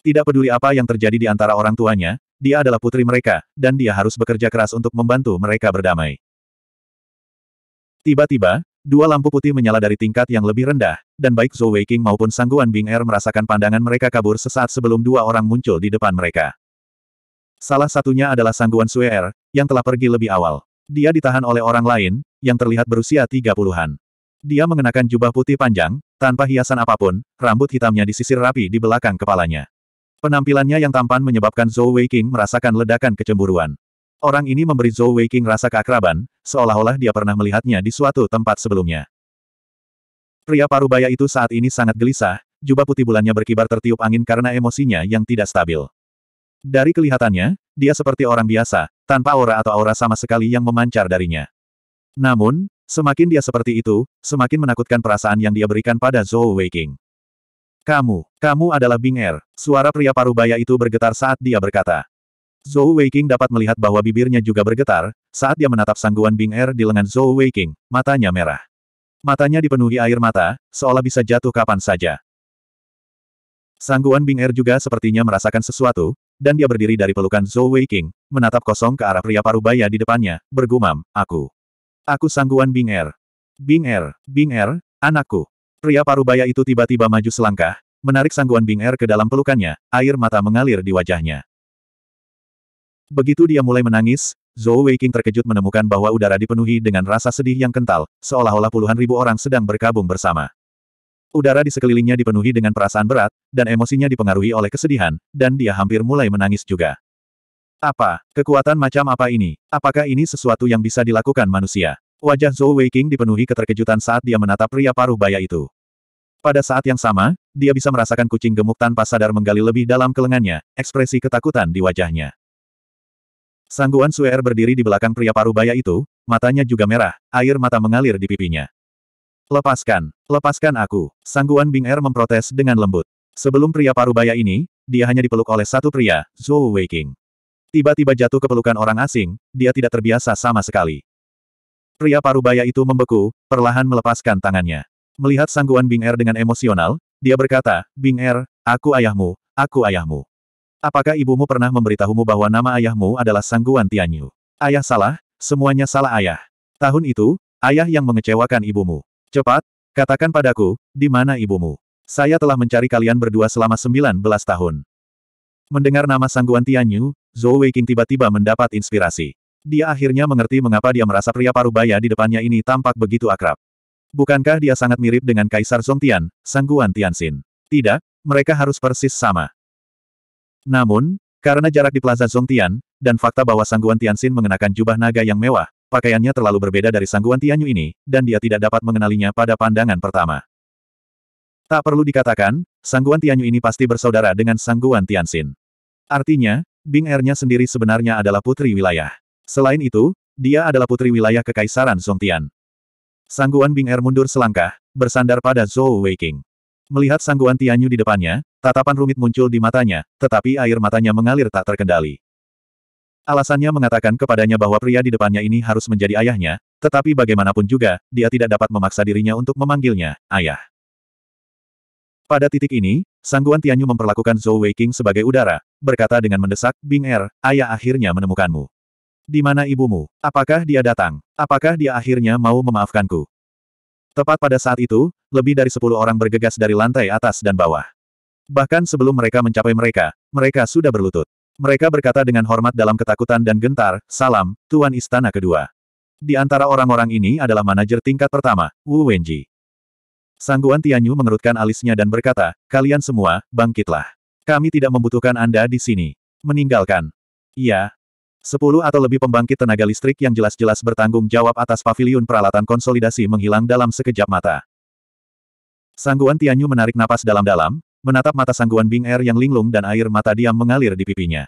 A: Tidak peduli apa yang terjadi di antara orang tuanya, dia adalah putri mereka, dan dia harus bekerja keras untuk membantu mereka berdamai. Tiba-tiba, dua lampu putih menyala dari tingkat yang lebih rendah, dan baik Zhou Weiqing maupun Sangguan Bing Er merasakan pandangan mereka kabur sesaat sebelum dua orang muncul di depan mereka. Salah satunya adalah Sangguan Sue Er, yang telah pergi lebih awal. Dia ditahan oleh orang lain, yang terlihat berusia tiga puluhan. Dia mengenakan jubah putih panjang, tanpa hiasan apapun, rambut hitamnya disisir rapi di belakang kepalanya. Penampilannya yang tampan menyebabkan Zhou Weiqing merasakan ledakan kecemburuan. Orang ini memberi Zhou Weiqing rasa keakraban, seolah-olah dia pernah melihatnya di suatu tempat sebelumnya. Pria parubaya itu saat ini sangat gelisah, jubah putih bulannya berkibar tertiup angin karena emosinya yang tidak stabil. Dari kelihatannya, dia seperti orang biasa, tanpa aura atau aura sama sekali yang memancar darinya. Namun, semakin dia seperti itu, semakin menakutkan perasaan yang dia berikan pada Zhou Weiqing. Kamu, kamu adalah Bing'er. Suara pria parubaya itu bergetar saat dia berkata. Zhou Weiking dapat melihat bahwa bibirnya juga bergetar, saat dia menatap sangguan Bing'er di lengan Zhou Weiking, matanya merah. Matanya dipenuhi air mata, seolah bisa jatuh kapan saja. Sangguan Bing'er juga sepertinya merasakan sesuatu, dan dia berdiri dari pelukan Zhou Weiking, menatap kosong ke arah pria parubaya di depannya, bergumam, Aku. Aku Sangguan Bing'er. Bing'er, Bing'er, anakku. Pria parubaya itu tiba-tiba maju selangkah, menarik sangguan Bing Er ke dalam pelukannya, air mata mengalir di wajahnya. Begitu dia mulai menangis, Zhou Weiqing terkejut menemukan bahwa udara dipenuhi dengan rasa sedih yang kental, seolah-olah puluhan ribu orang sedang berkabung bersama. Udara di sekelilingnya dipenuhi dengan perasaan berat, dan emosinya dipengaruhi oleh kesedihan, dan dia hampir mulai menangis juga. Apa? Kekuatan macam apa ini? Apakah ini sesuatu yang bisa dilakukan manusia? Wajah Zhou Weiqing dipenuhi keterkejutan saat dia menatap pria paruh baya itu. Pada saat yang sama, dia bisa merasakan kucing gemuk tanpa sadar menggali lebih dalam ke lengannya, ekspresi ketakutan di wajahnya. Sangguan Suer berdiri di belakang pria paruh baya itu, matanya juga merah, air mata mengalir di pipinya. Lepaskan, lepaskan aku, Sangguan Bing Er memprotes dengan lembut. Sebelum pria paruh baya ini, dia hanya dipeluk oleh satu pria, Zhou Weiqing. Tiba-tiba jatuh ke pelukan orang asing, dia tidak terbiasa sama sekali. Pria parubaya itu membeku, perlahan melepaskan tangannya. Melihat sangguan Bing Er dengan emosional, dia berkata, Bing Er, aku ayahmu, aku ayahmu. Apakah ibumu pernah memberitahumu bahwa nama ayahmu adalah sangguan Tianyu? Ayah salah, semuanya salah ayah. Tahun itu, ayah yang mengecewakan ibumu. Cepat, katakan padaku, di mana ibumu? Saya telah mencari kalian berdua selama 19 tahun. Mendengar nama sangguan Tianyu, Zhou Weiqing tiba-tiba mendapat inspirasi. Dia akhirnya mengerti mengapa dia merasa pria parubaya di depannya ini tampak begitu akrab. Bukankah dia sangat mirip dengan Kaisar Zongtian, Sangguan Tianxin? Tidak, mereka harus persis sama. Namun, karena jarak di Plaza Zongtian, dan fakta bahwa Sangguan Tianxin mengenakan jubah naga yang mewah, pakaiannya terlalu berbeda dari Sangguan Tianyu ini, dan dia tidak dapat mengenalinya pada pandangan pertama. Tak perlu dikatakan, Sangguan Tianyu ini pasti bersaudara dengan Sangguan Tianxin. Artinya, Bing Ernya sendiri sebenarnya adalah putri wilayah. Selain itu, dia adalah putri wilayah Kekaisaran Songtian. Sangguan Bing Er mundur selangkah, bersandar pada Zhou Weiking. Melihat Sangguan Tianyu di depannya, tatapan rumit muncul di matanya, tetapi air matanya mengalir tak terkendali. Alasannya mengatakan kepadanya bahwa pria di depannya ini harus menjadi ayahnya, tetapi bagaimanapun juga, dia tidak dapat memaksa dirinya untuk memanggilnya, ayah. Pada titik ini, Sangguan Tianyu memperlakukan Zhou Weiking sebagai udara, berkata dengan mendesak, Bing Er, ayah akhirnya menemukanmu. Di mana ibumu? Apakah dia datang? Apakah dia akhirnya mau memaafkanku? Tepat pada saat itu, lebih dari sepuluh orang bergegas dari lantai atas dan bawah. Bahkan sebelum mereka mencapai mereka, mereka sudah berlutut. Mereka berkata dengan hormat dalam ketakutan dan gentar, Salam, Tuan Istana Kedua. Di antara orang-orang ini adalah manajer tingkat pertama, Wu Wenji. Sangguan Tianyu mengerutkan alisnya dan berkata, Kalian semua, bangkitlah. Kami tidak membutuhkan Anda di sini. Meninggalkan. Iya, Sepuluh atau lebih pembangkit tenaga listrik yang jelas-jelas bertanggung jawab atas pavilion peralatan konsolidasi menghilang dalam sekejap mata. Sangguan Tianyu menarik napas dalam-dalam, menatap mata sangguan Bing Er yang linglung dan air mata diam mengalir di pipinya.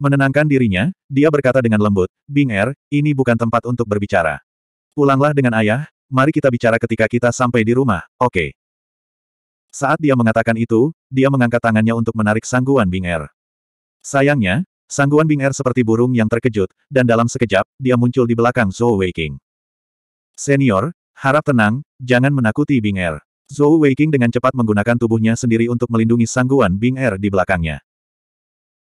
A: Menenangkan dirinya, dia berkata dengan lembut, Bing Er, ini bukan tempat untuk berbicara. Pulanglah dengan ayah, mari kita bicara ketika kita sampai di rumah, oke. Okay. Saat dia mengatakan itu, dia mengangkat tangannya untuk menarik sangguan Bing Er. Sayangnya, Sangguan Bing Er seperti burung yang terkejut, dan dalam sekejap, dia muncul di belakang Zhou Weiqing. Senior, harap tenang, jangan menakuti Bing Er. Zhou Weiqing dengan cepat menggunakan tubuhnya sendiri untuk melindungi sangguan Bing Er di belakangnya.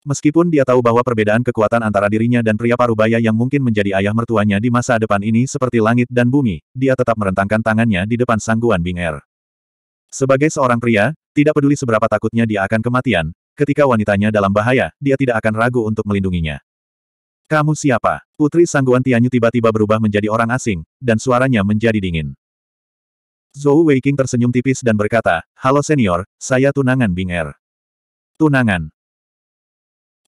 A: Meskipun dia tahu bahwa perbedaan kekuatan antara dirinya dan pria parubaya yang mungkin menjadi ayah mertuanya di masa depan ini seperti langit dan bumi, dia tetap merentangkan tangannya di depan sangguan Bing Er. Sebagai seorang pria, tidak peduli seberapa takutnya dia akan kematian, Ketika wanitanya dalam bahaya, dia tidak akan ragu untuk melindunginya. Kamu siapa? Putri Sangguan Tianyu tiba-tiba berubah menjadi orang asing, dan suaranya menjadi dingin. Zhou Weiking tersenyum tipis dan berkata, Halo senior, saya tunangan Bing Er. Tunangan.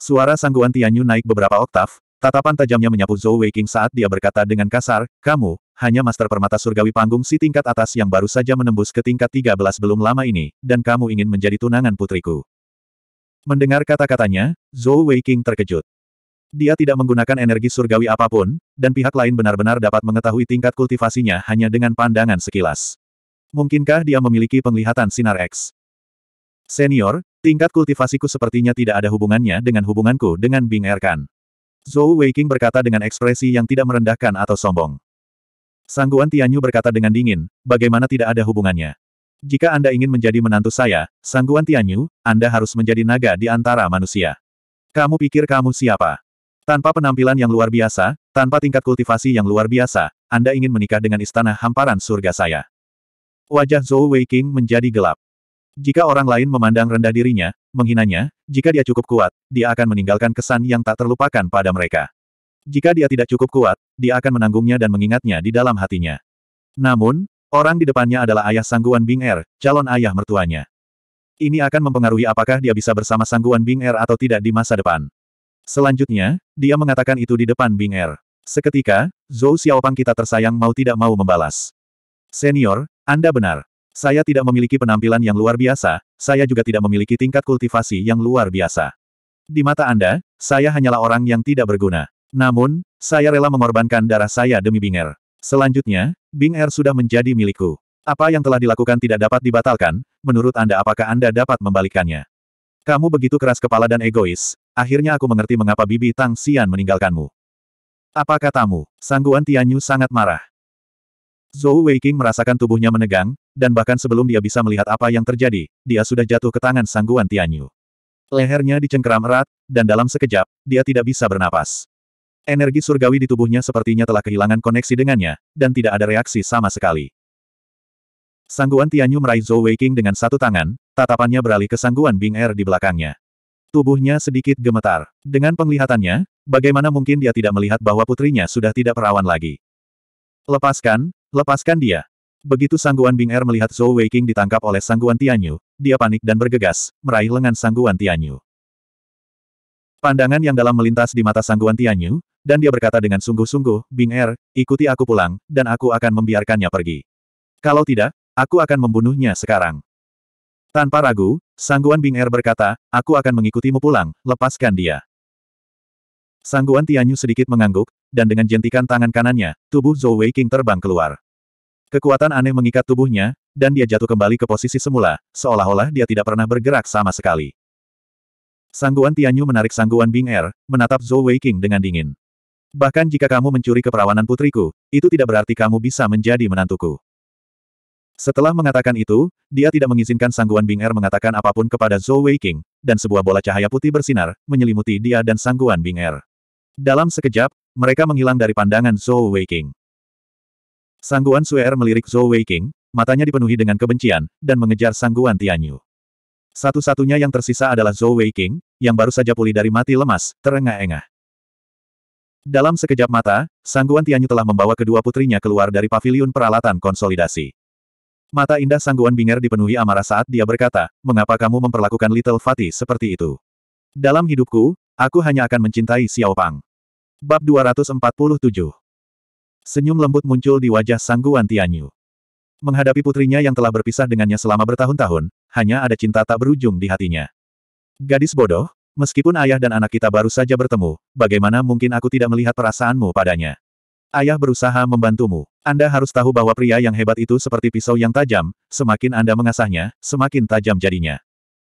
A: Suara Sangguan Tianyu naik beberapa oktav, tatapan tajamnya menyapu Zhou Weiking saat dia berkata dengan kasar, Kamu, hanya Master Permata Surgawi Panggung si tingkat atas yang baru saja menembus ke tingkat 13 belum lama ini, dan kamu ingin menjadi tunangan putriku. Mendengar kata-katanya, Zhou Weiqing terkejut. Dia tidak menggunakan energi surgawi apapun, dan pihak lain benar-benar dapat mengetahui tingkat kultivasinya hanya dengan pandangan sekilas. Mungkinkah dia memiliki penglihatan sinar X? Senior, tingkat kultivasiku sepertinya tidak ada hubungannya dengan hubunganku dengan Bing Erkan. Zhou Weiqing berkata dengan ekspresi yang tidak merendahkan atau sombong. Sangguan Tianyu berkata dengan dingin, bagaimana tidak ada hubungannya. Jika Anda ingin menjadi menantu saya, Sangguan Tianyu, Anda harus menjadi naga di antara manusia. Kamu pikir kamu siapa? Tanpa penampilan yang luar biasa, tanpa tingkat kultivasi yang luar biasa, Anda ingin menikah dengan istana hamparan surga saya. Wajah Zhou Weiqing menjadi gelap. Jika orang lain memandang rendah dirinya, menghinanya, jika dia cukup kuat, dia akan meninggalkan kesan yang tak terlupakan pada mereka. Jika dia tidak cukup kuat, dia akan menanggungnya dan mengingatnya di dalam hatinya. Namun, Orang di depannya adalah ayah Sangguan Bing Er, calon ayah mertuanya. Ini akan mempengaruhi apakah dia bisa bersama Sangguan Bing Er atau tidak di masa depan. Selanjutnya, dia mengatakan itu di depan Bing Er. Seketika, Zhou Xiaopang kita tersayang mau tidak mau membalas. Senior, Anda benar. Saya tidak memiliki penampilan yang luar biasa, saya juga tidak memiliki tingkat kultivasi yang luar biasa. Di mata Anda, saya hanyalah orang yang tidak berguna. Namun, saya rela mengorbankan darah saya demi Bing Er. Selanjutnya, Bing Air er sudah menjadi milikku. Apa yang telah dilakukan tidak dapat dibatalkan, menurut Anda apakah Anda dapat membalikkannya? Kamu begitu keras kepala dan egois, akhirnya aku mengerti mengapa Bibi Tang Xian meninggalkanmu. Apa katamu? Sangguan Tianyu sangat marah. Zhou Weiqing merasakan tubuhnya menegang, dan bahkan sebelum dia bisa melihat apa yang terjadi, dia sudah jatuh ke tangan Sangguan Tianyu. Lehernya dicengkeram erat, dan dalam sekejap, dia tidak bisa bernapas. Energi surgawi di tubuhnya sepertinya telah kehilangan koneksi dengannya, dan tidak ada reaksi sama sekali. Sangguan Tianyu meraih Zhou Weiqing dengan satu tangan, tatapannya beralih ke sangguan Bing Er di belakangnya. Tubuhnya sedikit gemetar. Dengan penglihatannya, bagaimana mungkin dia tidak melihat bahwa putrinya sudah tidak perawan lagi. Lepaskan, lepaskan dia. Begitu sangguan Bing Er melihat Zhou Weiqing ditangkap oleh sangguan Tianyu, dia panik dan bergegas, meraih lengan sangguan Tianyu. Pandangan yang dalam melintas di mata sangguan Tianyu, dan dia berkata dengan sungguh-sungguh, Bing Er, ikuti aku pulang, dan aku akan membiarkannya pergi. Kalau tidak, aku akan membunuhnya sekarang. Tanpa ragu, Sangguan Bing Er berkata, aku akan mengikutimu pulang, lepaskan dia. Sangguan Tianyu sedikit mengangguk, dan dengan jentikan tangan kanannya, tubuh Zhou Wei King terbang keluar. Kekuatan aneh mengikat tubuhnya, dan dia jatuh kembali ke posisi semula, seolah-olah dia tidak pernah bergerak sama sekali. Sangguan Tianyu menarik sangguan Bing Er, menatap Zhou Wei King dengan dingin. Bahkan jika kamu mencuri keperawanan putriku, itu tidak berarti kamu bisa menjadi menantuku. Setelah mengatakan itu, dia tidak mengizinkan Sangguan Bing'er mengatakan apapun kepada Zhou Weiqing, dan sebuah bola cahaya putih bersinar, menyelimuti dia dan Sangguan Bing'er. Dalam sekejap, mereka menghilang dari pandangan Zhou Weiqing. Sangguan Suer melirik Zhou Weiqing, matanya dipenuhi dengan kebencian, dan mengejar Sangguan Tianyu. Satu-satunya yang tersisa adalah Zhou Weiqing, yang baru saja pulih dari mati lemas, terengah-engah. Dalam sekejap mata, Sangguan Tianyu telah membawa kedua putrinya keluar dari paviliun peralatan konsolidasi. Mata indah Sangguan Binger dipenuhi amarah saat dia berkata, mengapa kamu memperlakukan Little Fatih seperti itu? Dalam hidupku, aku hanya akan mencintai Xiao Pang." Bab 247 Senyum lembut muncul di wajah Sangguan Tianyu. Menghadapi putrinya yang telah berpisah dengannya selama bertahun-tahun, hanya ada cinta tak berujung di hatinya. Gadis bodoh, Meskipun ayah dan anak kita baru saja bertemu, bagaimana mungkin aku tidak melihat perasaanmu padanya? Ayah berusaha membantumu. Anda harus tahu bahwa pria yang hebat itu seperti pisau yang tajam, semakin Anda mengasahnya, semakin tajam jadinya.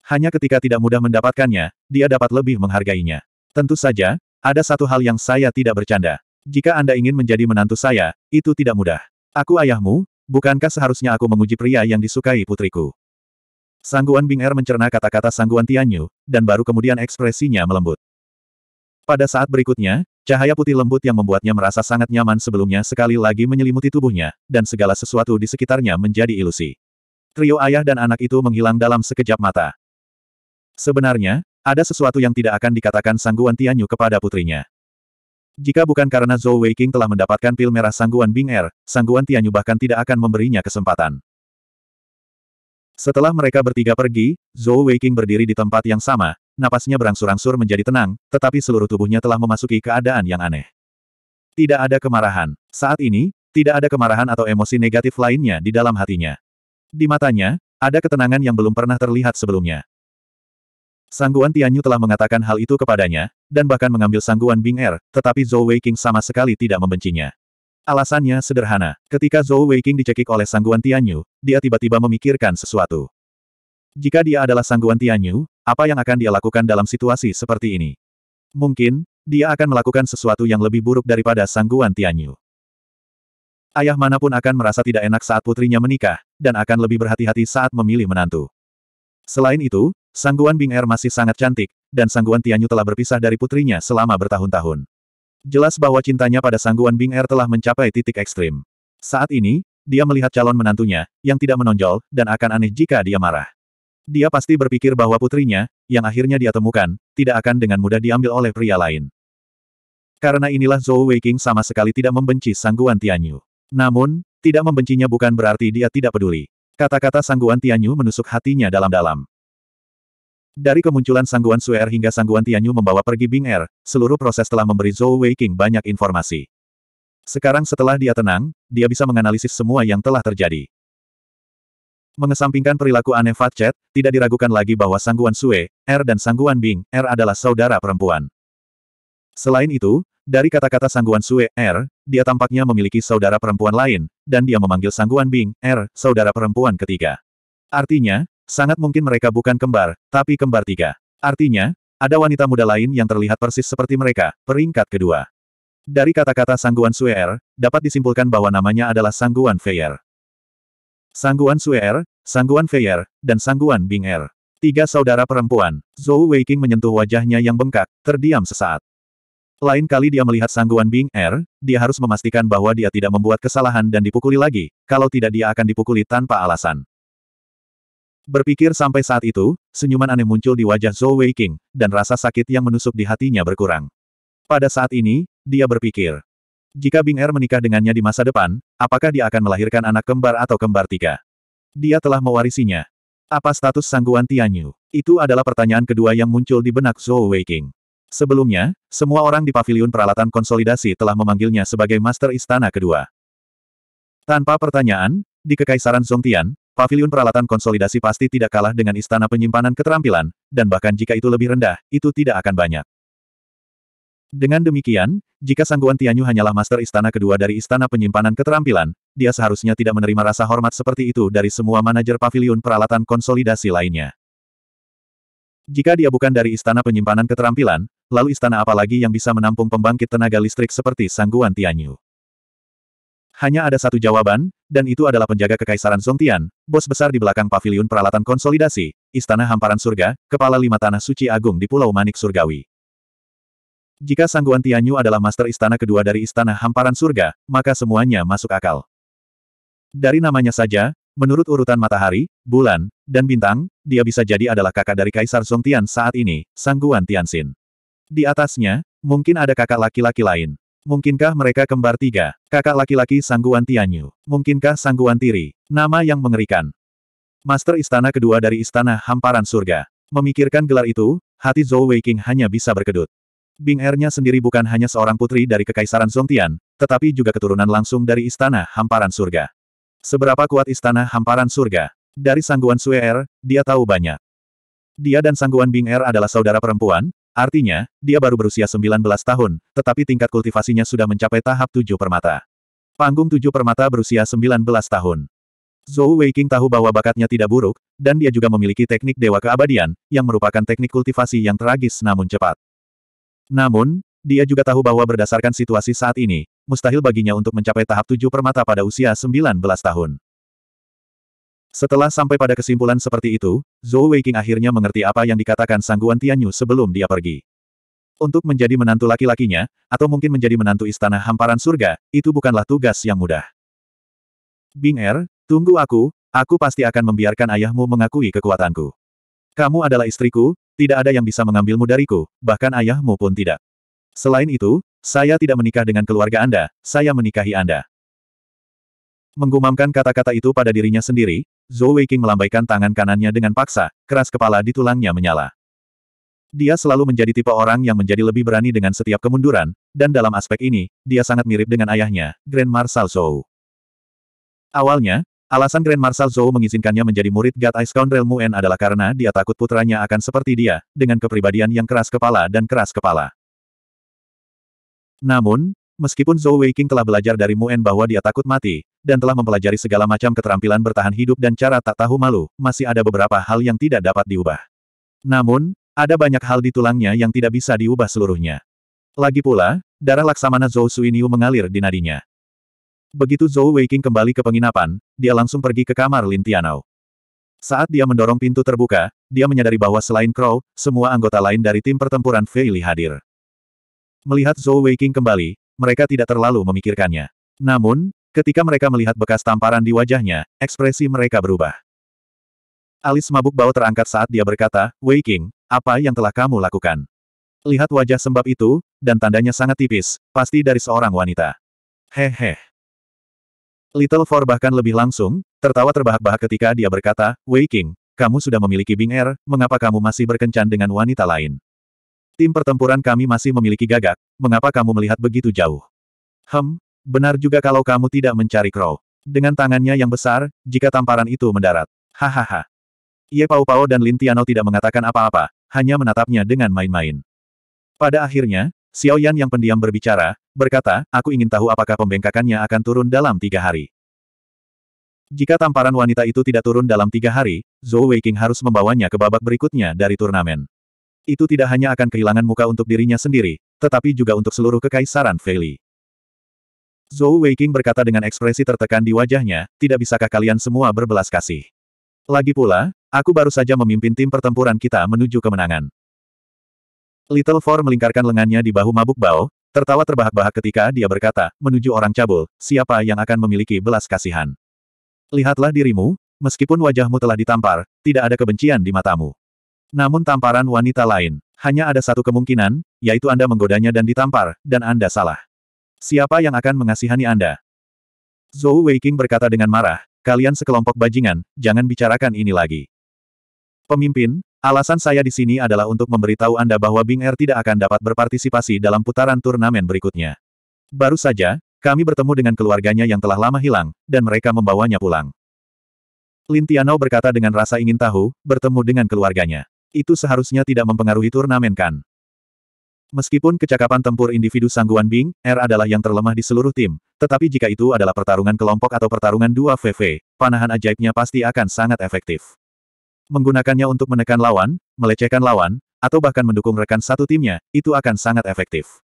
A: Hanya ketika tidak mudah mendapatkannya, dia dapat lebih menghargainya. Tentu saja, ada satu hal yang saya tidak bercanda. Jika Anda ingin menjadi menantu saya, itu tidak mudah. Aku ayahmu, bukankah seharusnya aku menguji pria yang disukai putriku? Sangguan Bing Er mencerna kata-kata Sangguan Tianyu, dan baru kemudian ekspresinya melembut. Pada saat berikutnya, cahaya putih lembut yang membuatnya merasa sangat nyaman sebelumnya sekali lagi menyelimuti tubuhnya, dan segala sesuatu di sekitarnya menjadi ilusi. Trio ayah dan anak itu menghilang dalam sekejap mata. Sebenarnya, ada sesuatu yang tidak akan dikatakan Sangguan Tianyu kepada putrinya. Jika bukan karena Zhou Weiking telah mendapatkan pil merah Sangguan Bing Er, Sangguan Tianyu bahkan tidak akan memberinya kesempatan. Setelah mereka bertiga pergi, Zhou Weiqing berdiri di tempat yang sama, napasnya berangsur-angsur menjadi tenang, tetapi seluruh tubuhnya telah memasuki keadaan yang aneh. Tidak ada kemarahan. Saat ini, tidak ada kemarahan atau emosi negatif lainnya di dalam hatinya. Di matanya, ada ketenangan yang belum pernah terlihat sebelumnya. Sangguan Tianyu telah mengatakan hal itu kepadanya, dan bahkan mengambil sangguan Bing Er, tetapi Zhou Weiqing sama sekali tidak membencinya. Alasannya sederhana, ketika Zhou Weiqing dicekik oleh sangguan Tianyu, dia tiba-tiba memikirkan sesuatu. Jika dia adalah sangguan Tianyu, apa yang akan dia lakukan dalam situasi seperti ini? Mungkin, dia akan melakukan sesuatu yang lebih buruk daripada sangguan Tianyu. Ayah manapun akan merasa tidak enak saat putrinya menikah, dan akan lebih berhati-hati saat memilih menantu. Selain itu, sangguan Bing Er masih sangat cantik, dan sangguan Tianyu telah berpisah dari putrinya selama bertahun-tahun. Jelas bahwa cintanya pada sangguan Bing Er telah mencapai titik ekstrim. Saat ini, dia melihat calon menantunya, yang tidak menonjol, dan akan aneh jika dia marah. Dia pasti berpikir bahwa putrinya, yang akhirnya dia temukan, tidak akan dengan mudah diambil oleh pria lain. Karena inilah Zhou Weiqing sama sekali tidak membenci sangguan Tianyu. Namun, tidak membencinya bukan berarti dia tidak peduli. Kata-kata sangguan Tianyu menusuk hatinya dalam-dalam. Dari kemunculan sangguan Sue hingga sangguan Tianyu membawa pergi Bing Er, seluruh proses telah memberi Zhou Weiqing banyak informasi. Sekarang setelah dia tenang, dia bisa menganalisis semua yang telah terjadi. Mengesampingkan perilaku aneh Fat Chat, tidak diragukan lagi bahwa Sangguan Sue, Er dan Sangguan Bing, Er adalah saudara perempuan. Selain itu, dari kata-kata Sangguan Sue, Er, dia tampaknya memiliki saudara perempuan lain, dan dia memanggil Sangguan Bing, Er, saudara perempuan ketiga. Artinya, Sangat mungkin mereka bukan kembar, tapi kembar tiga. Artinya, ada wanita muda lain yang terlihat persis seperti mereka, peringkat kedua. Dari kata-kata Sangguan Suer, dapat disimpulkan bahwa namanya adalah Sangguan Feier. Sangguan Suer, Sangguan Feier, dan Sangguan Bing Er. Tiga saudara perempuan, Zhou Weiqing menyentuh wajahnya yang bengkak, terdiam sesaat. Lain kali dia melihat Sangguan Bing Er, dia harus memastikan bahwa dia tidak membuat kesalahan dan dipukuli lagi, kalau tidak dia akan dipukuli tanpa alasan. Berpikir sampai saat itu, senyuman aneh muncul di wajah Zhou Weiqing, dan rasa sakit yang menusuk di hatinya berkurang. Pada saat ini, dia berpikir. Jika Bing Er menikah dengannya di masa depan, apakah dia akan melahirkan anak kembar atau kembar tiga? Dia telah mewarisinya. Apa status sangguan Tianyu? Itu adalah pertanyaan kedua yang muncul di benak Zhou Weiqing. Sebelumnya, semua orang di paviliun peralatan konsolidasi telah memanggilnya sebagai Master Istana Kedua. Tanpa pertanyaan, di Kekaisaran Zhongtian, Pavilion peralatan konsolidasi pasti tidak kalah dengan istana penyimpanan keterampilan, dan bahkan jika itu lebih rendah, itu tidak akan banyak. Dengan demikian, jika Sangguan Tianyu hanyalah master istana kedua dari istana penyimpanan keterampilan, dia seharusnya tidak menerima rasa hormat seperti itu dari semua manajer pavilion peralatan konsolidasi lainnya. Jika dia bukan dari istana penyimpanan keterampilan, lalu istana apa lagi yang bisa menampung pembangkit tenaga listrik seperti Sangguan Tianyu? Hanya ada satu jawaban, dan itu adalah penjaga kekaisaran Songtian, bos besar di belakang paviliun peralatan konsolidasi, Istana Hamparan Surga, Kepala Lima Tanah Suci Agung di Pulau Manik Surgawi. Jika Sangguan Tianyu adalah master istana kedua dari Istana Hamparan Surga, maka semuanya masuk akal. Dari namanya saja, menurut urutan matahari, bulan, dan bintang, dia bisa jadi adalah kakak dari Kaisar Songtian saat ini, Sangguan Tianxin. Di atasnya, mungkin ada kakak laki-laki lain. Mungkinkah mereka kembar tiga? Kakak laki-laki Sangguan Tianyu. Mungkinkah Sangguan Tiri? Nama yang mengerikan. Master istana kedua dari istana hamparan surga. Memikirkan gelar itu, hati Zhou Weiqing hanya bisa berkedut. Bing Ernya sendiri bukan hanya seorang putri dari Kekaisaran Tian, tetapi juga keturunan langsung dari istana hamparan surga. Seberapa kuat istana hamparan surga? Dari Sangguan Sue Er, dia tahu banyak. Dia dan Sangguan Bing Er adalah saudara perempuan, Artinya, dia baru berusia 19 tahun, tetapi tingkat kultivasinya sudah mencapai tahap tujuh permata. Panggung tujuh permata berusia 19 tahun. Zhou Weiqing tahu bahwa bakatnya tidak buruk, dan dia juga memiliki teknik dewa keabadian, yang merupakan teknik kultivasi yang tragis namun cepat. Namun, dia juga tahu bahwa berdasarkan situasi saat ini, mustahil baginya untuk mencapai tahap tujuh permata pada usia 19 tahun. Setelah sampai pada kesimpulan seperti itu, Zhou Weiqing akhirnya mengerti apa yang dikatakan Sangguan Tianyu sebelum dia pergi. Untuk menjadi menantu laki-lakinya, atau mungkin menjadi menantu istana hamparan surga, itu bukanlah tugas yang mudah. Bing Er, tunggu aku, aku pasti akan membiarkan ayahmu mengakui kekuatanku. Kamu adalah istriku, tidak ada yang bisa mengambilmu dariku, bahkan ayahmu pun tidak. Selain itu, saya tidak menikah dengan keluarga Anda, saya menikahi Anda. Menggumamkan kata-kata itu pada dirinya sendiri, Zhou Weiqing melambaikan tangan kanannya dengan paksa, keras kepala di tulangnya menyala. Dia selalu menjadi tipe orang yang menjadi lebih berani dengan setiap kemunduran, dan dalam aspek ini, dia sangat mirip dengan ayahnya, Grand Marshal Zhou. Awalnya, alasan Grand Marshal Zhou mengizinkannya menjadi murid God Ice Scoundrel Muen adalah karena dia takut putranya akan seperti dia, dengan kepribadian yang keras kepala dan keras kepala. Namun, meskipun Zhou Weiqing telah belajar dari Muen bahwa dia takut mati, dan telah mempelajari segala macam keterampilan bertahan hidup dan cara tak tahu malu, masih ada beberapa hal yang tidak dapat diubah. Namun, ada banyak hal di tulangnya yang tidak bisa diubah seluruhnya. Lagi pula, darah laksamana Zhou Suiniu mengalir di nadinya. Begitu Zhou Weiqing kembali ke penginapan, dia langsung pergi ke kamar Lin Tianao. Saat dia mendorong pintu terbuka, dia menyadari bahwa selain Crow, semua anggota lain dari tim pertempuran Feili hadir. Melihat Zhou Weiqing kembali, mereka tidak terlalu memikirkannya. Namun, Ketika mereka melihat bekas tamparan di wajahnya, ekspresi mereka berubah. Alis mabuk bau terangkat saat dia berkata, Wei King, apa yang telah kamu lakukan? Lihat wajah sembab itu, dan tandanya sangat tipis, pasti dari seorang wanita. Hehe. Little Four bahkan lebih langsung, tertawa terbahak-bahak ketika dia berkata, Wei King, kamu sudah memiliki Bing Air, er, mengapa kamu masih berkencan dengan wanita lain? Tim pertempuran kami masih memiliki gagak, mengapa kamu melihat begitu jauh? Hem, Benar juga kalau kamu tidak mencari Crow. Dengan tangannya yang besar, jika tamparan itu mendarat. Hahaha. Ye Pao Pao dan Lin Tiano tidak mengatakan apa-apa, hanya menatapnya dengan main-main. Pada akhirnya, Xiao Yan yang pendiam berbicara, berkata, aku ingin tahu apakah pembengkakannya akan turun dalam tiga hari. Jika tamparan wanita itu tidak turun dalam tiga hari, Zhou Weiqing harus membawanya ke babak berikutnya dari turnamen. Itu tidak hanya akan kehilangan muka untuk dirinya sendiri, tetapi juga untuk seluruh kekaisaran Feili. Zhou Weiqing berkata dengan ekspresi tertekan di wajahnya, tidak bisakah kalian semua berbelas kasih? Lagi pula, aku baru saja memimpin tim pertempuran kita menuju kemenangan. Little Four melingkarkan lengannya di bahu mabuk bau, tertawa terbahak-bahak ketika dia berkata, menuju orang cabul, siapa yang akan memiliki belas kasihan? Lihatlah dirimu, meskipun wajahmu telah ditampar, tidak ada kebencian di matamu. Namun tamparan wanita lain, hanya ada satu kemungkinan, yaitu Anda menggodanya dan ditampar, dan Anda salah. Siapa yang akan mengasihani Anda? Zhou Weiqing berkata dengan marah, kalian sekelompok bajingan, jangan bicarakan ini lagi. Pemimpin, alasan saya di sini adalah untuk memberitahu Anda bahwa Bing Er tidak akan dapat berpartisipasi dalam putaran turnamen berikutnya. Baru saja, kami bertemu dengan keluarganya yang telah lama hilang, dan mereka membawanya pulang. Lin Lintiano berkata dengan rasa ingin tahu, bertemu dengan keluarganya. Itu seharusnya tidak mempengaruhi turnamen kan? Meskipun kecakapan tempur individu sangguan Bing, R adalah yang terlemah di seluruh tim, tetapi jika itu adalah pertarungan kelompok atau pertarungan dua vv panahan ajaibnya pasti akan sangat efektif. Menggunakannya untuk menekan lawan, melecehkan lawan, atau bahkan mendukung rekan satu timnya, itu akan sangat efektif.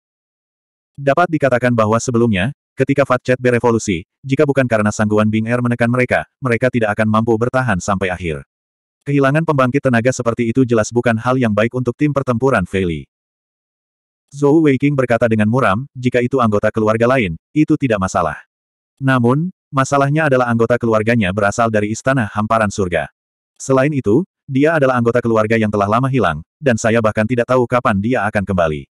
A: Dapat dikatakan bahwa sebelumnya, ketika Fat Chat berevolusi, jika bukan karena sangguan Bing Er menekan mereka, mereka tidak akan mampu bertahan sampai akhir. Kehilangan pembangkit tenaga seperti itu jelas bukan hal yang baik untuk tim pertempuran Feli. Zhou Weiqing berkata dengan muram, jika itu anggota keluarga lain, itu tidak masalah. Namun, masalahnya adalah anggota keluarganya berasal dari istana hamparan surga. Selain itu, dia adalah anggota keluarga yang telah lama hilang, dan saya bahkan tidak tahu kapan dia akan kembali.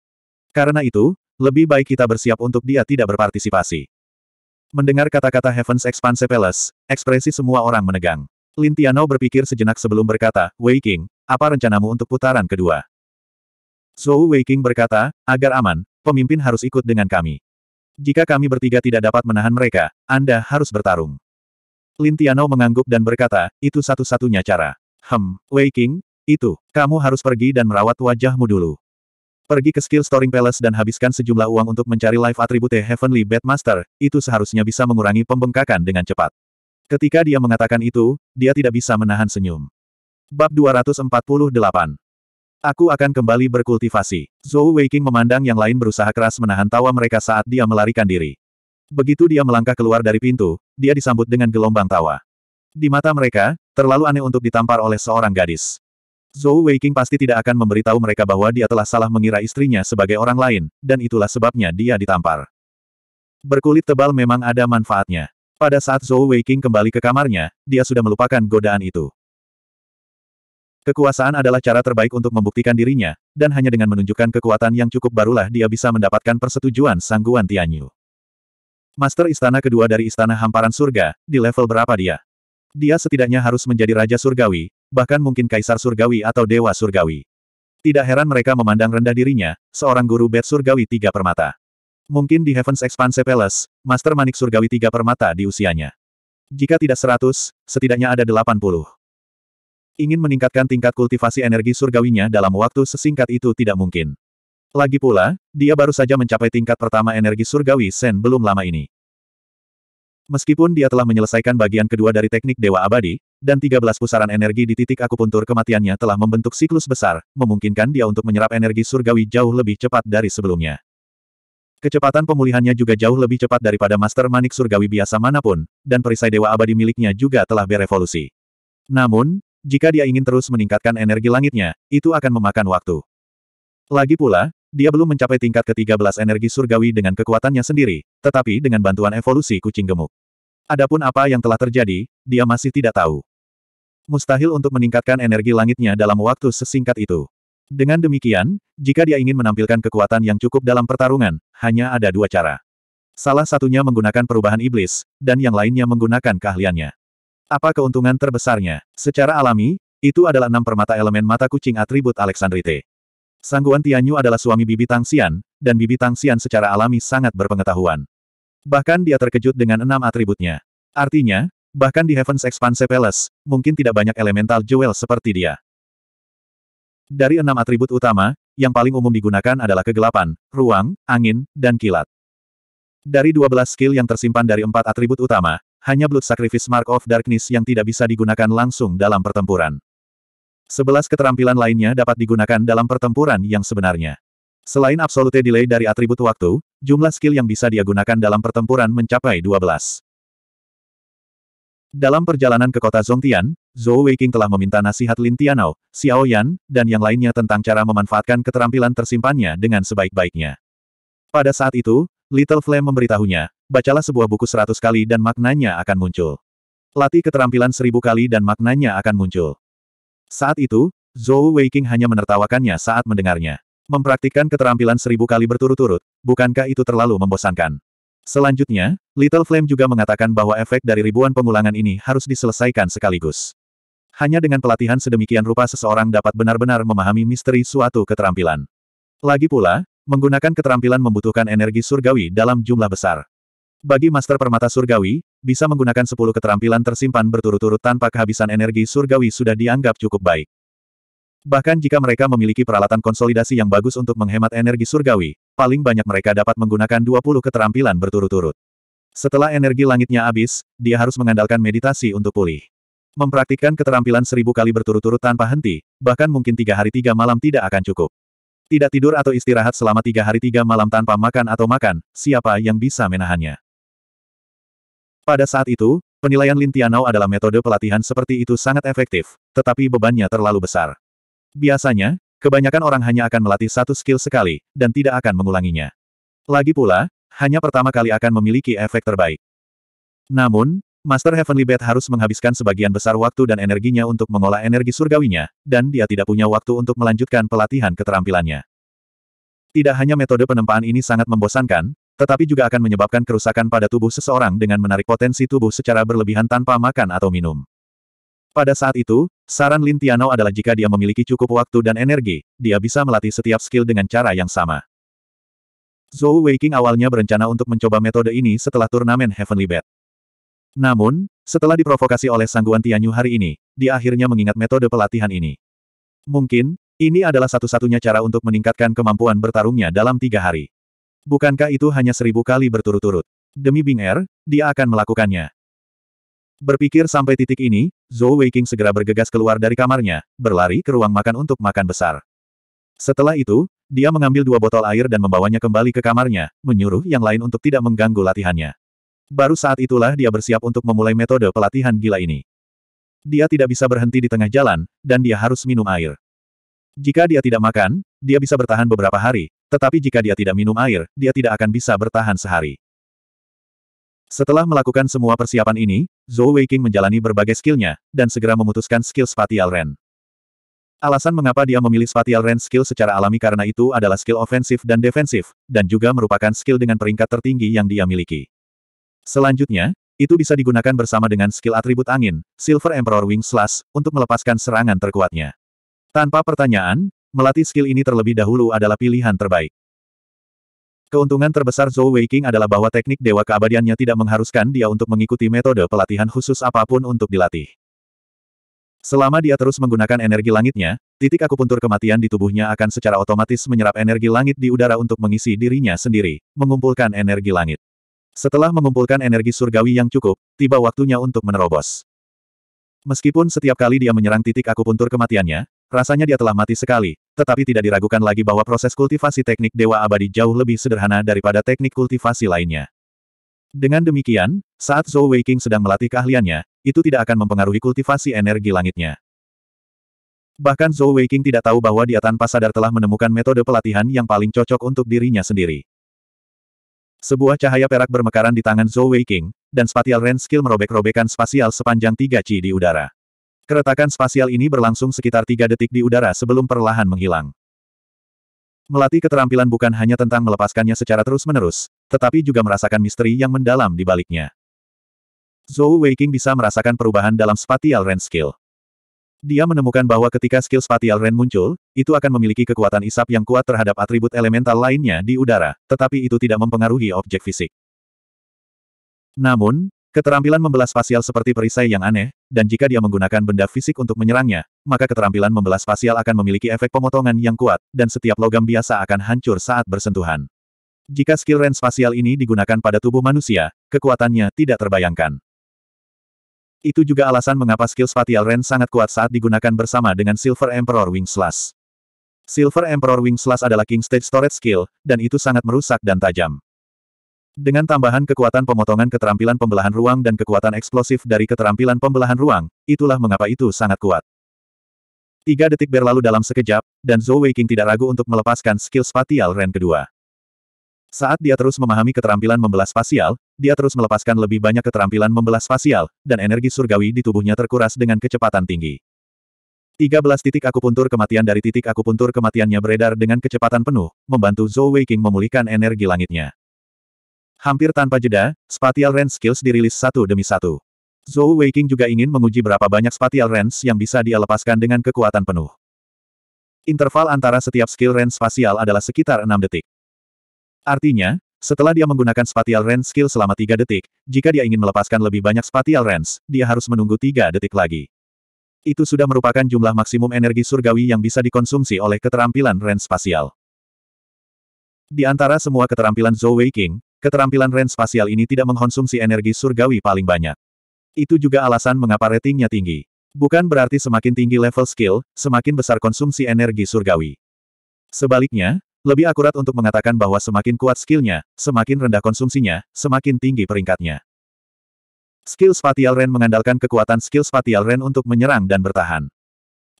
A: Karena itu, lebih baik kita bersiap untuk dia tidak berpartisipasi. Mendengar kata-kata Heaven's Expanse Palace, ekspresi semua orang menegang. Lin berpikir sejenak sebelum berkata, Wei King, apa rencanamu untuk putaran kedua? Zhou Weiqing berkata, agar aman, pemimpin harus ikut dengan kami. Jika kami bertiga tidak dapat menahan mereka, Anda harus bertarung. Lin Tianou mengangguk dan berkata, itu satu-satunya cara. Hem, Weiqing, itu, kamu harus pergi dan merawat wajahmu dulu. Pergi ke skill storing palace dan habiskan sejumlah uang untuk mencari life Attribute Heavenly Master. itu seharusnya bisa mengurangi pembengkakan dengan cepat. Ketika dia mengatakan itu, dia tidak bisa menahan senyum. Bab 248 Aku akan kembali berkultivasi. Zhou Weiqing memandang yang lain berusaha keras menahan tawa mereka saat dia melarikan diri. Begitu dia melangkah keluar dari pintu, dia disambut dengan gelombang tawa. Di mata mereka, terlalu aneh untuk ditampar oleh seorang gadis. Zhou Weiqing pasti tidak akan memberitahu mereka bahwa dia telah salah mengira istrinya sebagai orang lain, dan itulah sebabnya dia ditampar. Berkulit tebal memang ada manfaatnya. Pada saat Zhou Weiqing kembali ke kamarnya, dia sudah melupakan godaan itu. Kekuasaan adalah cara terbaik untuk membuktikan dirinya, dan hanya dengan menunjukkan kekuatan yang cukup barulah dia bisa mendapatkan persetujuan sangguan Tianyu. Master Istana kedua dari Istana Hamparan Surga, di level berapa dia? Dia setidaknya harus menjadi Raja Surgawi, bahkan mungkin Kaisar Surgawi atau Dewa Surgawi. Tidak heran mereka memandang rendah dirinya, seorang guru bed Surgawi tiga permata. Mungkin di Heaven's Expanse Palace, Master Manik Surgawi tiga permata di usianya. Jika tidak seratus, setidaknya ada delapan puluh. Ingin meningkatkan tingkat kultivasi energi surgawinya dalam waktu sesingkat itu tidak mungkin. Lagi pula, dia baru saja mencapai tingkat pertama energi surgawi Sen belum lama ini. Meskipun dia telah menyelesaikan bagian kedua dari teknik Dewa Abadi, dan 13 pusaran energi di titik akupuntur kematiannya telah membentuk siklus besar, memungkinkan dia untuk menyerap energi surgawi jauh lebih cepat dari sebelumnya. Kecepatan pemulihannya juga jauh lebih cepat daripada Master Manik Surgawi biasa manapun, dan perisai Dewa Abadi miliknya juga telah berevolusi. Namun, jika dia ingin terus meningkatkan energi langitnya, itu akan memakan waktu. Lagi pula, dia belum mencapai tingkat ke-13 energi surgawi dengan kekuatannya sendiri, tetapi dengan bantuan evolusi kucing gemuk. Adapun apa yang telah terjadi, dia masih tidak tahu. Mustahil untuk meningkatkan energi langitnya dalam waktu sesingkat itu. Dengan demikian, jika dia ingin menampilkan kekuatan yang cukup dalam pertarungan, hanya ada dua cara. Salah satunya menggunakan perubahan iblis, dan yang lainnya menggunakan keahliannya. Apa keuntungan terbesarnya? Secara alami, itu adalah enam permata elemen mata kucing atribut Alexandrite. Sangguan Tianyu adalah suami Bibi Tang Xian, dan Bibi Tang Xian secara alami sangat berpengetahuan. Bahkan dia terkejut dengan enam atributnya. Artinya, bahkan di Heaven's Expanse Palace, mungkin tidak banyak elemental jewel seperti dia. Dari enam atribut utama, yang paling umum digunakan adalah kegelapan, ruang, angin, dan kilat. Dari 12 skill yang tersimpan dari empat atribut utama, hanya Blood Sacrifice Mark of Darkness yang tidak bisa digunakan langsung dalam pertempuran. Sebelas keterampilan lainnya dapat digunakan dalam pertempuran yang sebenarnya. Selain absolute delay dari atribut waktu, jumlah skill yang bisa dia gunakan dalam pertempuran mencapai 12. Dalam perjalanan ke kota Zongtian, Zhou Weiking telah meminta nasihat Lin Tianao, Xiao Yan, dan yang lainnya tentang cara memanfaatkan keterampilan tersimpannya dengan sebaik-baiknya. Pada saat itu, Little Flame memberitahunya, bacalah sebuah buku seratus kali dan maknanya akan muncul. Latih keterampilan seribu kali dan maknanya akan muncul. Saat itu, Zhou Weiqing hanya menertawakannya saat mendengarnya. Mempraktikkan keterampilan seribu kali berturut-turut, bukankah itu terlalu membosankan? Selanjutnya, Little Flame juga mengatakan bahwa efek dari ribuan pengulangan ini harus diselesaikan sekaligus. Hanya dengan pelatihan sedemikian rupa seseorang dapat benar-benar memahami misteri suatu keterampilan. Lagi pula, menggunakan keterampilan membutuhkan energi surgawi dalam jumlah besar. Bagi Master Permata Surgawi, bisa menggunakan 10 keterampilan tersimpan berturut-turut tanpa kehabisan energi surgawi sudah dianggap cukup baik. Bahkan jika mereka memiliki peralatan konsolidasi yang bagus untuk menghemat energi surgawi, paling banyak mereka dapat menggunakan 20 keterampilan berturut-turut. Setelah energi langitnya habis, dia harus mengandalkan meditasi untuk pulih. Mempraktikkan keterampilan seribu kali berturut-turut tanpa henti, bahkan mungkin tiga hari tiga malam tidak akan cukup. Tidak tidur atau istirahat selama tiga hari tiga malam tanpa makan atau makan, siapa yang bisa menahannya? Pada saat itu, penilaian Lin adalah metode pelatihan seperti itu sangat efektif, tetapi bebannya terlalu besar. Biasanya, kebanyakan orang hanya akan melatih satu skill sekali, dan tidak akan mengulanginya. Lagi pula, hanya pertama kali akan memiliki efek terbaik. Namun, Master Heavenly Bat harus menghabiskan sebagian besar waktu dan energinya untuk mengolah energi surgawinya, dan dia tidak punya waktu untuk melanjutkan pelatihan keterampilannya. Tidak hanya metode penempaan ini sangat membosankan, tetapi juga akan menyebabkan kerusakan pada tubuh seseorang dengan menarik potensi tubuh secara berlebihan tanpa makan atau minum. Pada saat itu, saran Lin Tiano adalah jika dia memiliki cukup waktu dan energi, dia bisa melatih setiap skill dengan cara yang sama. Zhou Weiqing awalnya berencana untuk mencoba metode ini setelah turnamen Heavenly Bat. Namun, setelah diprovokasi oleh sangguan Tianyu hari ini, dia akhirnya mengingat metode pelatihan ini. Mungkin, ini adalah satu-satunya cara untuk meningkatkan kemampuan bertarungnya dalam tiga hari. Bukankah itu hanya seribu kali berturut-turut? Demi Bing Er, dia akan melakukannya. Berpikir sampai titik ini, Zhou Weiqing segera bergegas keluar dari kamarnya, berlari ke ruang makan untuk makan besar. Setelah itu, dia mengambil dua botol air dan membawanya kembali ke kamarnya, menyuruh yang lain untuk tidak mengganggu latihannya. Baru saat itulah dia bersiap untuk memulai metode pelatihan gila ini. Dia tidak bisa berhenti di tengah jalan, dan dia harus minum air. Jika dia tidak makan, dia bisa bertahan beberapa hari, tetapi jika dia tidak minum air, dia tidak akan bisa bertahan sehari. Setelah melakukan semua persiapan ini, Zhou Weiqing menjalani berbagai skillnya, dan segera memutuskan skill Spatial Ren. Alasan mengapa dia memilih Spatial Ren skill secara alami karena itu adalah skill ofensif dan defensif, dan juga merupakan skill dengan peringkat tertinggi yang dia miliki. Selanjutnya, itu bisa digunakan bersama dengan skill atribut angin, Silver Emperor Wing Slash, untuk melepaskan serangan terkuatnya. Tanpa pertanyaan, melatih skill ini terlebih dahulu adalah pilihan terbaik. Keuntungan terbesar Zhou Weiqing adalah bahwa teknik dewa keabadiannya tidak mengharuskan dia untuk mengikuti metode pelatihan khusus apapun untuk dilatih. Selama dia terus menggunakan energi langitnya, titik akupuntur kematian di tubuhnya akan secara otomatis menyerap energi langit di udara untuk mengisi dirinya sendiri, mengumpulkan energi langit. Setelah mengumpulkan energi surgawi yang cukup, tiba waktunya untuk menerobos. Meskipun setiap kali dia menyerang titik akupuntur kematiannya, Rasanya dia telah mati sekali, tetapi tidak diragukan lagi bahwa proses kultivasi teknik Dewa Abadi jauh lebih sederhana daripada teknik kultivasi lainnya. Dengan demikian, saat Zhou Weiqing sedang melatih keahliannya, itu tidak akan mempengaruhi kultivasi energi langitnya. Bahkan Zhou Weiqing tidak tahu bahwa dia tanpa sadar telah menemukan metode pelatihan yang paling cocok untuk dirinya sendiri. Sebuah cahaya perak bermekaran di tangan Zhou Weiqing, dan spatial range skill merobek-robekan spasial sepanjang tiga ci di udara. Keretakan spasial ini berlangsung sekitar tiga detik di udara sebelum perlahan menghilang. Melatih keterampilan bukan hanya tentang melepaskannya secara terus-menerus, tetapi juga merasakan misteri yang mendalam di baliknya. Zhou Weiqing bisa merasakan perubahan dalam spatial ren skill. Dia menemukan bahwa ketika skill spatial ren muncul, itu akan memiliki kekuatan isap yang kuat terhadap atribut elemental lainnya di udara, tetapi itu tidak mempengaruhi objek fisik. Namun, Keterampilan membelas spasial seperti perisai yang aneh, dan jika dia menggunakan benda fisik untuk menyerangnya, maka keterampilan membelas spasial akan memiliki efek pemotongan yang kuat, dan setiap logam biasa akan hancur saat bersentuhan. Jika skill range spasial ini digunakan pada tubuh manusia, kekuatannya tidak terbayangkan. Itu juga alasan mengapa skill spatial range sangat kuat saat digunakan bersama dengan Silver Emperor Wing Slash. Silver Emperor Wing Slash adalah King Stage Storage Skill, dan itu sangat merusak dan tajam. Dengan tambahan kekuatan pemotongan keterampilan pembelahan ruang dan kekuatan eksplosif dari keterampilan pembelahan ruang, itulah mengapa itu sangat kuat. Tiga detik berlalu dalam sekejap, dan Zhou Weiqing tidak ragu untuk melepaskan skill spatial Ren kedua. Saat dia terus memahami keterampilan membelah spasial, dia terus melepaskan lebih banyak keterampilan membelah spasial, dan energi surgawi di tubuhnya terkuras dengan kecepatan tinggi. 13 titik akupuntur kematian dari titik akupuntur kematiannya beredar dengan kecepatan penuh, membantu Zhou Weiqing memulihkan energi langitnya. Hampir tanpa jeda, Spatial Range Skills dirilis satu demi satu. Zhou Weiqing juga ingin menguji berapa banyak Spatial Range yang bisa dia lepaskan dengan kekuatan penuh. Interval antara setiap skill range spasial adalah sekitar 6 detik. Artinya, setelah dia menggunakan Spatial Range Skill selama 3 detik, jika dia ingin melepaskan lebih banyak Spatial Range, dia harus menunggu 3 detik lagi. Itu sudah merupakan jumlah maksimum energi surgawi yang bisa dikonsumsi oleh keterampilan range spasial. Di antara semua keterampilan Zhou Weiqing, Keterampilan ren spasial ini tidak mengkonsumsi energi surgawi paling banyak. Itu juga alasan mengapa ratingnya tinggi. Bukan berarti semakin tinggi level skill, semakin besar konsumsi energi surgawi. Sebaliknya, lebih akurat untuk mengatakan bahwa semakin kuat skillnya, semakin rendah konsumsinya, semakin tinggi peringkatnya. Skill spatial Ren mengandalkan kekuatan skill spatial Ren untuk menyerang dan bertahan.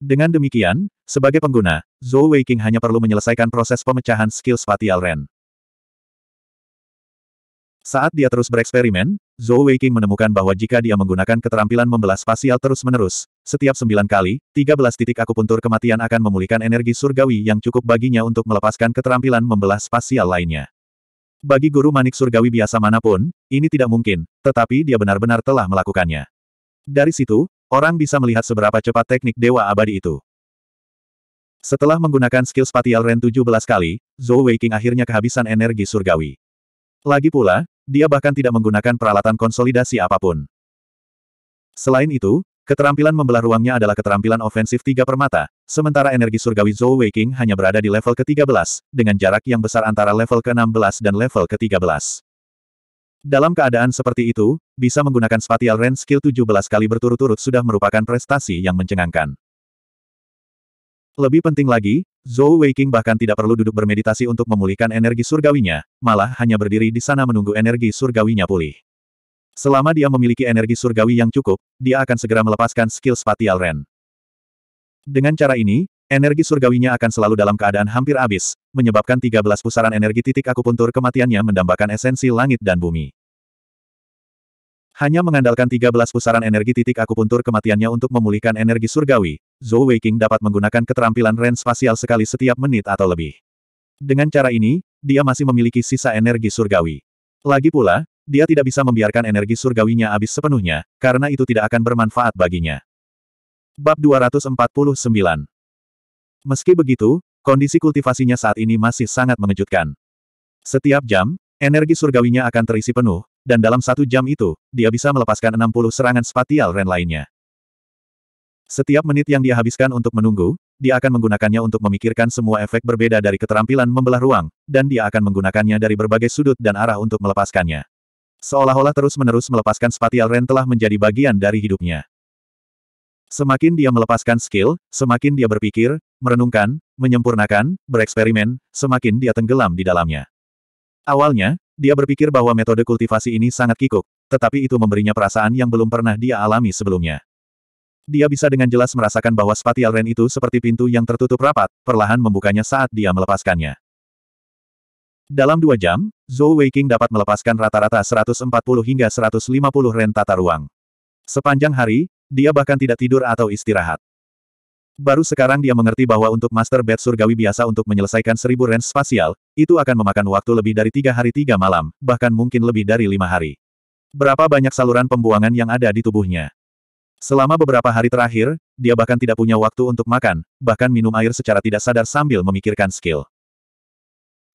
A: Dengan demikian, sebagai pengguna, Zhou Weiqing hanya perlu menyelesaikan proses pemecahan skill spatial Ren. Saat dia terus bereksperimen, Zhou Weiqing menemukan bahwa jika dia menggunakan keterampilan membelah spasial terus-menerus, setiap sembilan kali, 13 titik akupuntur kematian akan memulihkan energi surgawi yang cukup baginya untuk melepaskan keterampilan membelas spasial lainnya. Bagi guru manik surgawi biasa manapun, ini tidak mungkin, tetapi dia benar-benar telah melakukannya. Dari situ, orang bisa melihat seberapa cepat teknik dewa abadi itu. Setelah menggunakan skill spatial Ren 17 kali, Zhou Weiqing akhirnya kehabisan energi surgawi. Lagi pula, dia bahkan tidak menggunakan peralatan konsolidasi apapun. Selain itu, keterampilan membelah ruangnya adalah keterampilan ofensif tiga permata, sementara energi surgawi Zhou Weiking hanya berada di level ke-13, dengan jarak yang besar antara level ke-16 dan level ke-13. Dalam keadaan seperti itu, bisa menggunakan Spatial Range Skill 17 kali berturut-turut sudah merupakan prestasi yang mencengangkan. Lebih penting lagi, Zhou Weiqing bahkan tidak perlu duduk bermeditasi untuk memulihkan energi surgawinya, malah hanya berdiri di sana menunggu energi surgawinya pulih. Selama dia memiliki energi surgawi yang cukup, dia akan segera melepaskan skill spatial Ren. Dengan cara ini, energi surgawinya akan selalu dalam keadaan hampir habis, menyebabkan 13 pusaran energi titik akupuntur kematiannya mendambakan esensi langit dan bumi. Hanya mengandalkan 13 pusaran energi titik akupuntur kematiannya untuk memulihkan energi surgawi, Zhou Weiking dapat menggunakan keterampilan ren spasial sekali setiap menit atau lebih. Dengan cara ini, dia masih memiliki sisa energi surgawi. Lagi pula, dia tidak bisa membiarkan energi surgawinya habis sepenuhnya, karena itu tidak akan bermanfaat baginya. Bab 249 Meski begitu, kondisi kultivasinya saat ini masih sangat mengejutkan. Setiap jam, energi surgawinya akan terisi penuh, dan dalam satu jam itu, dia bisa melepaskan 60 serangan spatial Ren lainnya. Setiap menit yang dia habiskan untuk menunggu, dia akan menggunakannya untuk memikirkan semua efek berbeda dari keterampilan membelah ruang, dan dia akan menggunakannya dari berbagai sudut dan arah untuk melepaskannya. Seolah-olah terus-menerus melepaskan spatial Ren telah menjadi bagian dari hidupnya. Semakin dia melepaskan skill, semakin dia berpikir, merenungkan, menyempurnakan, bereksperimen, semakin dia tenggelam di dalamnya. Awalnya, dia berpikir bahwa metode kultivasi ini sangat kikuk, tetapi itu memberinya perasaan yang belum pernah dia alami sebelumnya. Dia bisa dengan jelas merasakan bahwa spatial ren itu seperti pintu yang tertutup rapat, perlahan membukanya saat dia melepaskannya. Dalam dua jam, Zhou Weiqing dapat melepaskan rata-rata 140 hingga 150 ren tata ruang. Sepanjang hari, dia bahkan tidak tidur atau istirahat. Baru sekarang dia mengerti bahwa untuk Master Bed Surgawi biasa untuk menyelesaikan seribu range spasial, itu akan memakan waktu lebih dari tiga hari tiga malam, bahkan mungkin lebih dari lima hari. Berapa banyak saluran pembuangan yang ada di tubuhnya. Selama beberapa hari terakhir, dia bahkan tidak punya waktu untuk makan, bahkan minum air secara tidak sadar sambil memikirkan skill.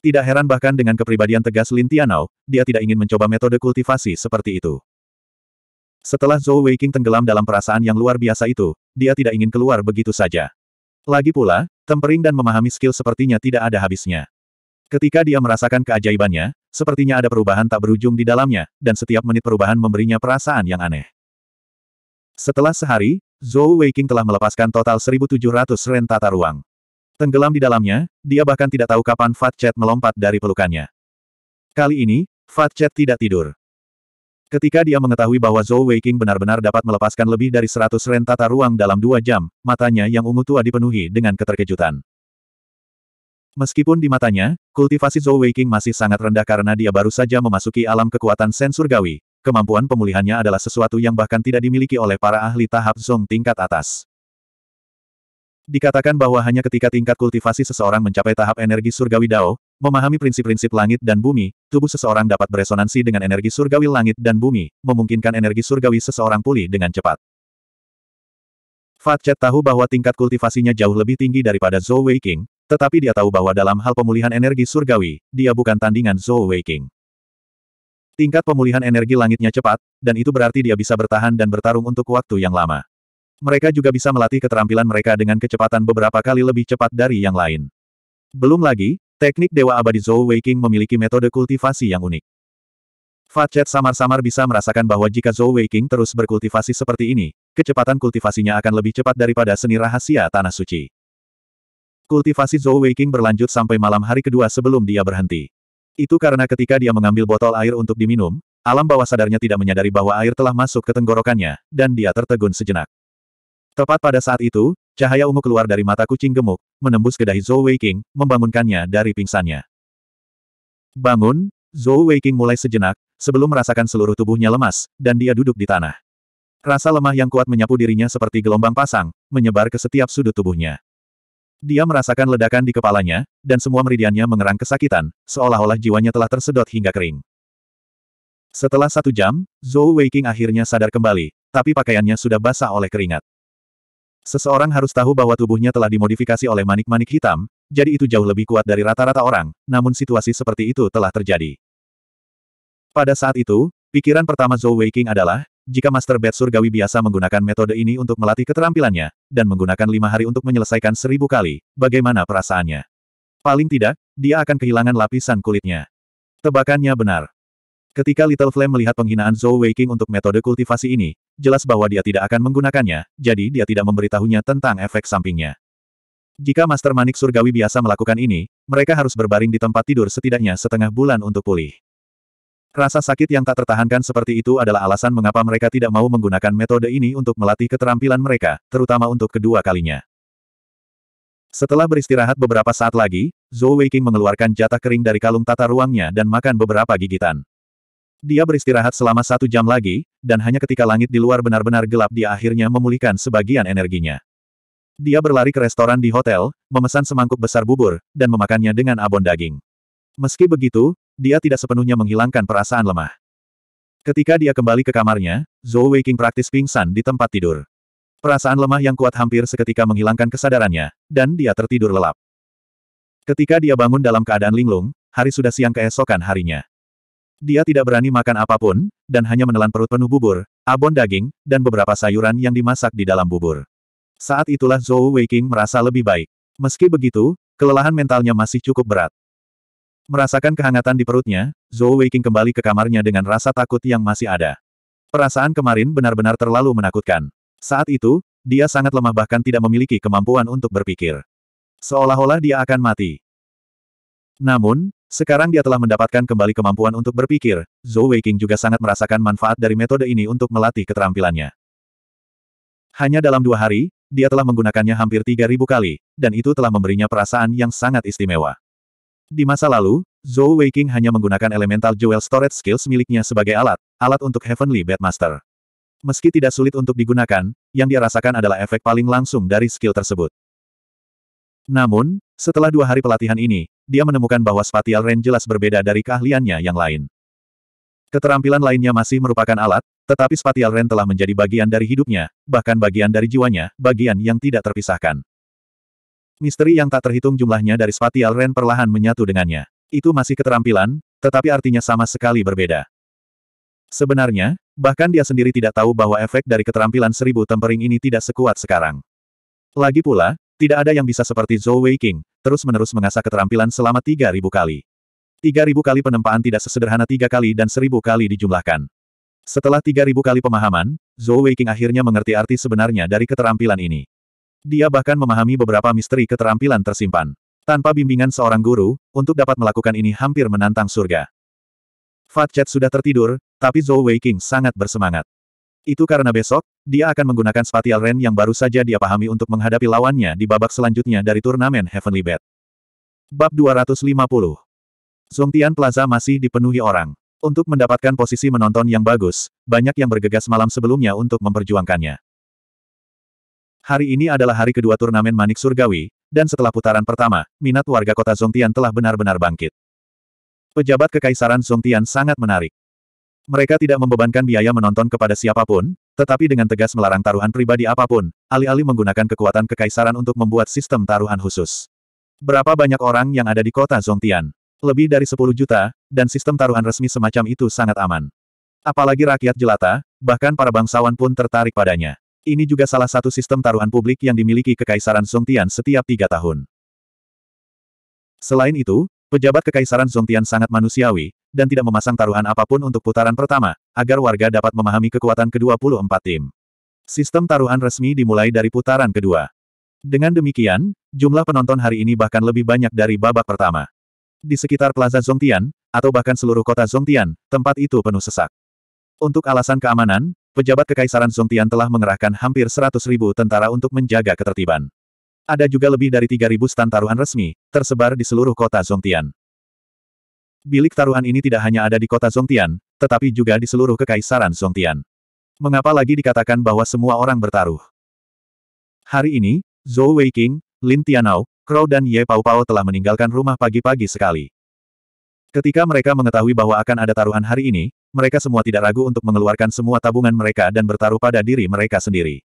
A: Tidak heran bahkan dengan kepribadian tegas Lin Tianao, dia tidak ingin mencoba metode kultivasi seperti itu. Setelah Zhou Weiqing tenggelam dalam perasaan yang luar biasa itu, dia tidak ingin keluar begitu saja. Lagi pula, tempering dan memahami skill sepertinya tidak ada habisnya. Ketika dia merasakan keajaibannya, sepertinya ada perubahan tak berujung di dalamnya, dan setiap menit perubahan memberinya perasaan yang aneh. Setelah sehari, Zhou Weiqing telah melepaskan total 1.700 ren tata ruang. Tenggelam di dalamnya, dia bahkan tidak tahu kapan Fat Chat melompat dari pelukannya. Kali ini, Fat Chat tidak tidur. Ketika dia mengetahui bahwa Zhou Weiqing benar-benar dapat melepaskan lebih dari seratus ren tata ruang dalam dua jam, matanya yang ungu tua dipenuhi dengan keterkejutan. Meskipun di matanya, kultivasi Zhou Weiqing masih sangat rendah karena dia baru saja memasuki alam kekuatan sen surgawi, kemampuan pemulihannya adalah sesuatu yang bahkan tidak dimiliki oleh para ahli tahap Zhong tingkat atas. Dikatakan bahwa hanya ketika tingkat kultivasi seseorang mencapai tahap energi surgawi Dao, Memahami prinsip-prinsip langit dan bumi, tubuh seseorang dapat beresonansi dengan energi surgawi langit dan bumi, memungkinkan energi surgawi seseorang pulih dengan cepat. Fatchet tahu bahwa tingkat kultivasinya jauh lebih tinggi daripada Zhou Weiqing, tetapi dia tahu bahwa dalam hal pemulihan energi surgawi, dia bukan tandingan Zhou Weiqing. Tingkat pemulihan energi langitnya cepat, dan itu berarti dia bisa bertahan dan bertarung untuk waktu yang lama. Mereka juga bisa melatih keterampilan mereka dengan kecepatan beberapa kali lebih cepat dari yang lain. Belum lagi, Teknik Dewa Abadi Zhou Weiqing memiliki metode kultivasi yang unik. Facet samar-samar bisa merasakan bahwa jika Zhou Weiqing terus berkultivasi seperti ini, kecepatan kultivasinya akan lebih cepat daripada seni rahasia Tanah Suci. Kultivasi Zhou Weiqing berlanjut sampai malam hari kedua sebelum dia berhenti. Itu karena ketika dia mengambil botol air untuk diminum, alam bawah sadarnya tidak menyadari bahwa air telah masuk ke tenggorokannya, dan dia tertegun sejenak. Tepat pada saat itu, Cahaya ungu keluar dari mata kucing gemuk, menembus ke dahi Zhou Weiqing, membangunkannya dari pingsannya. Bangun, Zhou Weiqing mulai sejenak, sebelum merasakan seluruh tubuhnya lemas, dan dia duduk di tanah. Rasa lemah yang kuat menyapu dirinya seperti gelombang pasang, menyebar ke setiap sudut tubuhnya. Dia merasakan ledakan di kepalanya, dan semua meridiannya mengerang kesakitan, seolah-olah jiwanya telah tersedot hingga kering. Setelah satu jam, Zhou Weiqing akhirnya sadar kembali, tapi pakaiannya sudah basah oleh keringat. Seseorang harus tahu bahwa tubuhnya telah dimodifikasi oleh manik-manik hitam, jadi itu jauh lebih kuat dari rata-rata orang, namun situasi seperti itu telah terjadi. Pada saat itu, pikiran pertama Zhou Weiqing adalah, jika Master Bed Surgawi biasa menggunakan metode ini untuk melatih keterampilannya, dan menggunakan lima hari untuk menyelesaikan seribu kali, bagaimana perasaannya? Paling tidak, dia akan kehilangan lapisan kulitnya. Tebakannya benar. Ketika Little Flame melihat penghinaan Zhou Weiqing untuk metode kultivasi ini, jelas bahwa dia tidak akan menggunakannya, jadi dia tidak memberitahunya tentang efek sampingnya. Jika Master Manik Surgawi biasa melakukan ini, mereka harus berbaring di tempat tidur setidaknya setengah bulan untuk pulih. Rasa sakit yang tak tertahankan seperti itu adalah alasan mengapa mereka tidak mau menggunakan metode ini untuk melatih keterampilan mereka, terutama untuk kedua kalinya. Setelah beristirahat beberapa saat lagi, Zhou Weiqing mengeluarkan jatah kering dari kalung tata ruangnya dan makan beberapa gigitan. Dia beristirahat selama satu jam lagi, dan hanya ketika langit di luar benar-benar gelap dia akhirnya memulihkan sebagian energinya. Dia berlari ke restoran di hotel, memesan semangkuk besar bubur, dan memakannya dengan abon daging. Meski begitu, dia tidak sepenuhnya menghilangkan perasaan lemah. Ketika dia kembali ke kamarnya, Zhou Weiqing praktis pingsan di tempat tidur. Perasaan lemah yang kuat hampir seketika menghilangkan kesadarannya, dan dia tertidur lelap. Ketika dia bangun dalam keadaan linglung, hari sudah siang keesokan harinya. Dia tidak berani makan apapun, dan hanya menelan perut penuh bubur, abon daging, dan beberapa sayuran yang dimasak di dalam bubur. Saat itulah Zhou Weiqing merasa lebih baik. Meski begitu, kelelahan mentalnya masih cukup berat. Merasakan kehangatan di perutnya, Zhou Weiqing kembali ke kamarnya dengan rasa takut yang masih ada. Perasaan kemarin benar-benar terlalu menakutkan. Saat itu, dia sangat lemah bahkan tidak memiliki kemampuan untuk berpikir. Seolah-olah dia akan mati. Namun, sekarang dia telah mendapatkan kembali kemampuan untuk berpikir, Zhou Weiqing juga sangat merasakan manfaat dari metode ini untuk melatih keterampilannya. Hanya dalam dua hari, dia telah menggunakannya hampir 3.000 kali, dan itu telah memberinya perasaan yang sangat istimewa. Di masa lalu, Zhou Weiqing hanya menggunakan elemental jewel storage skills miliknya sebagai alat, alat untuk Heavenly Bedmaster. Meski tidak sulit untuk digunakan, yang dia rasakan adalah efek paling langsung dari skill tersebut. Namun, setelah dua hari pelatihan ini, dia menemukan bahwa Spatial Rain jelas berbeda dari keahliannya yang lain. Keterampilan lainnya masih merupakan alat, tetapi Spatial Rain telah menjadi bagian dari hidupnya, bahkan bagian dari jiwanya, bagian yang tidak terpisahkan. Misteri yang tak terhitung jumlahnya dari Spatial Rain perlahan menyatu dengannya. Itu masih keterampilan, tetapi artinya sama sekali berbeda. Sebenarnya, bahkan dia sendiri tidak tahu bahwa efek dari keterampilan seribu tempering ini tidak sekuat sekarang. Lagi pula, tidak ada yang bisa seperti Zhou Wei King, terus-menerus mengasah keterampilan selama 3.000 kali. 3.000 kali penempaan tidak sesederhana 3 kali dan 1.000 kali dijumlahkan. Setelah 3.000 kali pemahaman, Zhou Wei King akhirnya mengerti arti sebenarnya dari keterampilan ini. Dia bahkan memahami beberapa misteri keterampilan tersimpan. Tanpa bimbingan seorang guru, untuk dapat melakukan ini hampir menantang surga. Fat Chat sudah tertidur, tapi Zhou Wei King sangat bersemangat. Itu karena besok, dia akan menggunakan Spatial Ren yang baru saja dia pahami untuk menghadapi lawannya di babak selanjutnya dari turnamen Heavenly Bet. Bab 250 Zongtian Plaza masih dipenuhi orang. Untuk mendapatkan posisi menonton yang bagus, banyak yang bergegas malam sebelumnya untuk memperjuangkannya. Hari ini adalah hari kedua turnamen Manik Surgawi, dan setelah putaran pertama, minat warga kota Zongtian telah benar-benar bangkit. Pejabat Kekaisaran Zongtian sangat menarik. Mereka tidak membebankan biaya menonton kepada siapapun, tetapi dengan tegas melarang taruhan pribadi apapun, alih-alih menggunakan kekuatan kekaisaran untuk membuat sistem taruhan khusus. Berapa banyak orang yang ada di kota Zongtian? Lebih dari 10 juta, dan sistem taruhan resmi semacam itu sangat aman. Apalagi rakyat jelata, bahkan para bangsawan pun tertarik padanya. Ini juga salah satu sistem taruhan publik yang dimiliki Kekaisaran Zongtian setiap tiga tahun. Selain itu, Pejabat Kekaisaran Zongtian sangat manusiawi, dan tidak memasang taruhan apapun untuk putaran pertama, agar warga dapat memahami kekuatan ke-24 tim. Sistem taruhan resmi dimulai dari putaran kedua. Dengan demikian, jumlah penonton hari ini bahkan lebih banyak dari babak pertama. Di sekitar Plaza Zongtian, atau bahkan seluruh kota Zongtian, tempat itu penuh sesak. Untuk alasan keamanan, pejabat Kekaisaran Zongtian telah mengerahkan hampir ribu tentara untuk menjaga ketertiban. Ada juga lebih dari 3.000 stan taruhan resmi, tersebar di seluruh kota Zongtian. Bilik taruhan ini tidak hanya ada di kota Zongtian, tetapi juga di seluruh kekaisaran Zongtian. Mengapa lagi dikatakan bahwa semua orang bertaruh? Hari ini, Zhou Weiqing, Lin Tianao, Crow dan Ye Pao Pao telah meninggalkan rumah pagi-pagi sekali. Ketika mereka mengetahui bahwa akan ada taruhan hari ini, mereka semua tidak ragu untuk mengeluarkan semua tabungan mereka dan bertaruh pada diri mereka sendiri.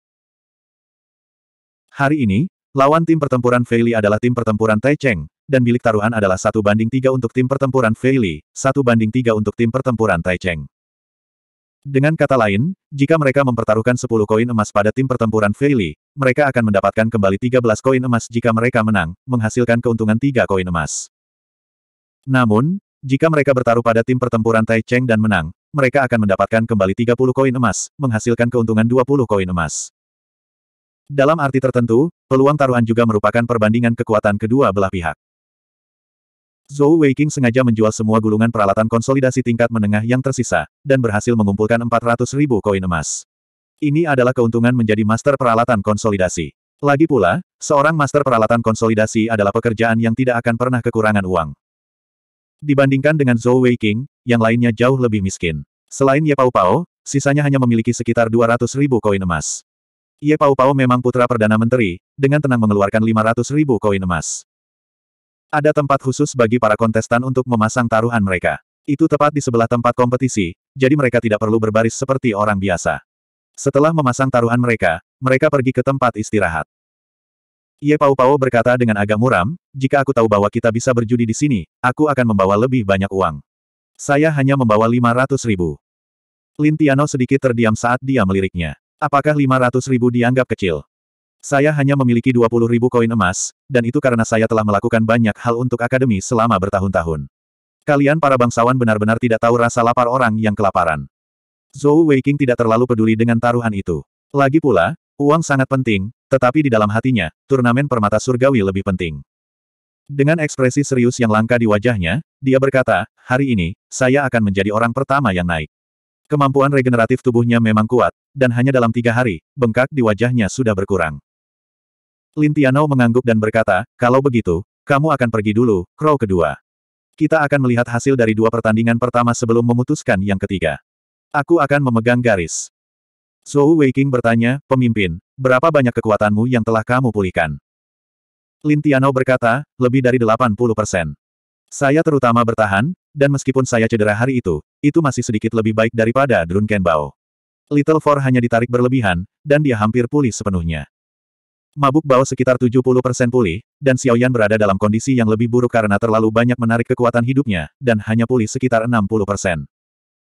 A: Hari ini, Lawan tim pertempuran Feili adalah tim pertempuran Taicheng, dan bilik taruhan adalah satu banding tiga untuk tim pertempuran Feili, satu banding tiga untuk tim pertempuran Taicheng. Dengan kata lain, jika mereka mempertaruhkan 10 koin emas pada tim pertempuran Feili, mereka akan mendapatkan kembali 13 koin emas jika mereka menang, menghasilkan keuntungan 3 koin emas. Namun, jika mereka bertaruh pada tim pertempuran Taicheng dan menang, mereka akan mendapatkan kembali 30 koin emas, menghasilkan keuntungan 20 koin emas. Dalam arti tertentu, peluang taruhan juga merupakan perbandingan kekuatan kedua belah pihak. Zhou Weiking sengaja menjual semua gulungan peralatan konsolidasi tingkat menengah yang tersisa, dan berhasil mengumpulkan 400 ribu koin emas. Ini adalah keuntungan menjadi master peralatan konsolidasi. Lagi pula, seorang master peralatan konsolidasi adalah pekerjaan yang tidak akan pernah kekurangan uang. Dibandingkan dengan Zhou Weiking, yang lainnya jauh lebih miskin. Selain Ye Pao Pao, sisanya hanya memiliki sekitar 200 ribu koin emas. Ye Pao Pao memang putra Perdana Menteri, dengan tenang mengeluarkan 500 ribu koin emas. Ada tempat khusus bagi para kontestan untuk memasang taruhan mereka. Itu tepat di sebelah tempat kompetisi, jadi mereka tidak perlu berbaris seperti orang biasa. Setelah memasang taruhan mereka, mereka pergi ke tempat istirahat. Ye Pao Pao berkata dengan agak muram, jika aku tahu bahwa kita bisa berjudi di sini, aku akan membawa lebih banyak uang. Saya hanya membawa 500 ribu. Lintiano sedikit terdiam saat dia meliriknya. Apakah 500 ribu dianggap kecil? Saya hanya memiliki 20 ribu koin emas, dan itu karena saya telah melakukan banyak hal untuk akademi selama bertahun-tahun. Kalian para bangsawan benar-benar tidak tahu rasa lapar orang yang kelaparan. Zhou Weiqing tidak terlalu peduli dengan taruhan itu. Lagi pula, uang sangat penting, tetapi di dalam hatinya, turnamen permata surgawi lebih penting. Dengan ekspresi serius yang langka di wajahnya, dia berkata, hari ini, saya akan menjadi orang pertama yang naik. Kemampuan regeneratif tubuhnya memang kuat, dan hanya dalam tiga hari, bengkak di wajahnya sudah berkurang. Lintiano mengangguk dan berkata, kalau begitu, kamu akan pergi dulu, Crow kedua. Kita akan melihat hasil dari dua pertandingan pertama sebelum memutuskan yang ketiga. Aku akan memegang garis. Zhou Weiqing bertanya, pemimpin, berapa banyak kekuatanmu yang telah kamu pulihkan? Lintiano berkata, lebih dari 80 persen. Saya terutama bertahan, dan meskipun saya cedera hari itu, itu masih sedikit lebih baik daripada Drunken Bao. Little Four hanya ditarik berlebihan, dan dia hampir pulih sepenuhnya. Mabuk Bao sekitar 70% pulih, dan Xiaoyan berada dalam kondisi yang lebih buruk karena terlalu banyak menarik kekuatan hidupnya, dan hanya pulih sekitar 60%.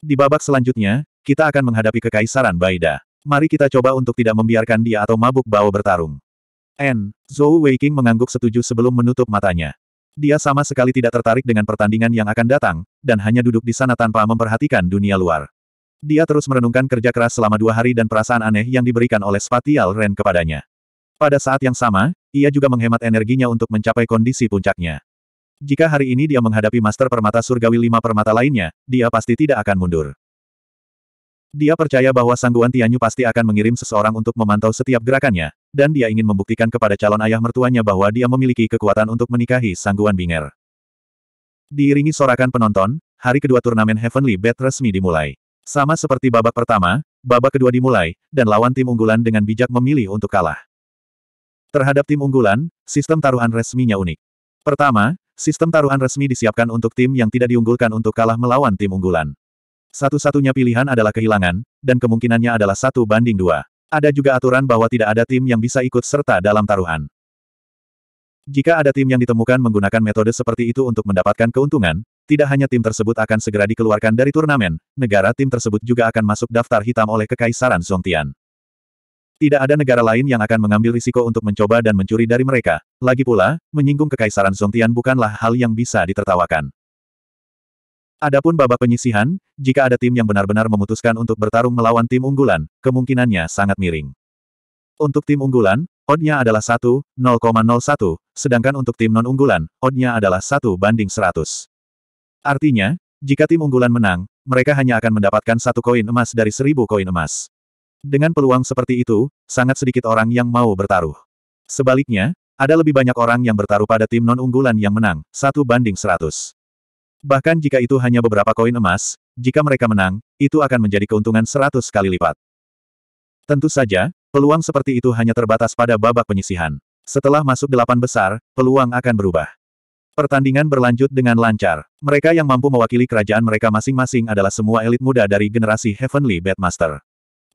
A: Di babak selanjutnya, kita akan menghadapi kekaisaran Baida. Mari kita coba untuk tidak membiarkan dia atau mabuk Bao bertarung. N. Zhou Weiking mengangguk setuju sebelum menutup matanya. Dia sama sekali tidak tertarik dengan pertandingan yang akan datang, dan hanya duduk di sana tanpa memperhatikan dunia luar. Dia terus merenungkan kerja keras selama dua hari dan perasaan aneh yang diberikan oleh Spatial Ren kepadanya. Pada saat yang sama, ia juga menghemat energinya untuk mencapai kondisi puncaknya. Jika hari ini dia menghadapi Master Permata Surgawi lima permata lainnya, dia pasti tidak akan mundur. Dia percaya bahwa Sangguan Tianyu pasti akan mengirim seseorang untuk memantau setiap gerakannya, dan dia ingin membuktikan kepada calon ayah mertuanya bahwa dia memiliki kekuatan untuk menikahi sangguan Binger. Diiringi sorakan penonton, hari kedua turnamen Heavenly Bet resmi dimulai. Sama seperti babak pertama, babak kedua dimulai, dan lawan tim unggulan dengan bijak memilih untuk kalah. Terhadap tim unggulan, sistem taruhan resminya unik. Pertama, sistem taruhan resmi disiapkan untuk tim yang tidak diunggulkan untuk kalah melawan tim unggulan. Satu-satunya pilihan adalah kehilangan, dan kemungkinannya adalah satu banding dua. Ada juga aturan bahwa tidak ada tim yang bisa ikut serta dalam taruhan. Jika ada tim yang ditemukan menggunakan metode seperti itu untuk mendapatkan keuntungan, tidak hanya tim tersebut akan segera dikeluarkan dari turnamen, negara tim tersebut juga akan masuk daftar hitam oleh Kekaisaran Zongtian. Tidak ada negara lain yang akan mengambil risiko untuk mencoba dan mencuri dari mereka. Lagi pula, menyinggung Kekaisaran Zongtian bukanlah hal yang bisa ditertawakan. Adapun babak penyisihan, jika ada tim yang benar-benar memutuskan untuk bertarung melawan tim unggulan, kemungkinannya sangat miring. Untuk tim unggulan, odd-nya adalah 1,01, sedangkan untuk tim non-unggulan, odd-nya adalah 1 banding 100. Artinya, jika tim unggulan menang, mereka hanya akan mendapatkan satu koin emas dari seribu koin emas. Dengan peluang seperti itu, sangat sedikit orang yang mau bertaruh. Sebaliknya, ada lebih banyak orang yang bertaruh pada tim non-unggulan yang menang, satu banding 100. Bahkan jika itu hanya beberapa koin emas, jika mereka menang, itu akan menjadi keuntungan seratus kali lipat. Tentu saja, peluang seperti itu hanya terbatas pada babak penyisihan. Setelah masuk delapan besar, peluang akan berubah. Pertandingan berlanjut dengan lancar. Mereka yang mampu mewakili kerajaan mereka masing-masing adalah semua elit muda dari generasi Heavenly Bedmaster.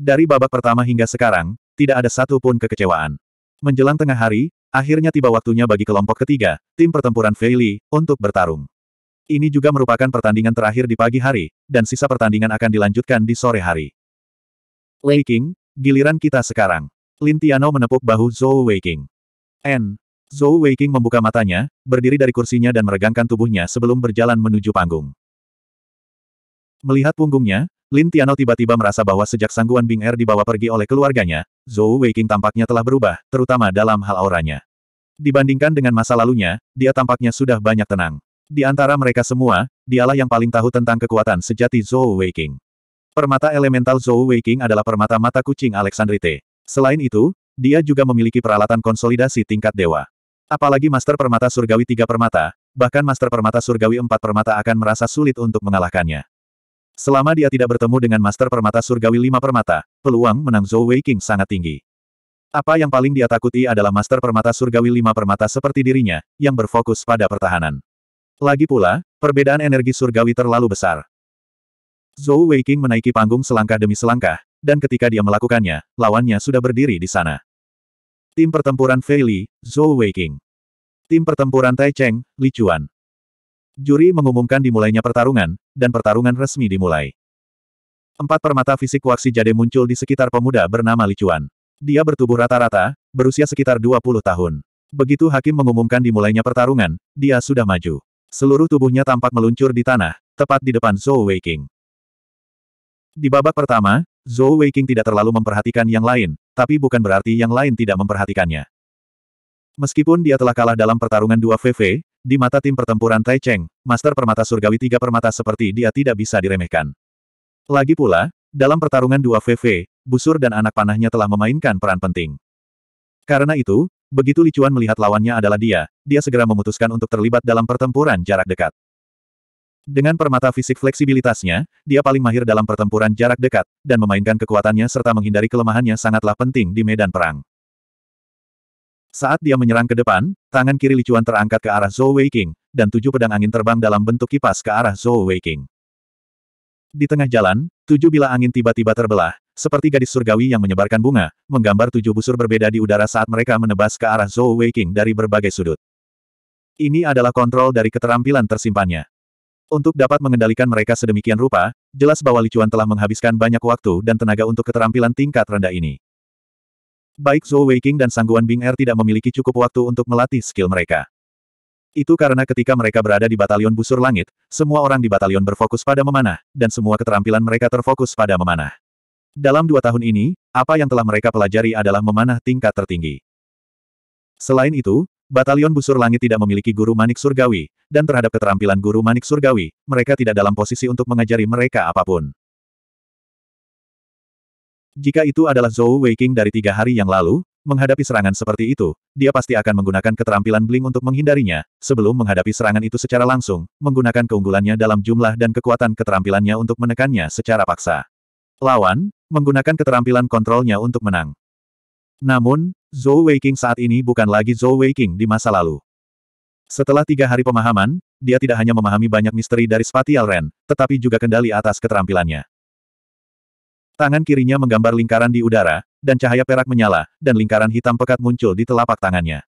A: Dari babak pertama hingga sekarang, tidak ada satu pun kekecewaan. Menjelang tengah hari, akhirnya tiba waktunya bagi kelompok ketiga, tim pertempuran Veili, untuk bertarung. Ini juga merupakan pertandingan terakhir di pagi hari, dan sisa pertandingan akan dilanjutkan di sore hari. Wei King, giliran kita sekarang. Lin Tiano menepuk bahu Zhou Wei King. N. Zhou Wei King membuka matanya, berdiri dari kursinya dan meregangkan tubuhnya sebelum berjalan menuju panggung. Melihat punggungnya, Lin Tiano tiba-tiba merasa bahwa sejak sangguan Bing Er dibawa pergi oleh keluarganya, Zhou Weiqing tampaknya telah berubah, terutama dalam hal auranya. Dibandingkan dengan masa lalunya, dia tampaknya sudah banyak tenang. Di antara mereka semua, dialah yang paling tahu tentang kekuatan sejati Zhou Weiking. Permata elemental Zhou Weiking adalah permata mata kucing Alexandrite. Selain itu, dia juga memiliki peralatan konsolidasi tingkat dewa. Apalagi Master Permata Surgawi tiga permata, bahkan Master Permata Surgawi empat permata akan merasa sulit untuk mengalahkannya. Selama dia tidak bertemu dengan Master Permata Surgawi lima permata, peluang menang Zhou Weiking sangat tinggi. Apa yang paling dia takuti adalah Master Permata Surgawi lima permata seperti dirinya, yang berfokus pada pertahanan. Lagi pula, perbedaan energi surgawi terlalu besar. Zhou Weiking menaiki panggung selangkah demi selangkah, dan ketika dia melakukannya, lawannya sudah berdiri di sana. Tim pertempuran Fei Li, Zhou Weiking. Tim pertempuran Tai Cheng, Li Chuan. Juri mengumumkan dimulainya pertarungan, dan pertarungan resmi dimulai. Empat permata fisik waksi jade muncul di sekitar pemuda bernama Li Chuan. Dia bertubuh rata-rata, berusia sekitar 20 tahun. Begitu hakim mengumumkan dimulainya pertarungan, dia sudah maju. Seluruh tubuhnya tampak meluncur di tanah, tepat di depan Zhou Weiking. Di babak pertama, Zhou Weiking tidak terlalu memperhatikan yang lain, tapi bukan berarti yang lain tidak memperhatikannya. Meskipun dia telah kalah dalam pertarungan 2 VV, di mata tim pertempuran Tai Cheng, Master Permata Surgawi tiga permata seperti dia tidak bisa diremehkan. Lagi pula, dalam pertarungan 2 VV, Busur dan anak panahnya telah memainkan peran penting. Karena itu, Begitu Licuan melihat lawannya adalah dia, dia segera memutuskan untuk terlibat dalam pertempuran jarak dekat. Dengan permata fisik fleksibilitasnya, dia paling mahir dalam pertempuran jarak dekat, dan memainkan kekuatannya serta menghindari kelemahannya sangatlah penting di medan perang. Saat dia menyerang ke depan, tangan kiri Licuan terangkat ke arah Zhou Weiqing, dan tujuh pedang angin terbang dalam bentuk kipas ke arah Zhou Weiqing. Di tengah jalan, tujuh bila angin tiba-tiba terbelah, seperti gadis surgawi yang menyebarkan bunga, menggambar tujuh busur berbeda di udara saat mereka menebas ke arah Zhou Weiqing dari berbagai sudut. Ini adalah kontrol dari keterampilan tersimpannya. Untuk dapat mengendalikan mereka sedemikian rupa, jelas bahwa Licuan telah menghabiskan banyak waktu dan tenaga untuk keterampilan tingkat rendah ini. Baik Zhou Weiqing dan Sangguan Bing Er tidak memiliki cukup waktu untuk melatih skill mereka. Itu karena ketika mereka berada di batalion busur langit, semua orang di batalion berfokus pada memanah, dan semua keterampilan mereka terfokus pada memanah. Dalam dua tahun ini, apa yang telah mereka pelajari adalah memanah tingkat tertinggi. Selain itu, Batalion Busur Langit tidak memiliki guru manik surgawi, dan terhadap keterampilan guru manik surgawi, mereka tidak dalam posisi untuk mengajari mereka apapun. Jika itu adalah Zhou Weiqing dari tiga hari yang lalu, menghadapi serangan seperti itu, dia pasti akan menggunakan keterampilan bling untuk menghindarinya, sebelum menghadapi serangan itu secara langsung, menggunakan keunggulannya dalam jumlah dan kekuatan keterampilannya untuk menekannya secara paksa lawan, menggunakan keterampilan kontrolnya untuk menang. Namun, Zhou Weiqing saat ini bukan lagi Zhou Weiqing di masa lalu. Setelah tiga hari pemahaman, dia tidak hanya memahami banyak misteri dari Spatial Ren, tetapi juga kendali atas keterampilannya. Tangan kirinya menggambar lingkaran di udara, dan cahaya perak menyala, dan lingkaran hitam pekat muncul di telapak tangannya.